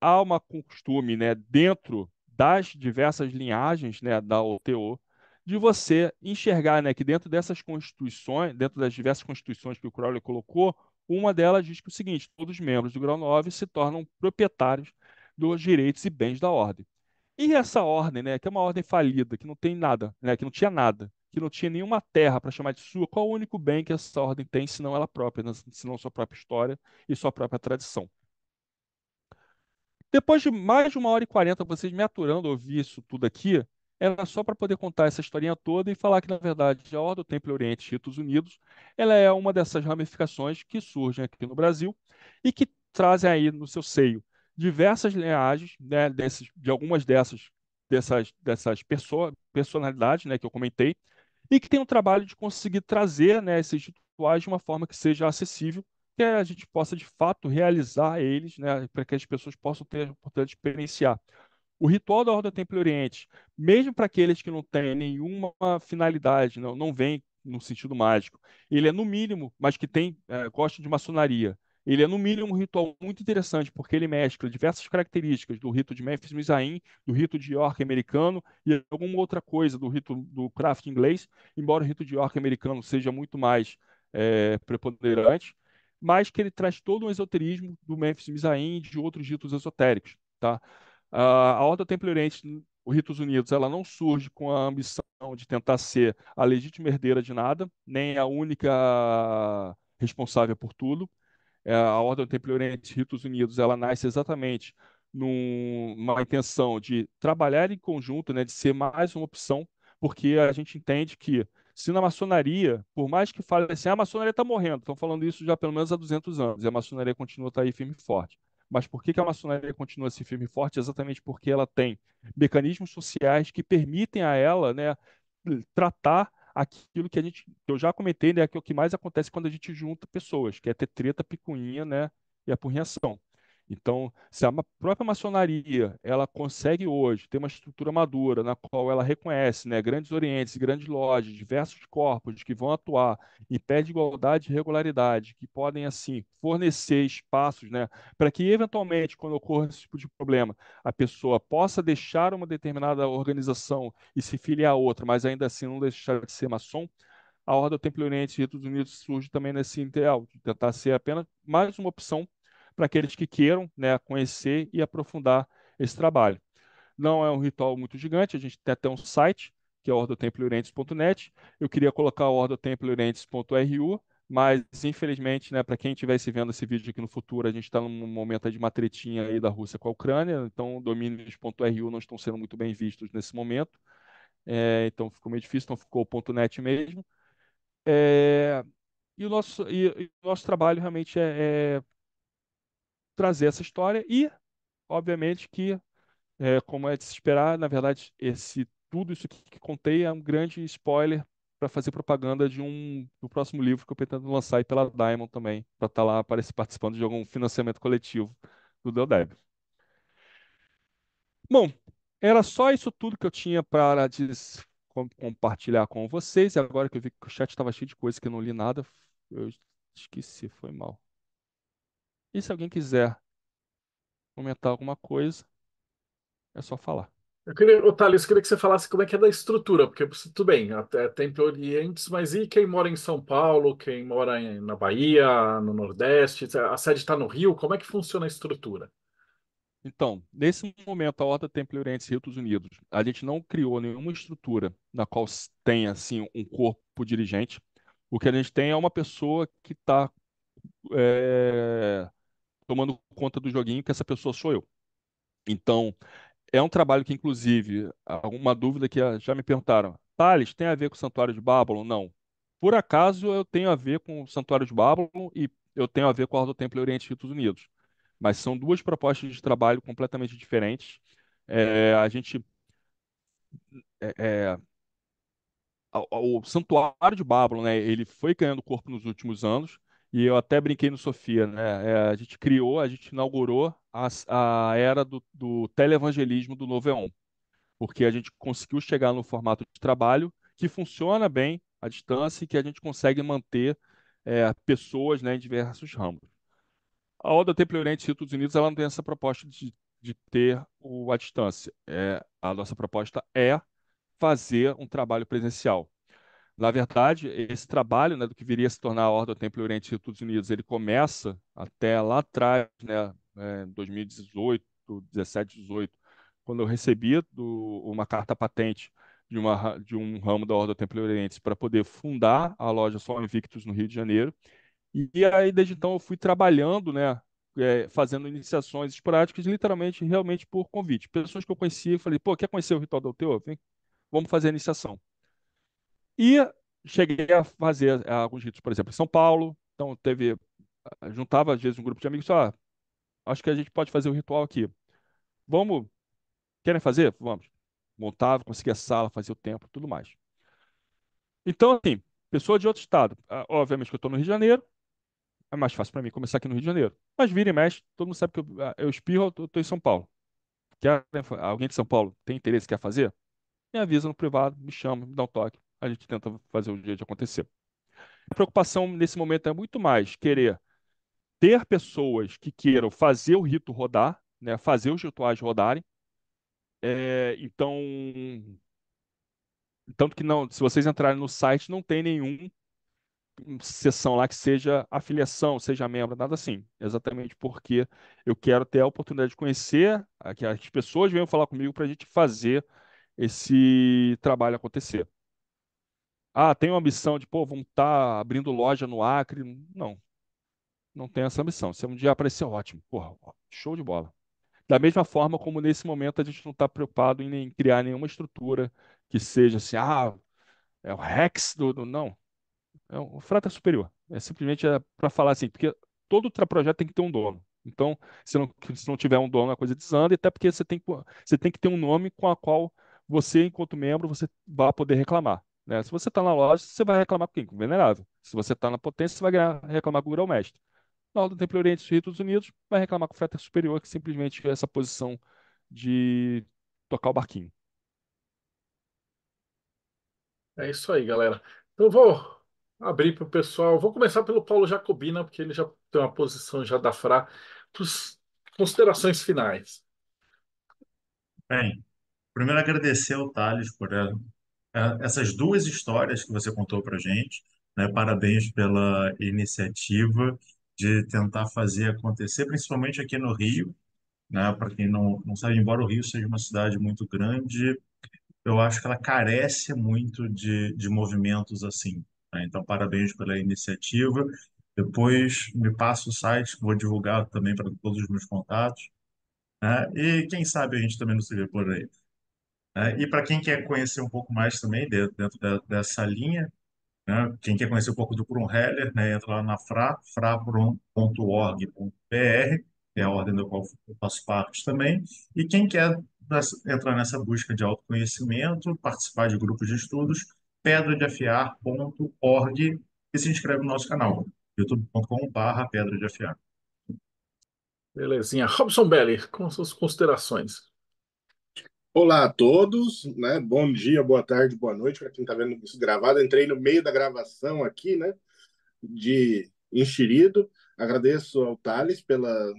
há uma costume né, dentro das diversas linhagens né, da OTO de você enxergar né, que dentro dessas constituições, dentro das diversas constituições que o Crowley colocou, uma delas diz que é o seguinte, todos os membros do grau 9 se tornam proprietários dos direitos e bens da ordem. E essa ordem, né, que é uma ordem falida, que não tem nada, né, que não tinha nada, que não tinha nenhuma terra para chamar de sua, qual o único bem que essa ordem tem, senão ela própria, né, senão sua própria história e sua própria tradição? Depois de mais de uma hora e quarenta, vocês me aturando ouvir isso tudo aqui, era só para poder contar essa historinha toda e falar que, na verdade, a Ordem do Templo Oriente Ritos Unidos ela é uma dessas ramificações que surgem aqui no Brasil e que trazem aí no seu seio diversas linhagens, né, desses, de algumas dessas, dessas, dessas pessoa, personalidades né, que eu comentei, e que tem um trabalho de conseguir trazer né, esses rituais de uma forma que seja acessível, que a gente possa de fato realizar eles, né, para que as pessoas possam ter a oportunidade de experienciar. O ritual da Ordem do Templo Oriente, mesmo para aqueles que não têm nenhuma finalidade, não, não vem no sentido mágico, ele é no mínimo, mas que tem, é, eh, gosta de maçonaria, ele é, no mínimo, um ritual muito interessante, porque ele mescla diversas características do rito de Memphis Misaim, do rito de York americano e alguma outra coisa do rito do craft inglês, embora o rito de York americano seja muito mais é, preponderante, mas que ele traz todo um esoterismo do Memphis Misaim e de outros ritos esotéricos. Tá? A, Ordem Templo Oriente, os Ritos Unidos, ela não surge com a ambição de tentar ser a legítima herdeira de nada, nem a única responsável por tudo é, a Ordem do Templo Oriente Ritos Unidos, ela nasce exatamente numa intenção de trabalhar em conjunto, né, de ser mais uma opção, porque a gente entende que se na maçonaria, por mais que fale, assim, ah, a maçonaria está morrendo, estão falando isso já pelo menos há 200 anos, e a maçonaria continua tá aí firme e forte. Mas por que, que a maçonaria continua assim firme e forte? Exatamente porque ela tem mecanismos sociais que permitem a ela né, tratar aquilo que a gente, que eu já comentei, né, que é o que mais acontece quando a gente junta pessoas, que é ter treta, picuinha, né, e apurrinhação. Então, se a própria maçonaria ela consegue hoje ter uma estrutura madura na qual ela reconhece né, grandes orientes, grandes lojas, diversos corpos que vão atuar em pé de igualdade e regularidade, que podem assim fornecer espaços né, para que eventualmente, quando ocorra esse tipo de problema, a pessoa possa deixar uma determinada organização e se filiar a outra, mas ainda assim não deixar de ser maçom, a Ordem do Templo Oriente e Ritos Unidos surge também nesse ideal, de tentar ser apenas mais uma opção para aqueles que queiram né, conhecer e aprofundar esse trabalho. Não é um ritual muito gigante, a gente tem até um site, que é ordotempleurentes.net. Eu queria colocar ordotempleurentes.ru, mas infelizmente, né, para quem estivesse vendo esse vídeo aqui no futuro, a gente está num momento de uma tretinha aí da Rússia com a Ucrânia, então domínios.ru não estão sendo muito bem vistos nesse momento. É, então ficou meio difícil, então ficou o .net mesmo. É, e, o nosso, e, e o nosso trabalho realmente é, é trazer essa história e, obviamente, que, é, como é de se esperar, na verdade, esse tudo isso que, que contei é um grande spoiler para fazer propaganda de um do próximo livro que eu pretendo lançar e pela Diamond também, para estar tá lá lá participando de algum financiamento coletivo do Deodeb. Bom, era só isso tudo que eu tinha para compartilhar com vocês. E agora que eu vi que o chat estava cheio de coisa que eu não li nada, eu esqueci, foi mal. E se alguém quiser comentar alguma coisa, é só falar. Eu queria, Otálio Thales, eu queria que você falasse como é que é da estrutura, porque tudo bem, até tem orientes, mas e quem mora em São Paulo, quem mora em, na Bahia, no Nordeste, a sede está no Rio, como é que funciona a estrutura? Então, nesse momento, a Horta Templo Orientes dos Unidos, a gente não criou nenhuma estrutura na qual tenha assim, um corpo dirigente. O que a gente tem é uma pessoa que está é, tomando conta do joguinho, que essa pessoa sou eu. Então, é um trabalho que, inclusive, alguma dúvida que ah, já me perguntaram, Thales, tem a ver com o Santuário de Bábalo? Não. Por acaso, eu tenho a ver com o Santuário de Bábalo e eu tenho a ver com a Ordem do Templo Oriente dos Unidos. Mas são duas propostas de trabalho completamente diferentes. É, a gente... É, é o Santuário de Bábalo, né, ele foi ganhando corpo nos últimos anos, e eu até brinquei no Sofia, né? É, a gente criou, a gente inaugurou a, a era do, do televangelismo do Novo Eon, é porque a gente conseguiu chegar no formato de trabalho que funciona bem à distância e que a gente consegue manter é, pessoas né, em diversos ramos. A Oda Templo Oriente e Estados Unidos ela não tem essa proposta de, de ter o, a distância. É, a nossa proposta é fazer um trabalho presencial. Na verdade, esse trabalho né, do que viria a se tornar a Ordem do Templo Oriente Estados Unidos, ele começa até lá atrás, né, é, em 2018, 17, 18, quando eu recebi do, uma carta patente de, uma, de, um ramo da Ordem do Templo Oriente para poder fundar a loja Sol Invictus no Rio de Janeiro. E aí, desde então, eu fui trabalhando, né, é, fazendo iniciações esporádicas, literalmente, realmente por convite. Pessoas que eu conhecia, eu falei, pô, quer conhecer o Ritual do Teu? Vem, vamos fazer a iniciação. E cheguei a fazer eh, alguns ritos, por exemplo, em São Paulo. Então teve, eh, juntava às vezes um grupo de amigos, ah, acho que a gente pode fazer o um ritual aqui. Vamos, querem fazer? Vamos. Montava, conseguia a sala, fazia o tempo, tudo mais. Então, assim, pessoa de outro estado. Ah, obviamente que eu estou no Rio de Janeiro, é mais fácil para mim começar aqui no Rio de Janeiro. Mas vira e mexe, todo mundo sabe que eu, ah, eu espirro, eu estou em São Paulo. Quer, alguém de São Paulo tem interesse, quer fazer? Me avisa no privado, me chama, me dá um toque a gente tenta fazer o dia de acontecer. A preocupação nesse momento é muito mais querer ter pessoas que queiram fazer o rito rodar, né, fazer os rituais rodarem. É, então, tanto que não, se vocês entrarem no site, não tem nenhum sessão lá que seja afiliação, seja membro, nada assim. Exatamente porque eu quero ter a oportunidade de conhecer, que as pessoas venham falar comigo para a gente fazer esse trabalho acontecer. Ah, tem uma missão de, pô, vamos estar tá abrindo loja no Acre. Não. Não tem essa missão. Se um dia aparecer, ótimo. Porra, show de bola. Da mesma forma como nesse momento a gente não está preocupado em nem criar nenhuma estrutura que seja assim, ah, é o Rex do. do... Não. É o frata é superior. É simplesmente é para falar assim, porque todo projeto tem que ter um dono. Então, se não, se não tiver um dono, a coisa desanda, e até porque você tem, você tem que ter um nome com a qual você, enquanto membro, você vai poder reclamar. Né? Se você está na loja, você vai reclamar com quem? Com o venerável. Se você está na potência, você vai reclamar com o grão mestre. Na Ordem Templo Oriente dos Ritos Unidos, vai reclamar com o Frater Superior, que simplesmente é essa posição de tocar o barquinho. É isso aí, galera. Então vou abrir para o pessoal. Vou começar pelo Paulo Jacobina, porque ele já tem uma posição já da Fra. Considerações finais. Bem, primeiro agradecer ao Thales por eh, é, essas duas histórias que você contou para gente. Né? Parabéns pela iniciativa de tentar fazer acontecer, principalmente aqui no Rio. Né? Para quem não, não sabe, embora o Rio seja uma cidade muito grande, eu acho que ela carece muito de, de movimentos assim. Né? Então, parabéns pela iniciativa. Depois me passa o site, vou divulgar também para todos os meus contatos. Né? E quem sabe a gente também não se vê por aí. Né? E para quem quer conhecer um pouco mais também, dentro, dessa linha, né? quem quer conhecer um pouco do Brunheller, né? entra lá na FRA, fraprum.org.br, que é a ordem da qual eu faço parte também, e quem quer entrar nessa busca de autoconhecimento, participar de grupos de estudos, pedradeafiar.org e se inscreve no nosso canal, youtube.com.br pedradeafiar. Belezinha. Robson Belli, com suas considerações. Olá a todos, né? Bom dia, boa tarde, boa noite para quem está vendo isso gravado. Entrei no meio da gravação aqui, né? De enxerido. Agradeço ao Thales pela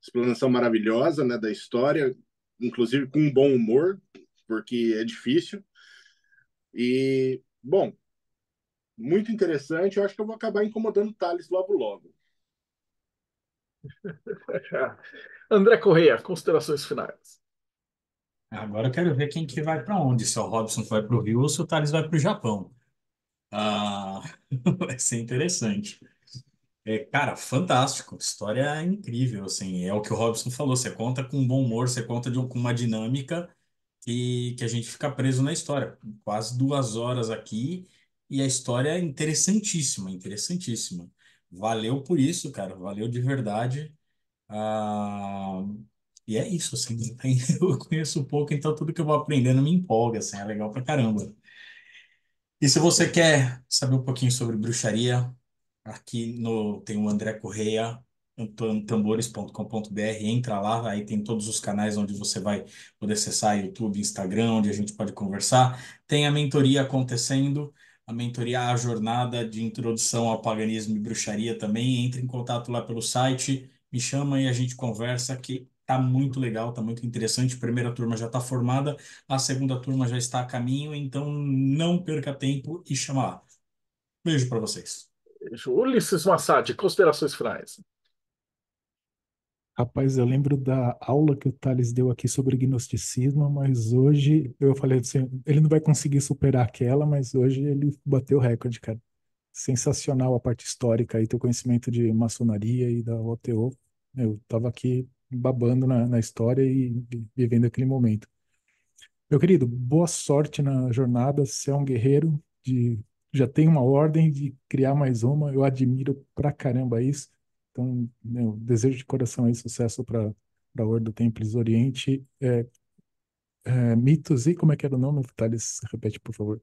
explanação maravilhosa, né? Da história, inclusive com um bom humor, porque é difícil. E, bom, muito interessante. Eu acho que eu vou acabar incomodando o Thales logo, logo. André Correia, considerações finais. Agora eu quero ver quem que vai para onde, se o Robson vai para o Rio ou se o Thales vai para o Japão. Ah, vai ser interessante. É, cara, fantástico, história incrível, assim, é o que o Robson falou, você conta com um bom humor, você conta de, com uma dinâmica que, que a gente fica preso na história. Quase duas horas aqui e a história é interessantíssima, interessantíssima. Valeu por isso, cara, valeu de verdade. Ah, e é isso, assim, né? eu conheço pouco, então tudo que eu vou aprendendo me empolga, assim, é legal pra caramba. E se você quer saber um pouquinho sobre bruxaria, aqui no tem o André Correia, tambores.com.br, entra lá, aí tem todos os canais onde você vai poder acessar YouTube, Instagram, onde a gente pode conversar. Tem a mentoria acontecendo, a mentoria A Jornada de Introdução ao Paganismo e Bruxaria também. Entre em contato lá pelo site, me chama e a gente conversa aqui Tá muito legal, tá muito interessante. A primeira turma já está formada, a segunda turma já está a caminho, então não perca tempo e chama lá. Beijo para vocês. Ulisses Massad, considerações finais. Rapaz, eu lembro da aula que o Thales deu aqui sobre gnosticismo, mas hoje eu falei assim, ele não vai conseguir superar aquela, mas hoje ele bateu o recorde, cara. Sensacional a parte histórica e teu conhecimento de maçonaria e da OTO. Eu tava aqui babando na, na história e vivendo aquele momento. Meu querido, boa sorte na jornada. Você é um guerreiro, de, já tem uma ordem de criar mais uma. Eu admiro pra caramba isso. Então, meu, desejo de coração aí sucesso para a Ordo Templis Oriente. É, é, Mitos e como é que era o nome, Thales? Repete, por favor.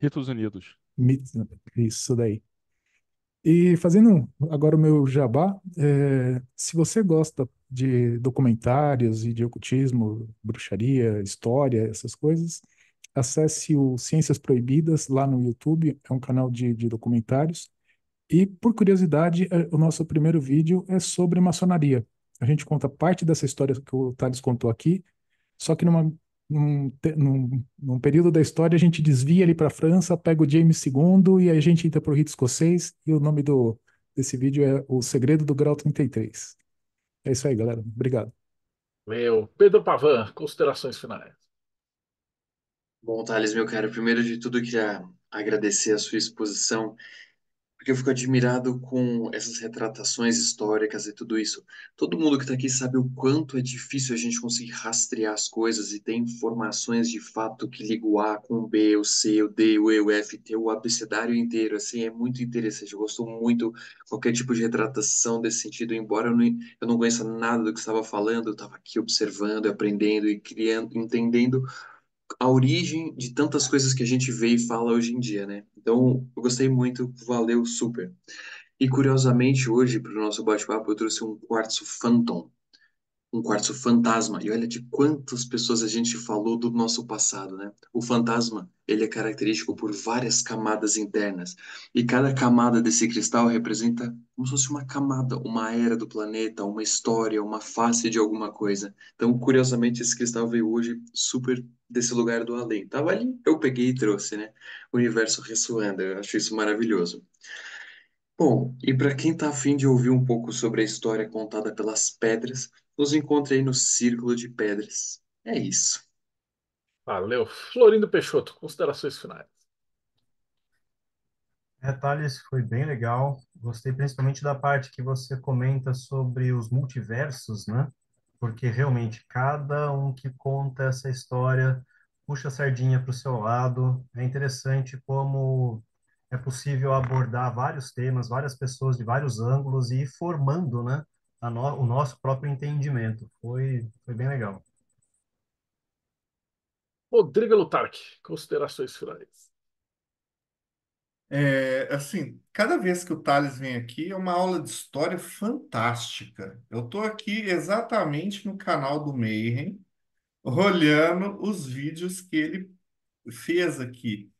Ritos Unidos. Mitos, isso daí. E fazendo agora o meu jabá, é, se você gosta de documentários e de ocultismo, bruxaria, história, essas coisas, acesse o Ciências Proibidas lá no YouTube, é um canal de, de documentários. E, por curiosidade, é, o nosso primeiro vídeo é sobre maçonaria. A gente conta parte dessa história que o Thales contou aqui, só que numa num, num, num, período da história a gente desvia ali para a França, pega o James II e a gente entra para o rito escocês e o nome do, desse vídeo é O Segredo do Grau 33. É isso aí, galera. Obrigado. Meu, Pedro Pavan, considerações finais. Bom, Thales, meu cara, primeiro de tudo queria agradecer a sua exposição porque eu fico admirado com essas retratações históricas e tudo isso. Todo mundo que está aqui sabe o quanto é difícil a gente conseguir rastrear as coisas e ter informações de fato que ligam o A com o B, o C, o D, o E, o F, ter o abecedário inteiro. Assim, é muito interessante. Eu gosto muito qualquer tipo de retratação desse sentido, embora eu não, eu não conheça nada do que estava falando, eu estava aqui observando, aprendendo e criando, entendendo a origem de tantas coisas que a gente vê e fala hoje em dia, né? Então, eu gostei muito, valeu super. E curiosamente, hoje, para o nosso bate-papo, eu trouxe um quartzo Phantom um quartzo fantasma. E olha de quantas pessoas a gente falou do nosso passado, né? O fantasma, ele é característico por várias camadas internas. E cada camada desse cristal representa como se fosse uma camada, uma era do planeta, uma história, uma face de alguma coisa. Então, curiosamente, esse cristal veio hoje super desse lugar do além. Tava ali, eu peguei e trouxe, né? O universo ressoando. Eu acho isso maravilhoso. Bom, e para quem está afim de ouvir um pouco sobre a história contada pelas pedras, nos encontre aí no Círculo de Pedras. É isso. Valeu. Florindo Peixoto, considerações finais. Detalhes foi bem legal. Gostei principalmente da parte que você comenta sobre os multiversos, né? Porque realmente cada um que conta essa história puxa a sardinha para o seu lado. É interessante como é possível abordar vários temas, várias pessoas de vários ângulos e ir formando, né? no, o nosso próprio entendimento. Foi, foi bem legal. Rodrigo Lutarque, considerações finais. É, assim, cada vez que o Thales vem aqui é uma aula de história fantástica. Eu estou aqui exatamente no canal do Mayhem, olhando os vídeos que ele fez aqui.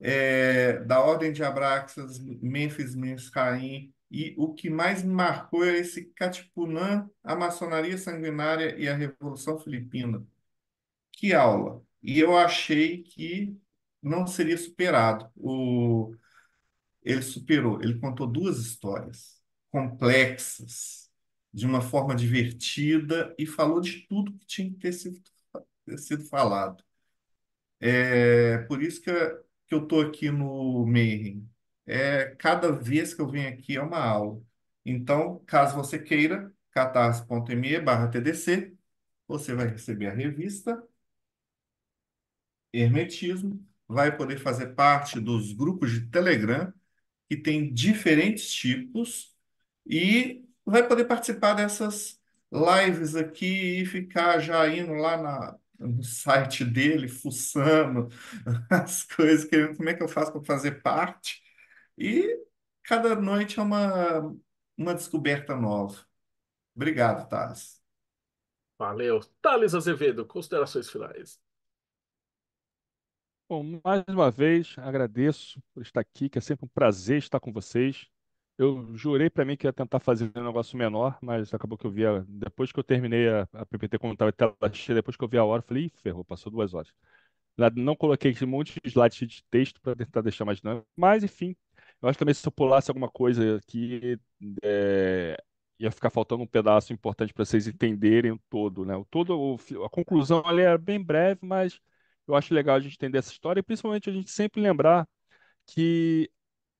É, da Ordem de Abraxas, Memphis, Memphis Caim, e o que mais me marcou é esse Katipunã, a maçonaria sanguinária e a Revolução Filipina. Que aula! E eu achei que não seria superado. O... Ele superou, ele contou duas histórias complexas, de uma forma divertida e falou de tudo que tinha que ter sido, ter sido falado. É por isso que, que eu estou aqui no Meirin, é, cada vez que eu venho aqui é uma aula. Então, caso você queira, catarse.me TDC, você vai receber a revista Hermetismo, vai poder fazer parte dos grupos de Telegram, que tem diferentes tipos, e vai poder participar dessas lives aqui e ficar já indo lá na, no site dele, fuçando as coisas, querendo como é que eu faço para fazer parte. E cada noite é uma, uma descoberta nova. Obrigado, Thales. Valeu. Thales Azevedo, considerações finais. Bom, mais uma vez, agradeço por estar aqui, que é sempre um prazer estar com vocês. Eu jurei para mim que ia tentar fazer um negócio menor, mas acabou que eu vi, a... depois que eu terminei a, a PPT como estava tela cheia, depois que eu vi a hora, eu falei, Ih, ferrou, passou duas horas. Não coloquei esse monte de slides de texto para tentar deixar mais dinâmico, mas enfim, eu acho também se eu pulasse alguma coisa aqui, é, ia ficar faltando um pedaço importante para vocês entenderem o todo, né? O todo, a conclusão ali era é bem breve, mas eu acho legal a gente entender essa história e principalmente a gente sempre lembrar que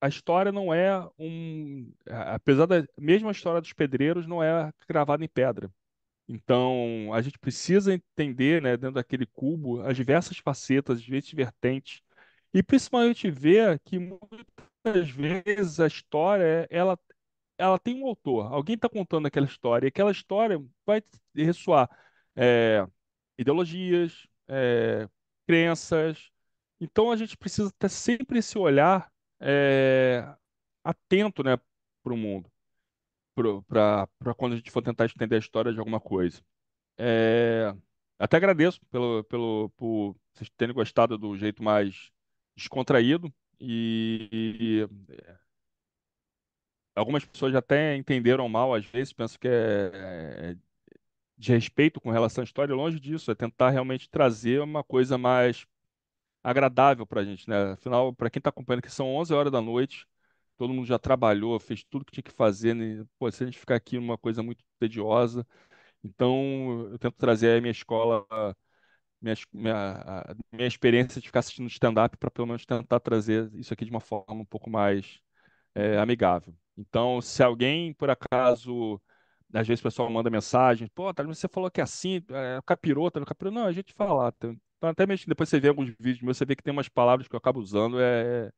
a história não é um, apesar da mesmo a história dos pedreiros não é gravada em pedra. Então, a gente precisa entender, né, dentro daquele cubo, as diversas facetas, as diversas vertentes e principalmente ver que muitas vezes a história, ela, ela tem um autor. Alguém está contando aquela história. E aquela história vai ressoar é, ideologias, é, crenças. Então a gente precisa ter tá sempre esse olhar é, atento né, para o mundo, para quando a gente for tentar entender a história de alguma coisa. É, até agradeço pelo, pelo, por vocês terem gostado do jeito mais descontraído e, e algumas pessoas já até entenderam mal, às vezes, penso que é, é, é de respeito com relação à história, longe disso, é tentar realmente trazer uma coisa mais agradável para a gente, né? Afinal, para quem está acompanhando que são 11 horas da noite, todo mundo já trabalhou, fez tudo que tinha que fazer, né? Pô, se a gente ficar aqui numa coisa muito tediosa, então eu tento trazer a minha escola minha, minha, minha experiência de ficar assistindo stand-up para pelo menos tentar trazer isso aqui de uma forma um pouco mais é, amigável. Então, se alguém, por acaso, às vezes o pessoal manda mensagem, pô, tá, você falou que é assim, é, é capirota, não, é capirota, não, a gente fala. Ah, então, até mesmo depois você vê alguns vídeos meus, você vê que tem umas palavras que eu acabo usando, é... é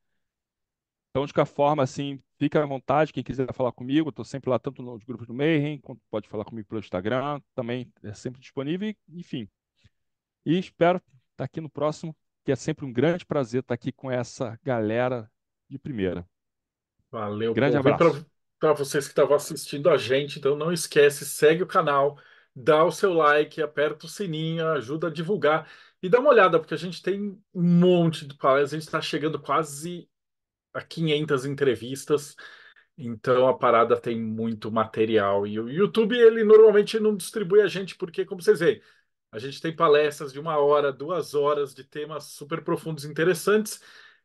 então, de qualquer forma, assim, fica à vontade, quem quiser falar comigo, estou sempre lá, tanto nos grupos do Meir quanto pode falar comigo pelo Instagram, também é sempre disponível, enfim, e espero estar aqui no próximo, que é sempre um grande prazer estar aqui com essa galera de primeira. Valeu, grande povo. abraço. Para vocês que estavam assistindo a gente, então não esquece, segue o canal, dá o seu like, aperta o sininho, ajuda a divulgar e dá uma olhada, porque a gente tem um monte de palestras, a gente está chegando quase a 500 entrevistas. Então a parada tem muito material e o YouTube ele normalmente não distribui a gente porque como vocês veem, a gente tem palestras de uma hora, duas horas de temas super profundos e interessantes.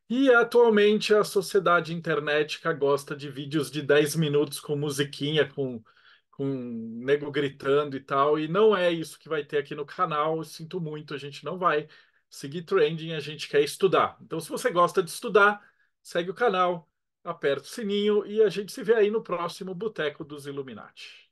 E atualmente a sociedade internetica gosta de vídeos de 10 minutos com musiquinha, com, com nego gritando e tal. E não é isso que vai ter aqui no canal. Eu sinto muito, a gente não vai seguir trending, a gente quer estudar. Então, se você gosta de estudar, segue o canal, aperta o sininho e a gente se vê aí no próximo Boteco dos Illuminati.